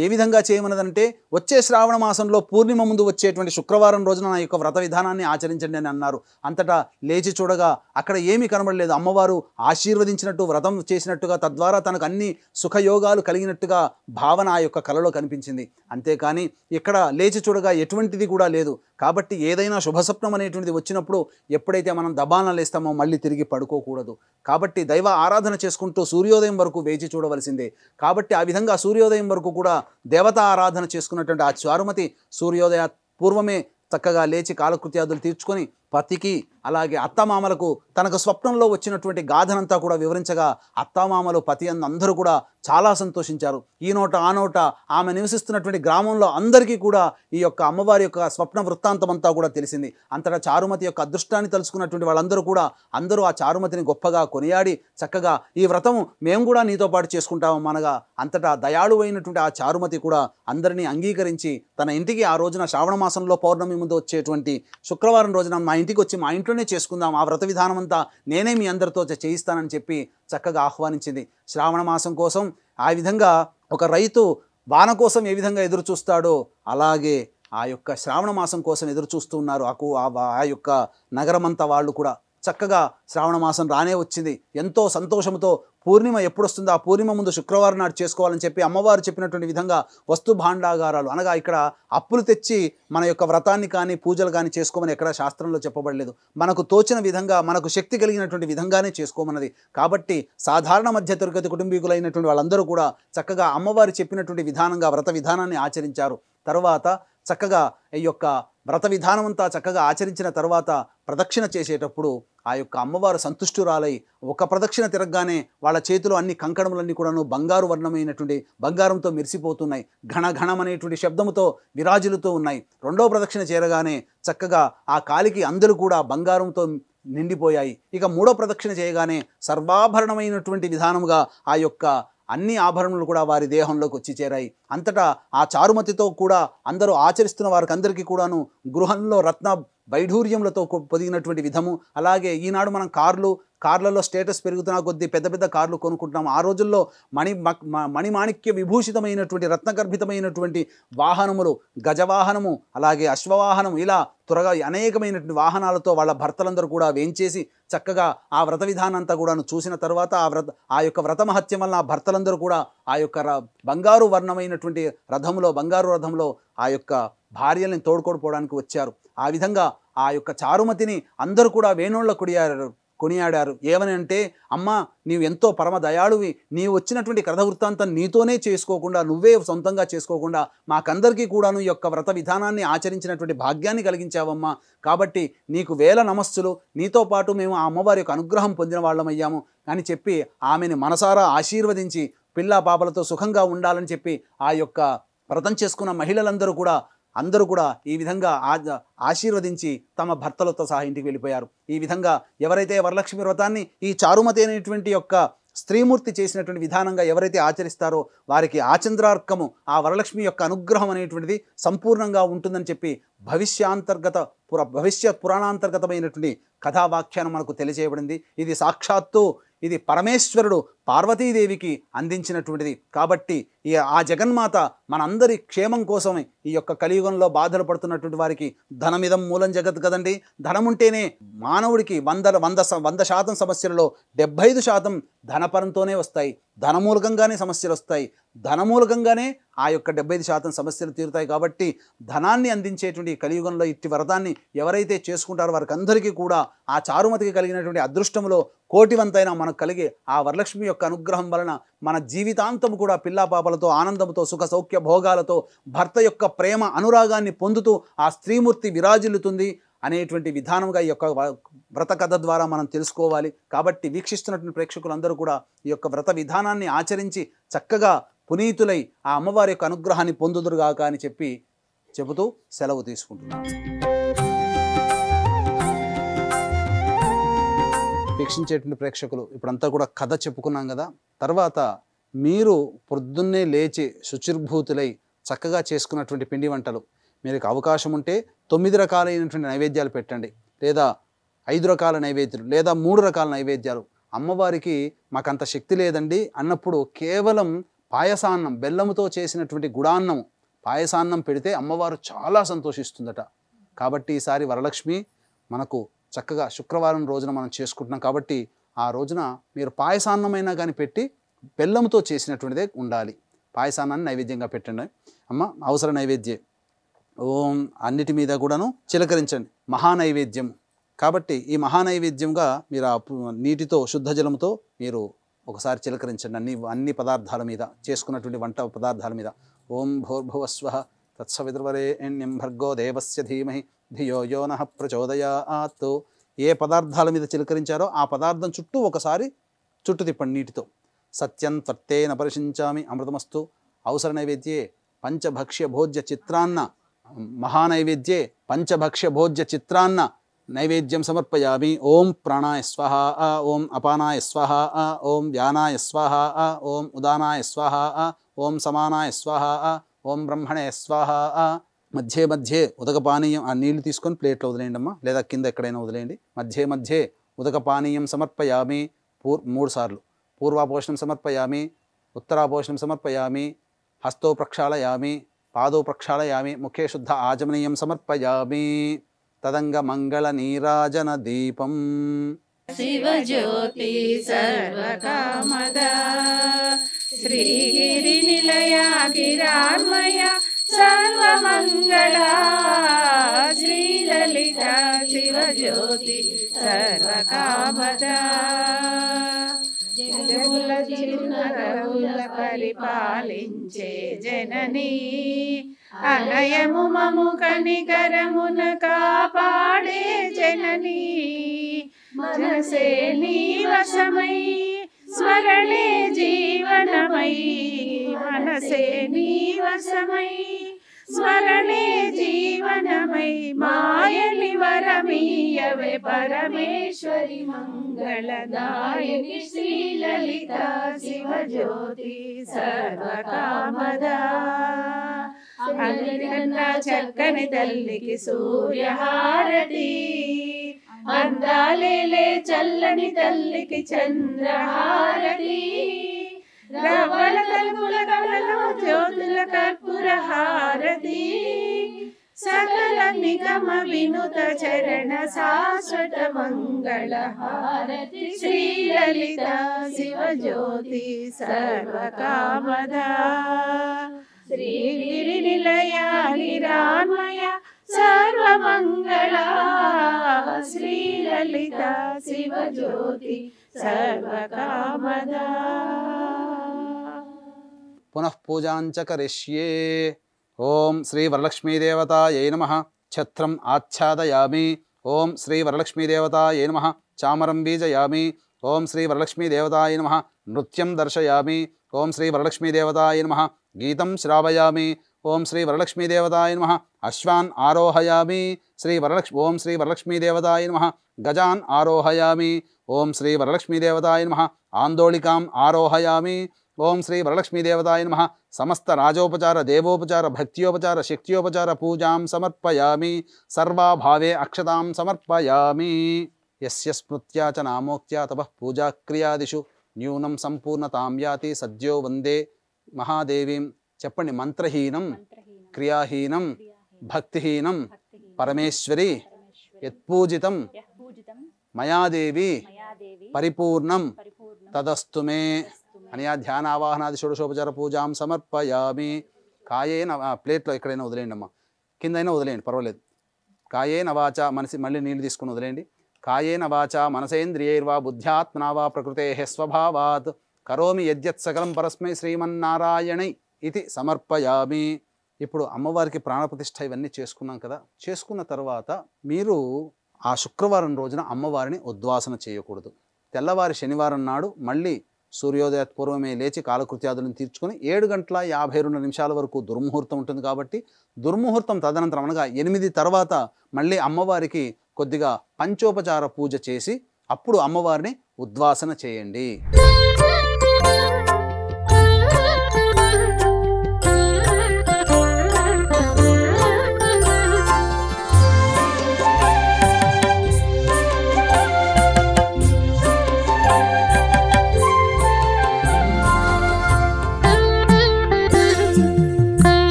ఏ విధంగా చేయమన్నదంటే వచ్చే శ్రావణ మాసంలో పూర్ణిమ ముందు వచ్చేటువంటి శుక్రవారం రోజున నా యొక్క వ్రత విధానాన్ని ఆచరించండి అని అన్నారు అంతటా లేచి చూడగా అక్కడ ఏమీ కనబడలేదు అమ్మవారు ఆశీర్వదించినట్టు వ్రతం చేసినట్టుగా తద్వారా తనకు అన్ని సుఖయోగాలు కలిగినట్టుగా భావన ఆ యొక్క కళలో కనిపించింది అంతేకాని ఇక్కడ లేచి చూడగా ఎటువంటిది కూడా లేదు కాబట్టి ఏదైనా శుభస్వప్నం అనేటువంటిది వచ్చినప్పుడు ఎప్పుడైతే మనం దబాన లేస్తామో మళ్ళీ తిరిగి పడుకోకూడదు కాబట్టి దైవ ఆరాధన చేసుకుంటూ సూర్యోదయం వరకు వేచి చూడవలసిందే కాబట్టి ఆ విధంగా సూర్యోదయం వరకు కూడా దేవత ఆరాధన చేసుకున్నటువంటి ఆ చారుమతి సూర్యోదయ పూర్వమే చక్కగా లేచి కాలకృత్యాదులు తీర్చుకొని పతికి అలాగే అత్తమామలకు తనకు స్వప్నంలో వచ్చినటువంటి గాథనంతా కూడా వివరించగా అత్తమామలు పతి అందరూ కూడా చాలా సంతోషించారు ఈ నోట ఆ నోట ఆమె నివసిస్తున్నటువంటి గ్రామంలో అందరికీ కూడా ఈ యొక్క అమ్మవారి యొక్క స్వప్న వృత్తాంతం అంతా కూడా తెలిసింది అంతటా చారుమతి యొక్క అదృష్టాన్ని తలుచుకున్నటువంటి వాళ్ళందరూ కూడా అందరూ ఆ చారుమతిని గొప్పగా కొనియాడి చక్కగా ఈ వ్రతం మేము కూడా నీతో పాటు చేసుకుంటామమ్మా అనగా అంతటా అయినటువంటి ఆ చారుమతి కూడా అందరినీ అంగీకరించి తన ఇంటికి ఆ రోజున శ్రావణ మాసంలో పౌర్ణమి ముందు వచ్చేటువంటి శుక్రవారం రోజున మా ఇంటికి వచ్చి మా ఇంట్లోనే చేసుకుందాం ఆ వ్రత విధానం అంతా నేనే మీ అందరితో చేయిస్తానని చెప్పి చక్కగా ఆహ్వానించింది శ్రావణ మాసం కోసం ఆ విధంగా ఒక రైతు వాన కోసం ఏ విధంగా ఎదురు చూస్తాడో అలాగే ఆ యొక్క శ్రావణ మాసం కోసం ఎదురు చూస్తూ ఉన్నారు ఆ యొక్క నగరమంతా వాళ్ళు కూడా చక్కగా శ్రావణ మాసం రానే వచ్చింది ఎంతో సంతోషంతో పూర్ణిమ ఎప్పుడొస్తుందో ఆ పూర్ణిమ ముందు శుక్రవారం నాడు చేసుకోవాలని చెప్పి అమ్మవారు చెప్పినటువంటి విధంగా వస్తు భాండాగారాలు అనగా ఇక్కడ అప్పులు తెచ్చి మన యొక్క వ్రతాన్ని కానీ పూజలు కానీ చేసుకోమని ఎక్కడ శాస్త్రంలో చెప్పబడలేదు మనకు తోచిన విధంగా మనకు శక్తి కలిగినటువంటి విధంగానే చేసుకోమన్నది కాబట్టి సాధారణ మధ్య తరగతి కుటుంబీకులైనటువంటి వాళ్ళందరూ కూడా చక్కగా అమ్మవారు చెప్పినటువంటి విధానంగా వ్రత విధానాన్ని ఆచరించారు తర్వాత చక్కగా ఈ యొక్క వ్రత విధానం అంతా చక్కగా ఆచరించిన తర్వాత ప్రదక్షిణ చేసేటప్పుడు ఆ యొక్క అమ్మవారు సంతుష్టురాలై ఒక ప్రదక్షిణ తిరగగానే వాళ్ళ చేతిలో అన్ని కంకణములన్నీ కూడాను బంగారు వర్ణమైనటువంటి బంగారంతో మెరిసిపోతున్నాయి ఘణఘణమనేటువంటి శబ్దముతో విరాజులుతో ఉన్నాయి రెండో ప్రదక్షిణ చేరగానే చక్కగా ఆ కాలికి అందరూ కూడా బంగారంతో నిండిపోయాయి ఇక మూడో ప్రదక్షిణ చేయగానే సర్వాభరణమైనటువంటి విధానముగా ఆ యొక్క అన్ని ఆభరణలు కూడా వారి దేహంలోకి వచ్చి చేరాయి అంతటా ఆ చారుమతితో కూడా అందరూ ఆచరిస్తున్న వారికందరికీ కూడాను గృహంలో రత్న వైఢూర్యములతో పొదిగినటువంటి విధము అలాగే ఈనాడు మనం కార్లు కార్లలో స్టేటస్ పెరుగుతున్న కొద్దీ పెద్ద పెద్ద కార్లు కొనుక్కుంటున్నాం ఆ రోజుల్లో మణి మణిమాణిక్య విభూషితమైనటువంటి రత్నగర్భితమైనటువంటి వాహనములు గజవాహనము అలాగే అశ్వవాహనం ఇలా త్వరగా అనేకమైనటువంటి వాహనాలతో వాళ్ళ భర్తలందరూ కూడా వేంచేసి చక్కగా ఆ వ్రత విధానం అంతా కూడాను చూసిన తర్వాత ఆ వ్రత ఆ యొక్క వ్రతమహత్యం వల్ల వలన ఆ భర్తలందరూ కూడా ఆ యొక్క బంగారు వర్ణమైనటువంటి రథంలో బంగారు రథంలో ఆ యొక్క భార్యల్ని తోడుకోడిపోవడానికి వచ్చారు ఆ విధంగా ఆ యొక్క చారుమతిని అందరూ కూడా వేణుళ్ళ కుడియారు కొనియాడారు ఏమని అంటే అమ్మ నీవు ఎంతో పరమ దయాళువి నీవు వచ్చినటువంటి కథ వృత్తాంతం నీతోనే చేసుకోకుండా నువ్వే సొంతంగా చేసుకోకుండా మాకందరికీ కూడాను యొక్క వ్రత విధానాన్ని ఆచరించినటువంటి భాగ్యాన్ని కలిగించావమ్మా కాబట్టి నీకు వేల నమస్సులు నీతో పాటు మేము ఆ అమ్మవారి యొక్క అనుగ్రహం పొందిన వాళ్ళమయ్యాము అని చెప్పి ఆమెను మనసారా ఆశీర్వదించి పిల్ల పాపలతో సుఖంగా ఉండాలని చెప్పి ఆ యొక్క వ్రతం చేసుకున్న మహిళలందరూ కూడా అందరూ కూడా ఈ విధంగా ఆశీర్వదించి తమ భర్తలతో సహా ఇంటికి వెళ్ళిపోయారు ఈ విధంగా ఎవరైతే వరలక్ష్మి వ్రతాన్ని ఈ చారుమతి అనేటువంటి యొక్క స్త్రీమూర్తి చేసినటువంటి విధానంగా ఎవరైతే ఆచరిస్తారో వారికి ఆచంద్రార్కము ఆ వరలక్ష్మి యొక్క అనుగ్రహం అనేటువంటిది సంపూర్ణంగా ఉంటుందని చెప్పి భవిష్యాంతర్గత పుర భవిష్యత్ పురాణాంతర్గతమైనటువంటి కథావాఖ్యానం మనకు తెలియజేయబడింది ఇది సాక్షాత్తు ఇది పరమేశ్వరుడు పార్వతీదేవికి అందించినటువంటిది కాబట్టి ఈ ఆ జగన్మాత మనందరి క్షేమం కోసమే ఈ యొక్క కలియుగంలో బాధలు పడుతున్నటువంటి వారికి ధనమిదం మూలం జగత్ కదండి ధనం ఉంటేనే మానవుడికి వంద వంద వంద శాతం సమస్యలలో డెబ్బై ఐదు శాతం ధనపరంతోనే వస్తాయి ధనమూలకంగానే సమస్యలు వస్తాయి ధనమూలకంగానే ఆ యొక్క డెబ్బై ఐదు శాతం సమస్యలు తీరుతాయి కాబట్టి ధనాన్ని అందించేటువంటి కలియుగంలో ఇట్టి వరదాన్ని ఎవరైతే చేసుకుంటారో వారికి అందరికీ కూడా ఆ చారుమతికి కలిగినటువంటి అదృష్టంలో కోటివంతైన మనకు కలిగి ఆ వరలక్ష్మి యొక్క అనుగ్రహం వలన మన జీవితాంతం కూడా పిల్లాపాపలతో ఆనందంతో సుఖ సౌఖ్య భోగాలతో భర్త యొక్క ప్రేమ అనురాగాన్ని పొందుతూ ఆ స్త్రీమూర్తి విరాజిల్లుతుంది అనేటువంటి విధానంగా ఈ యొక్క వ్రత కథ ద్వారా మనం తెలుసుకోవాలి కాబట్టి వీక్షిస్తున్నటువంటి ప్రేక్షకులందరూ కూడా ఈ యొక్క వ్రత విధానాన్ని ఆచరించి చక్కగా పునీతులై ఆ అమ్మవారి యొక్క అనుగ్రహాన్ని పొందుదురుగాక అని చెప్పి చెబుతూ సెలవు తీసుకుంటున్నాను వీక్షించేటువంటి ప్రేక్షకులు ఇప్పుడంతా కూడా కథ చెప్పుకున్నాం కదా తర్వాత మీరు పొద్దున్నే లేచి శుచిర్భూతులై చక్కగా చేసుకున్నటువంటి పిండి వంటలు మీకు అవకాశం ఉంటే తొమ్మిది రకాలైనటువంటి నైవేద్యాలు పెట్టండి లేదా ఐదు రకాల నైవేద్యాలు లేదా మూడు రకాల నైవేద్యాలు అమ్మవారికి మాకంత శక్తి లేదండి అన్నప్పుడు కేవలం పాయసాన్నం బెల్లముతో చేసినటువంటి గుడాన్నం పాయసాన్నం పెడితే అమ్మవారు చాలా సంతోషిస్తుందట కాబట్టి ఈసారి వరలక్ష్మి మనకు చక్కగా శుక్రవారం రోజున మనం చేసుకుంటున్నాం కాబట్టి ఆ రోజున మీరు పాయసాన్నమైనా కానీ పెట్టి బెల్లంతో చేసినటువంటిదే ఉండాలి పాయసాన్నాన్ని నైవేద్యంగా పెట్టండి అమ్మ అవసర నైవేద్యం ఓం అన్నిటి మీద కూడాను చిలకరించండి మహానైవేద్యం కాబట్టి ఈ మహానైవేద్యంగా మీరు ఆ నీటితో శుద్ధ జలంతో మీరు ఒకసారి చిలకరించండి అన్ని అన్ని పదార్థాల మీద చేసుకున్నటువంటి వంట పదార్థాల మీద ఓం భోర్భువస్వ తత్సవిద్రవరేణ్యం భర్గో దేవస్య ధీమహి ధియో యోన ప్రచోదయాత్ ఏ పదార్థాల మీద చిలకరించారో ఆ పదార్థం చుట్టూ ఒకసారి చుట్టు తిప్పండి నీటితో సత్యం త్వత్తేన పరిశించామి అమృతమస్తు అవసర నైవేద్యే పంచభక్ష్య భోజ్య చిత్రాన్న మహానైవేద్యే పంచభక్ష్య భోజ్య చిత్రాన్న నైవేద్యం సమర్పయామి ఓం ప్రాణాయ స్వాహ ఓం అపానాయ స్వాహ ఓం వ్యానాయ స్వాహ ఓం ఉదానాయ స్వాహ ఓం సమానాయ స్వాహ ఓం బ్రహ్మణే స్వాహ మధ్య మధ్య ఉదకపానీయం ఆ నీళ్లు తీసుకొని ప్లేట్లో వదిలేయండి అమ్మా లేదా కింద ఎక్కడైనా వదిలేయండి మధ్య మధ్య ఉదకపానీయం సమర్పయామి పూర్ మూడు సార్లు పూర్వాపోషణం సమర్పయామి ఉత్తరాపోషణం సమర్పయామి హస్తో ప్రక్షాళయామి పాదో ప్రక్షాళయామి ముఖే శుద్ధ ఆచమనీయం సమర్పయామి तदङ्गमङ्गलनीराजनदीपम् शिवज्योति सर्वकामदा श्रीगिरिनिलया गिरार्मया सर्वमङ्गला श्रीललिता शिवज्योति सर्वकामदा జగుల చిన్న రఘుల పరిపాలించే జననీ అనయము మము కనికరమున కాపాడే జననీ మనసే నీ వశమై స్మరణే జీవనమై మనసే నీ వశమై స్మరణే జీవనమై మాయని వరమీయవే పరమేశ్వరి మంగళదాయని శ్రీ లలిత శివజ్యోతి సర్వకామద అందరికన్నా చక్కని తల్లికి సూర్యహారతి అందాలేలే చల్లని తల్లికి చంద్రహారతి రవల కల్పుల కవలలో జ్యోతుల కర్పూర హారతి సకల నిగమ వినుత చరణ శాశ్వత మంగళ హారతి శ్రీ లలిత శివ జ్యోతి సర్వకామద శ్రీ గిరి నిలయ గిరాన్మయ सर्वमङ्गला श्रीललिता शिवज्योति सर्वकामदा पुनः पूजाञ्च करिष्ये ॐ श्रीवरलक्ष्मीदेवतायै नमः छत्रम् नम ॐ श्रीवरलक्ष्मीदेवतायै ओं श्री बीजयामि नम नृत्यम दर्शयामी ओं श्री ॐ नम गीत श्रावयामी ओं श्री श्रीवरलक्ष्मीदेवतायै नम अश्वान् आरोहयामि श्रीवरलक्ष् ॐ श्रीवरलक्ष्मीदेवतायै नमः गजान् ओं श्री श्रीवरलक्ष्मीदेवतायै नम आंदोलिका आरोहयामि ఓం శ్రీ వరలక్ష్మీదేవతాయ నమ సమస్త రాజోపచార దేవోపచార భక్త్యోపచార శక్త్యోపచార పూజాం సమర్పయామి సర్వాభావే అక్షతాం సమర్పయామి ఎస్య స్మృత్యా చ నామోక్త్యా తపః పూజాక్రియాదిషు న్యూనం సంపూర్ణతాం యాతి సద్యో వందే మహాదేవీం చెప్పండి మంత్రహీనం క్రియాహీనం భక్తిహీనం పరమేశ్వరి యత్పూజితం మయాదేవి పరిపూర్ణం తదస్తు మే అనయా ధ్యాన ఆవాహనాది షోడశోపచార పూజాం సమర్పయామి కాయేన ప్లేట్లో ఎక్కడైనా వదిలేయండి అమ్మ కిందైనా వదిలేయండి పర్వాలేదు కాయేన వాచ మనసి మళ్ళీ నీళ్ళు తీసుకుని వదిలేయండి కాయేన వాచ మనసేంద్రియైర్వా బుద్ధ్యాత్మనావా ప్రకృతే ప్రకృతే స్వభావాత్ కరోమి యద్యత్ సకలం పరస్మై శ్రీమన్నారాయణై ఇది సమర్పయామి ఇప్పుడు అమ్మవారికి ప్రాణప్రతిష్ట ఇవన్నీ చేసుకున్నాం కదా చేసుకున్న తర్వాత మీరు ఆ శుక్రవారం రోజున అమ్మవారిని ఉద్వాసన చేయకూడదు తెల్లవారి శనివారం నాడు మళ్ళీ సూర్యోదయాత్ పూర్వమే లేచి కాలకృత్యాదులను తీర్చుకొని ఏడు గంటల యాభై రెండు నిమిషాల వరకు దుర్ముహూర్తం ఉంటుంది కాబట్టి దుర్ముహూర్తం తదనంతరం అనగా ఎనిమిది తర్వాత మళ్ళీ అమ్మవారికి కొద్దిగా పంచోపచార పూజ చేసి అప్పుడు అమ్మవారిని ఉద్వాసన చేయండి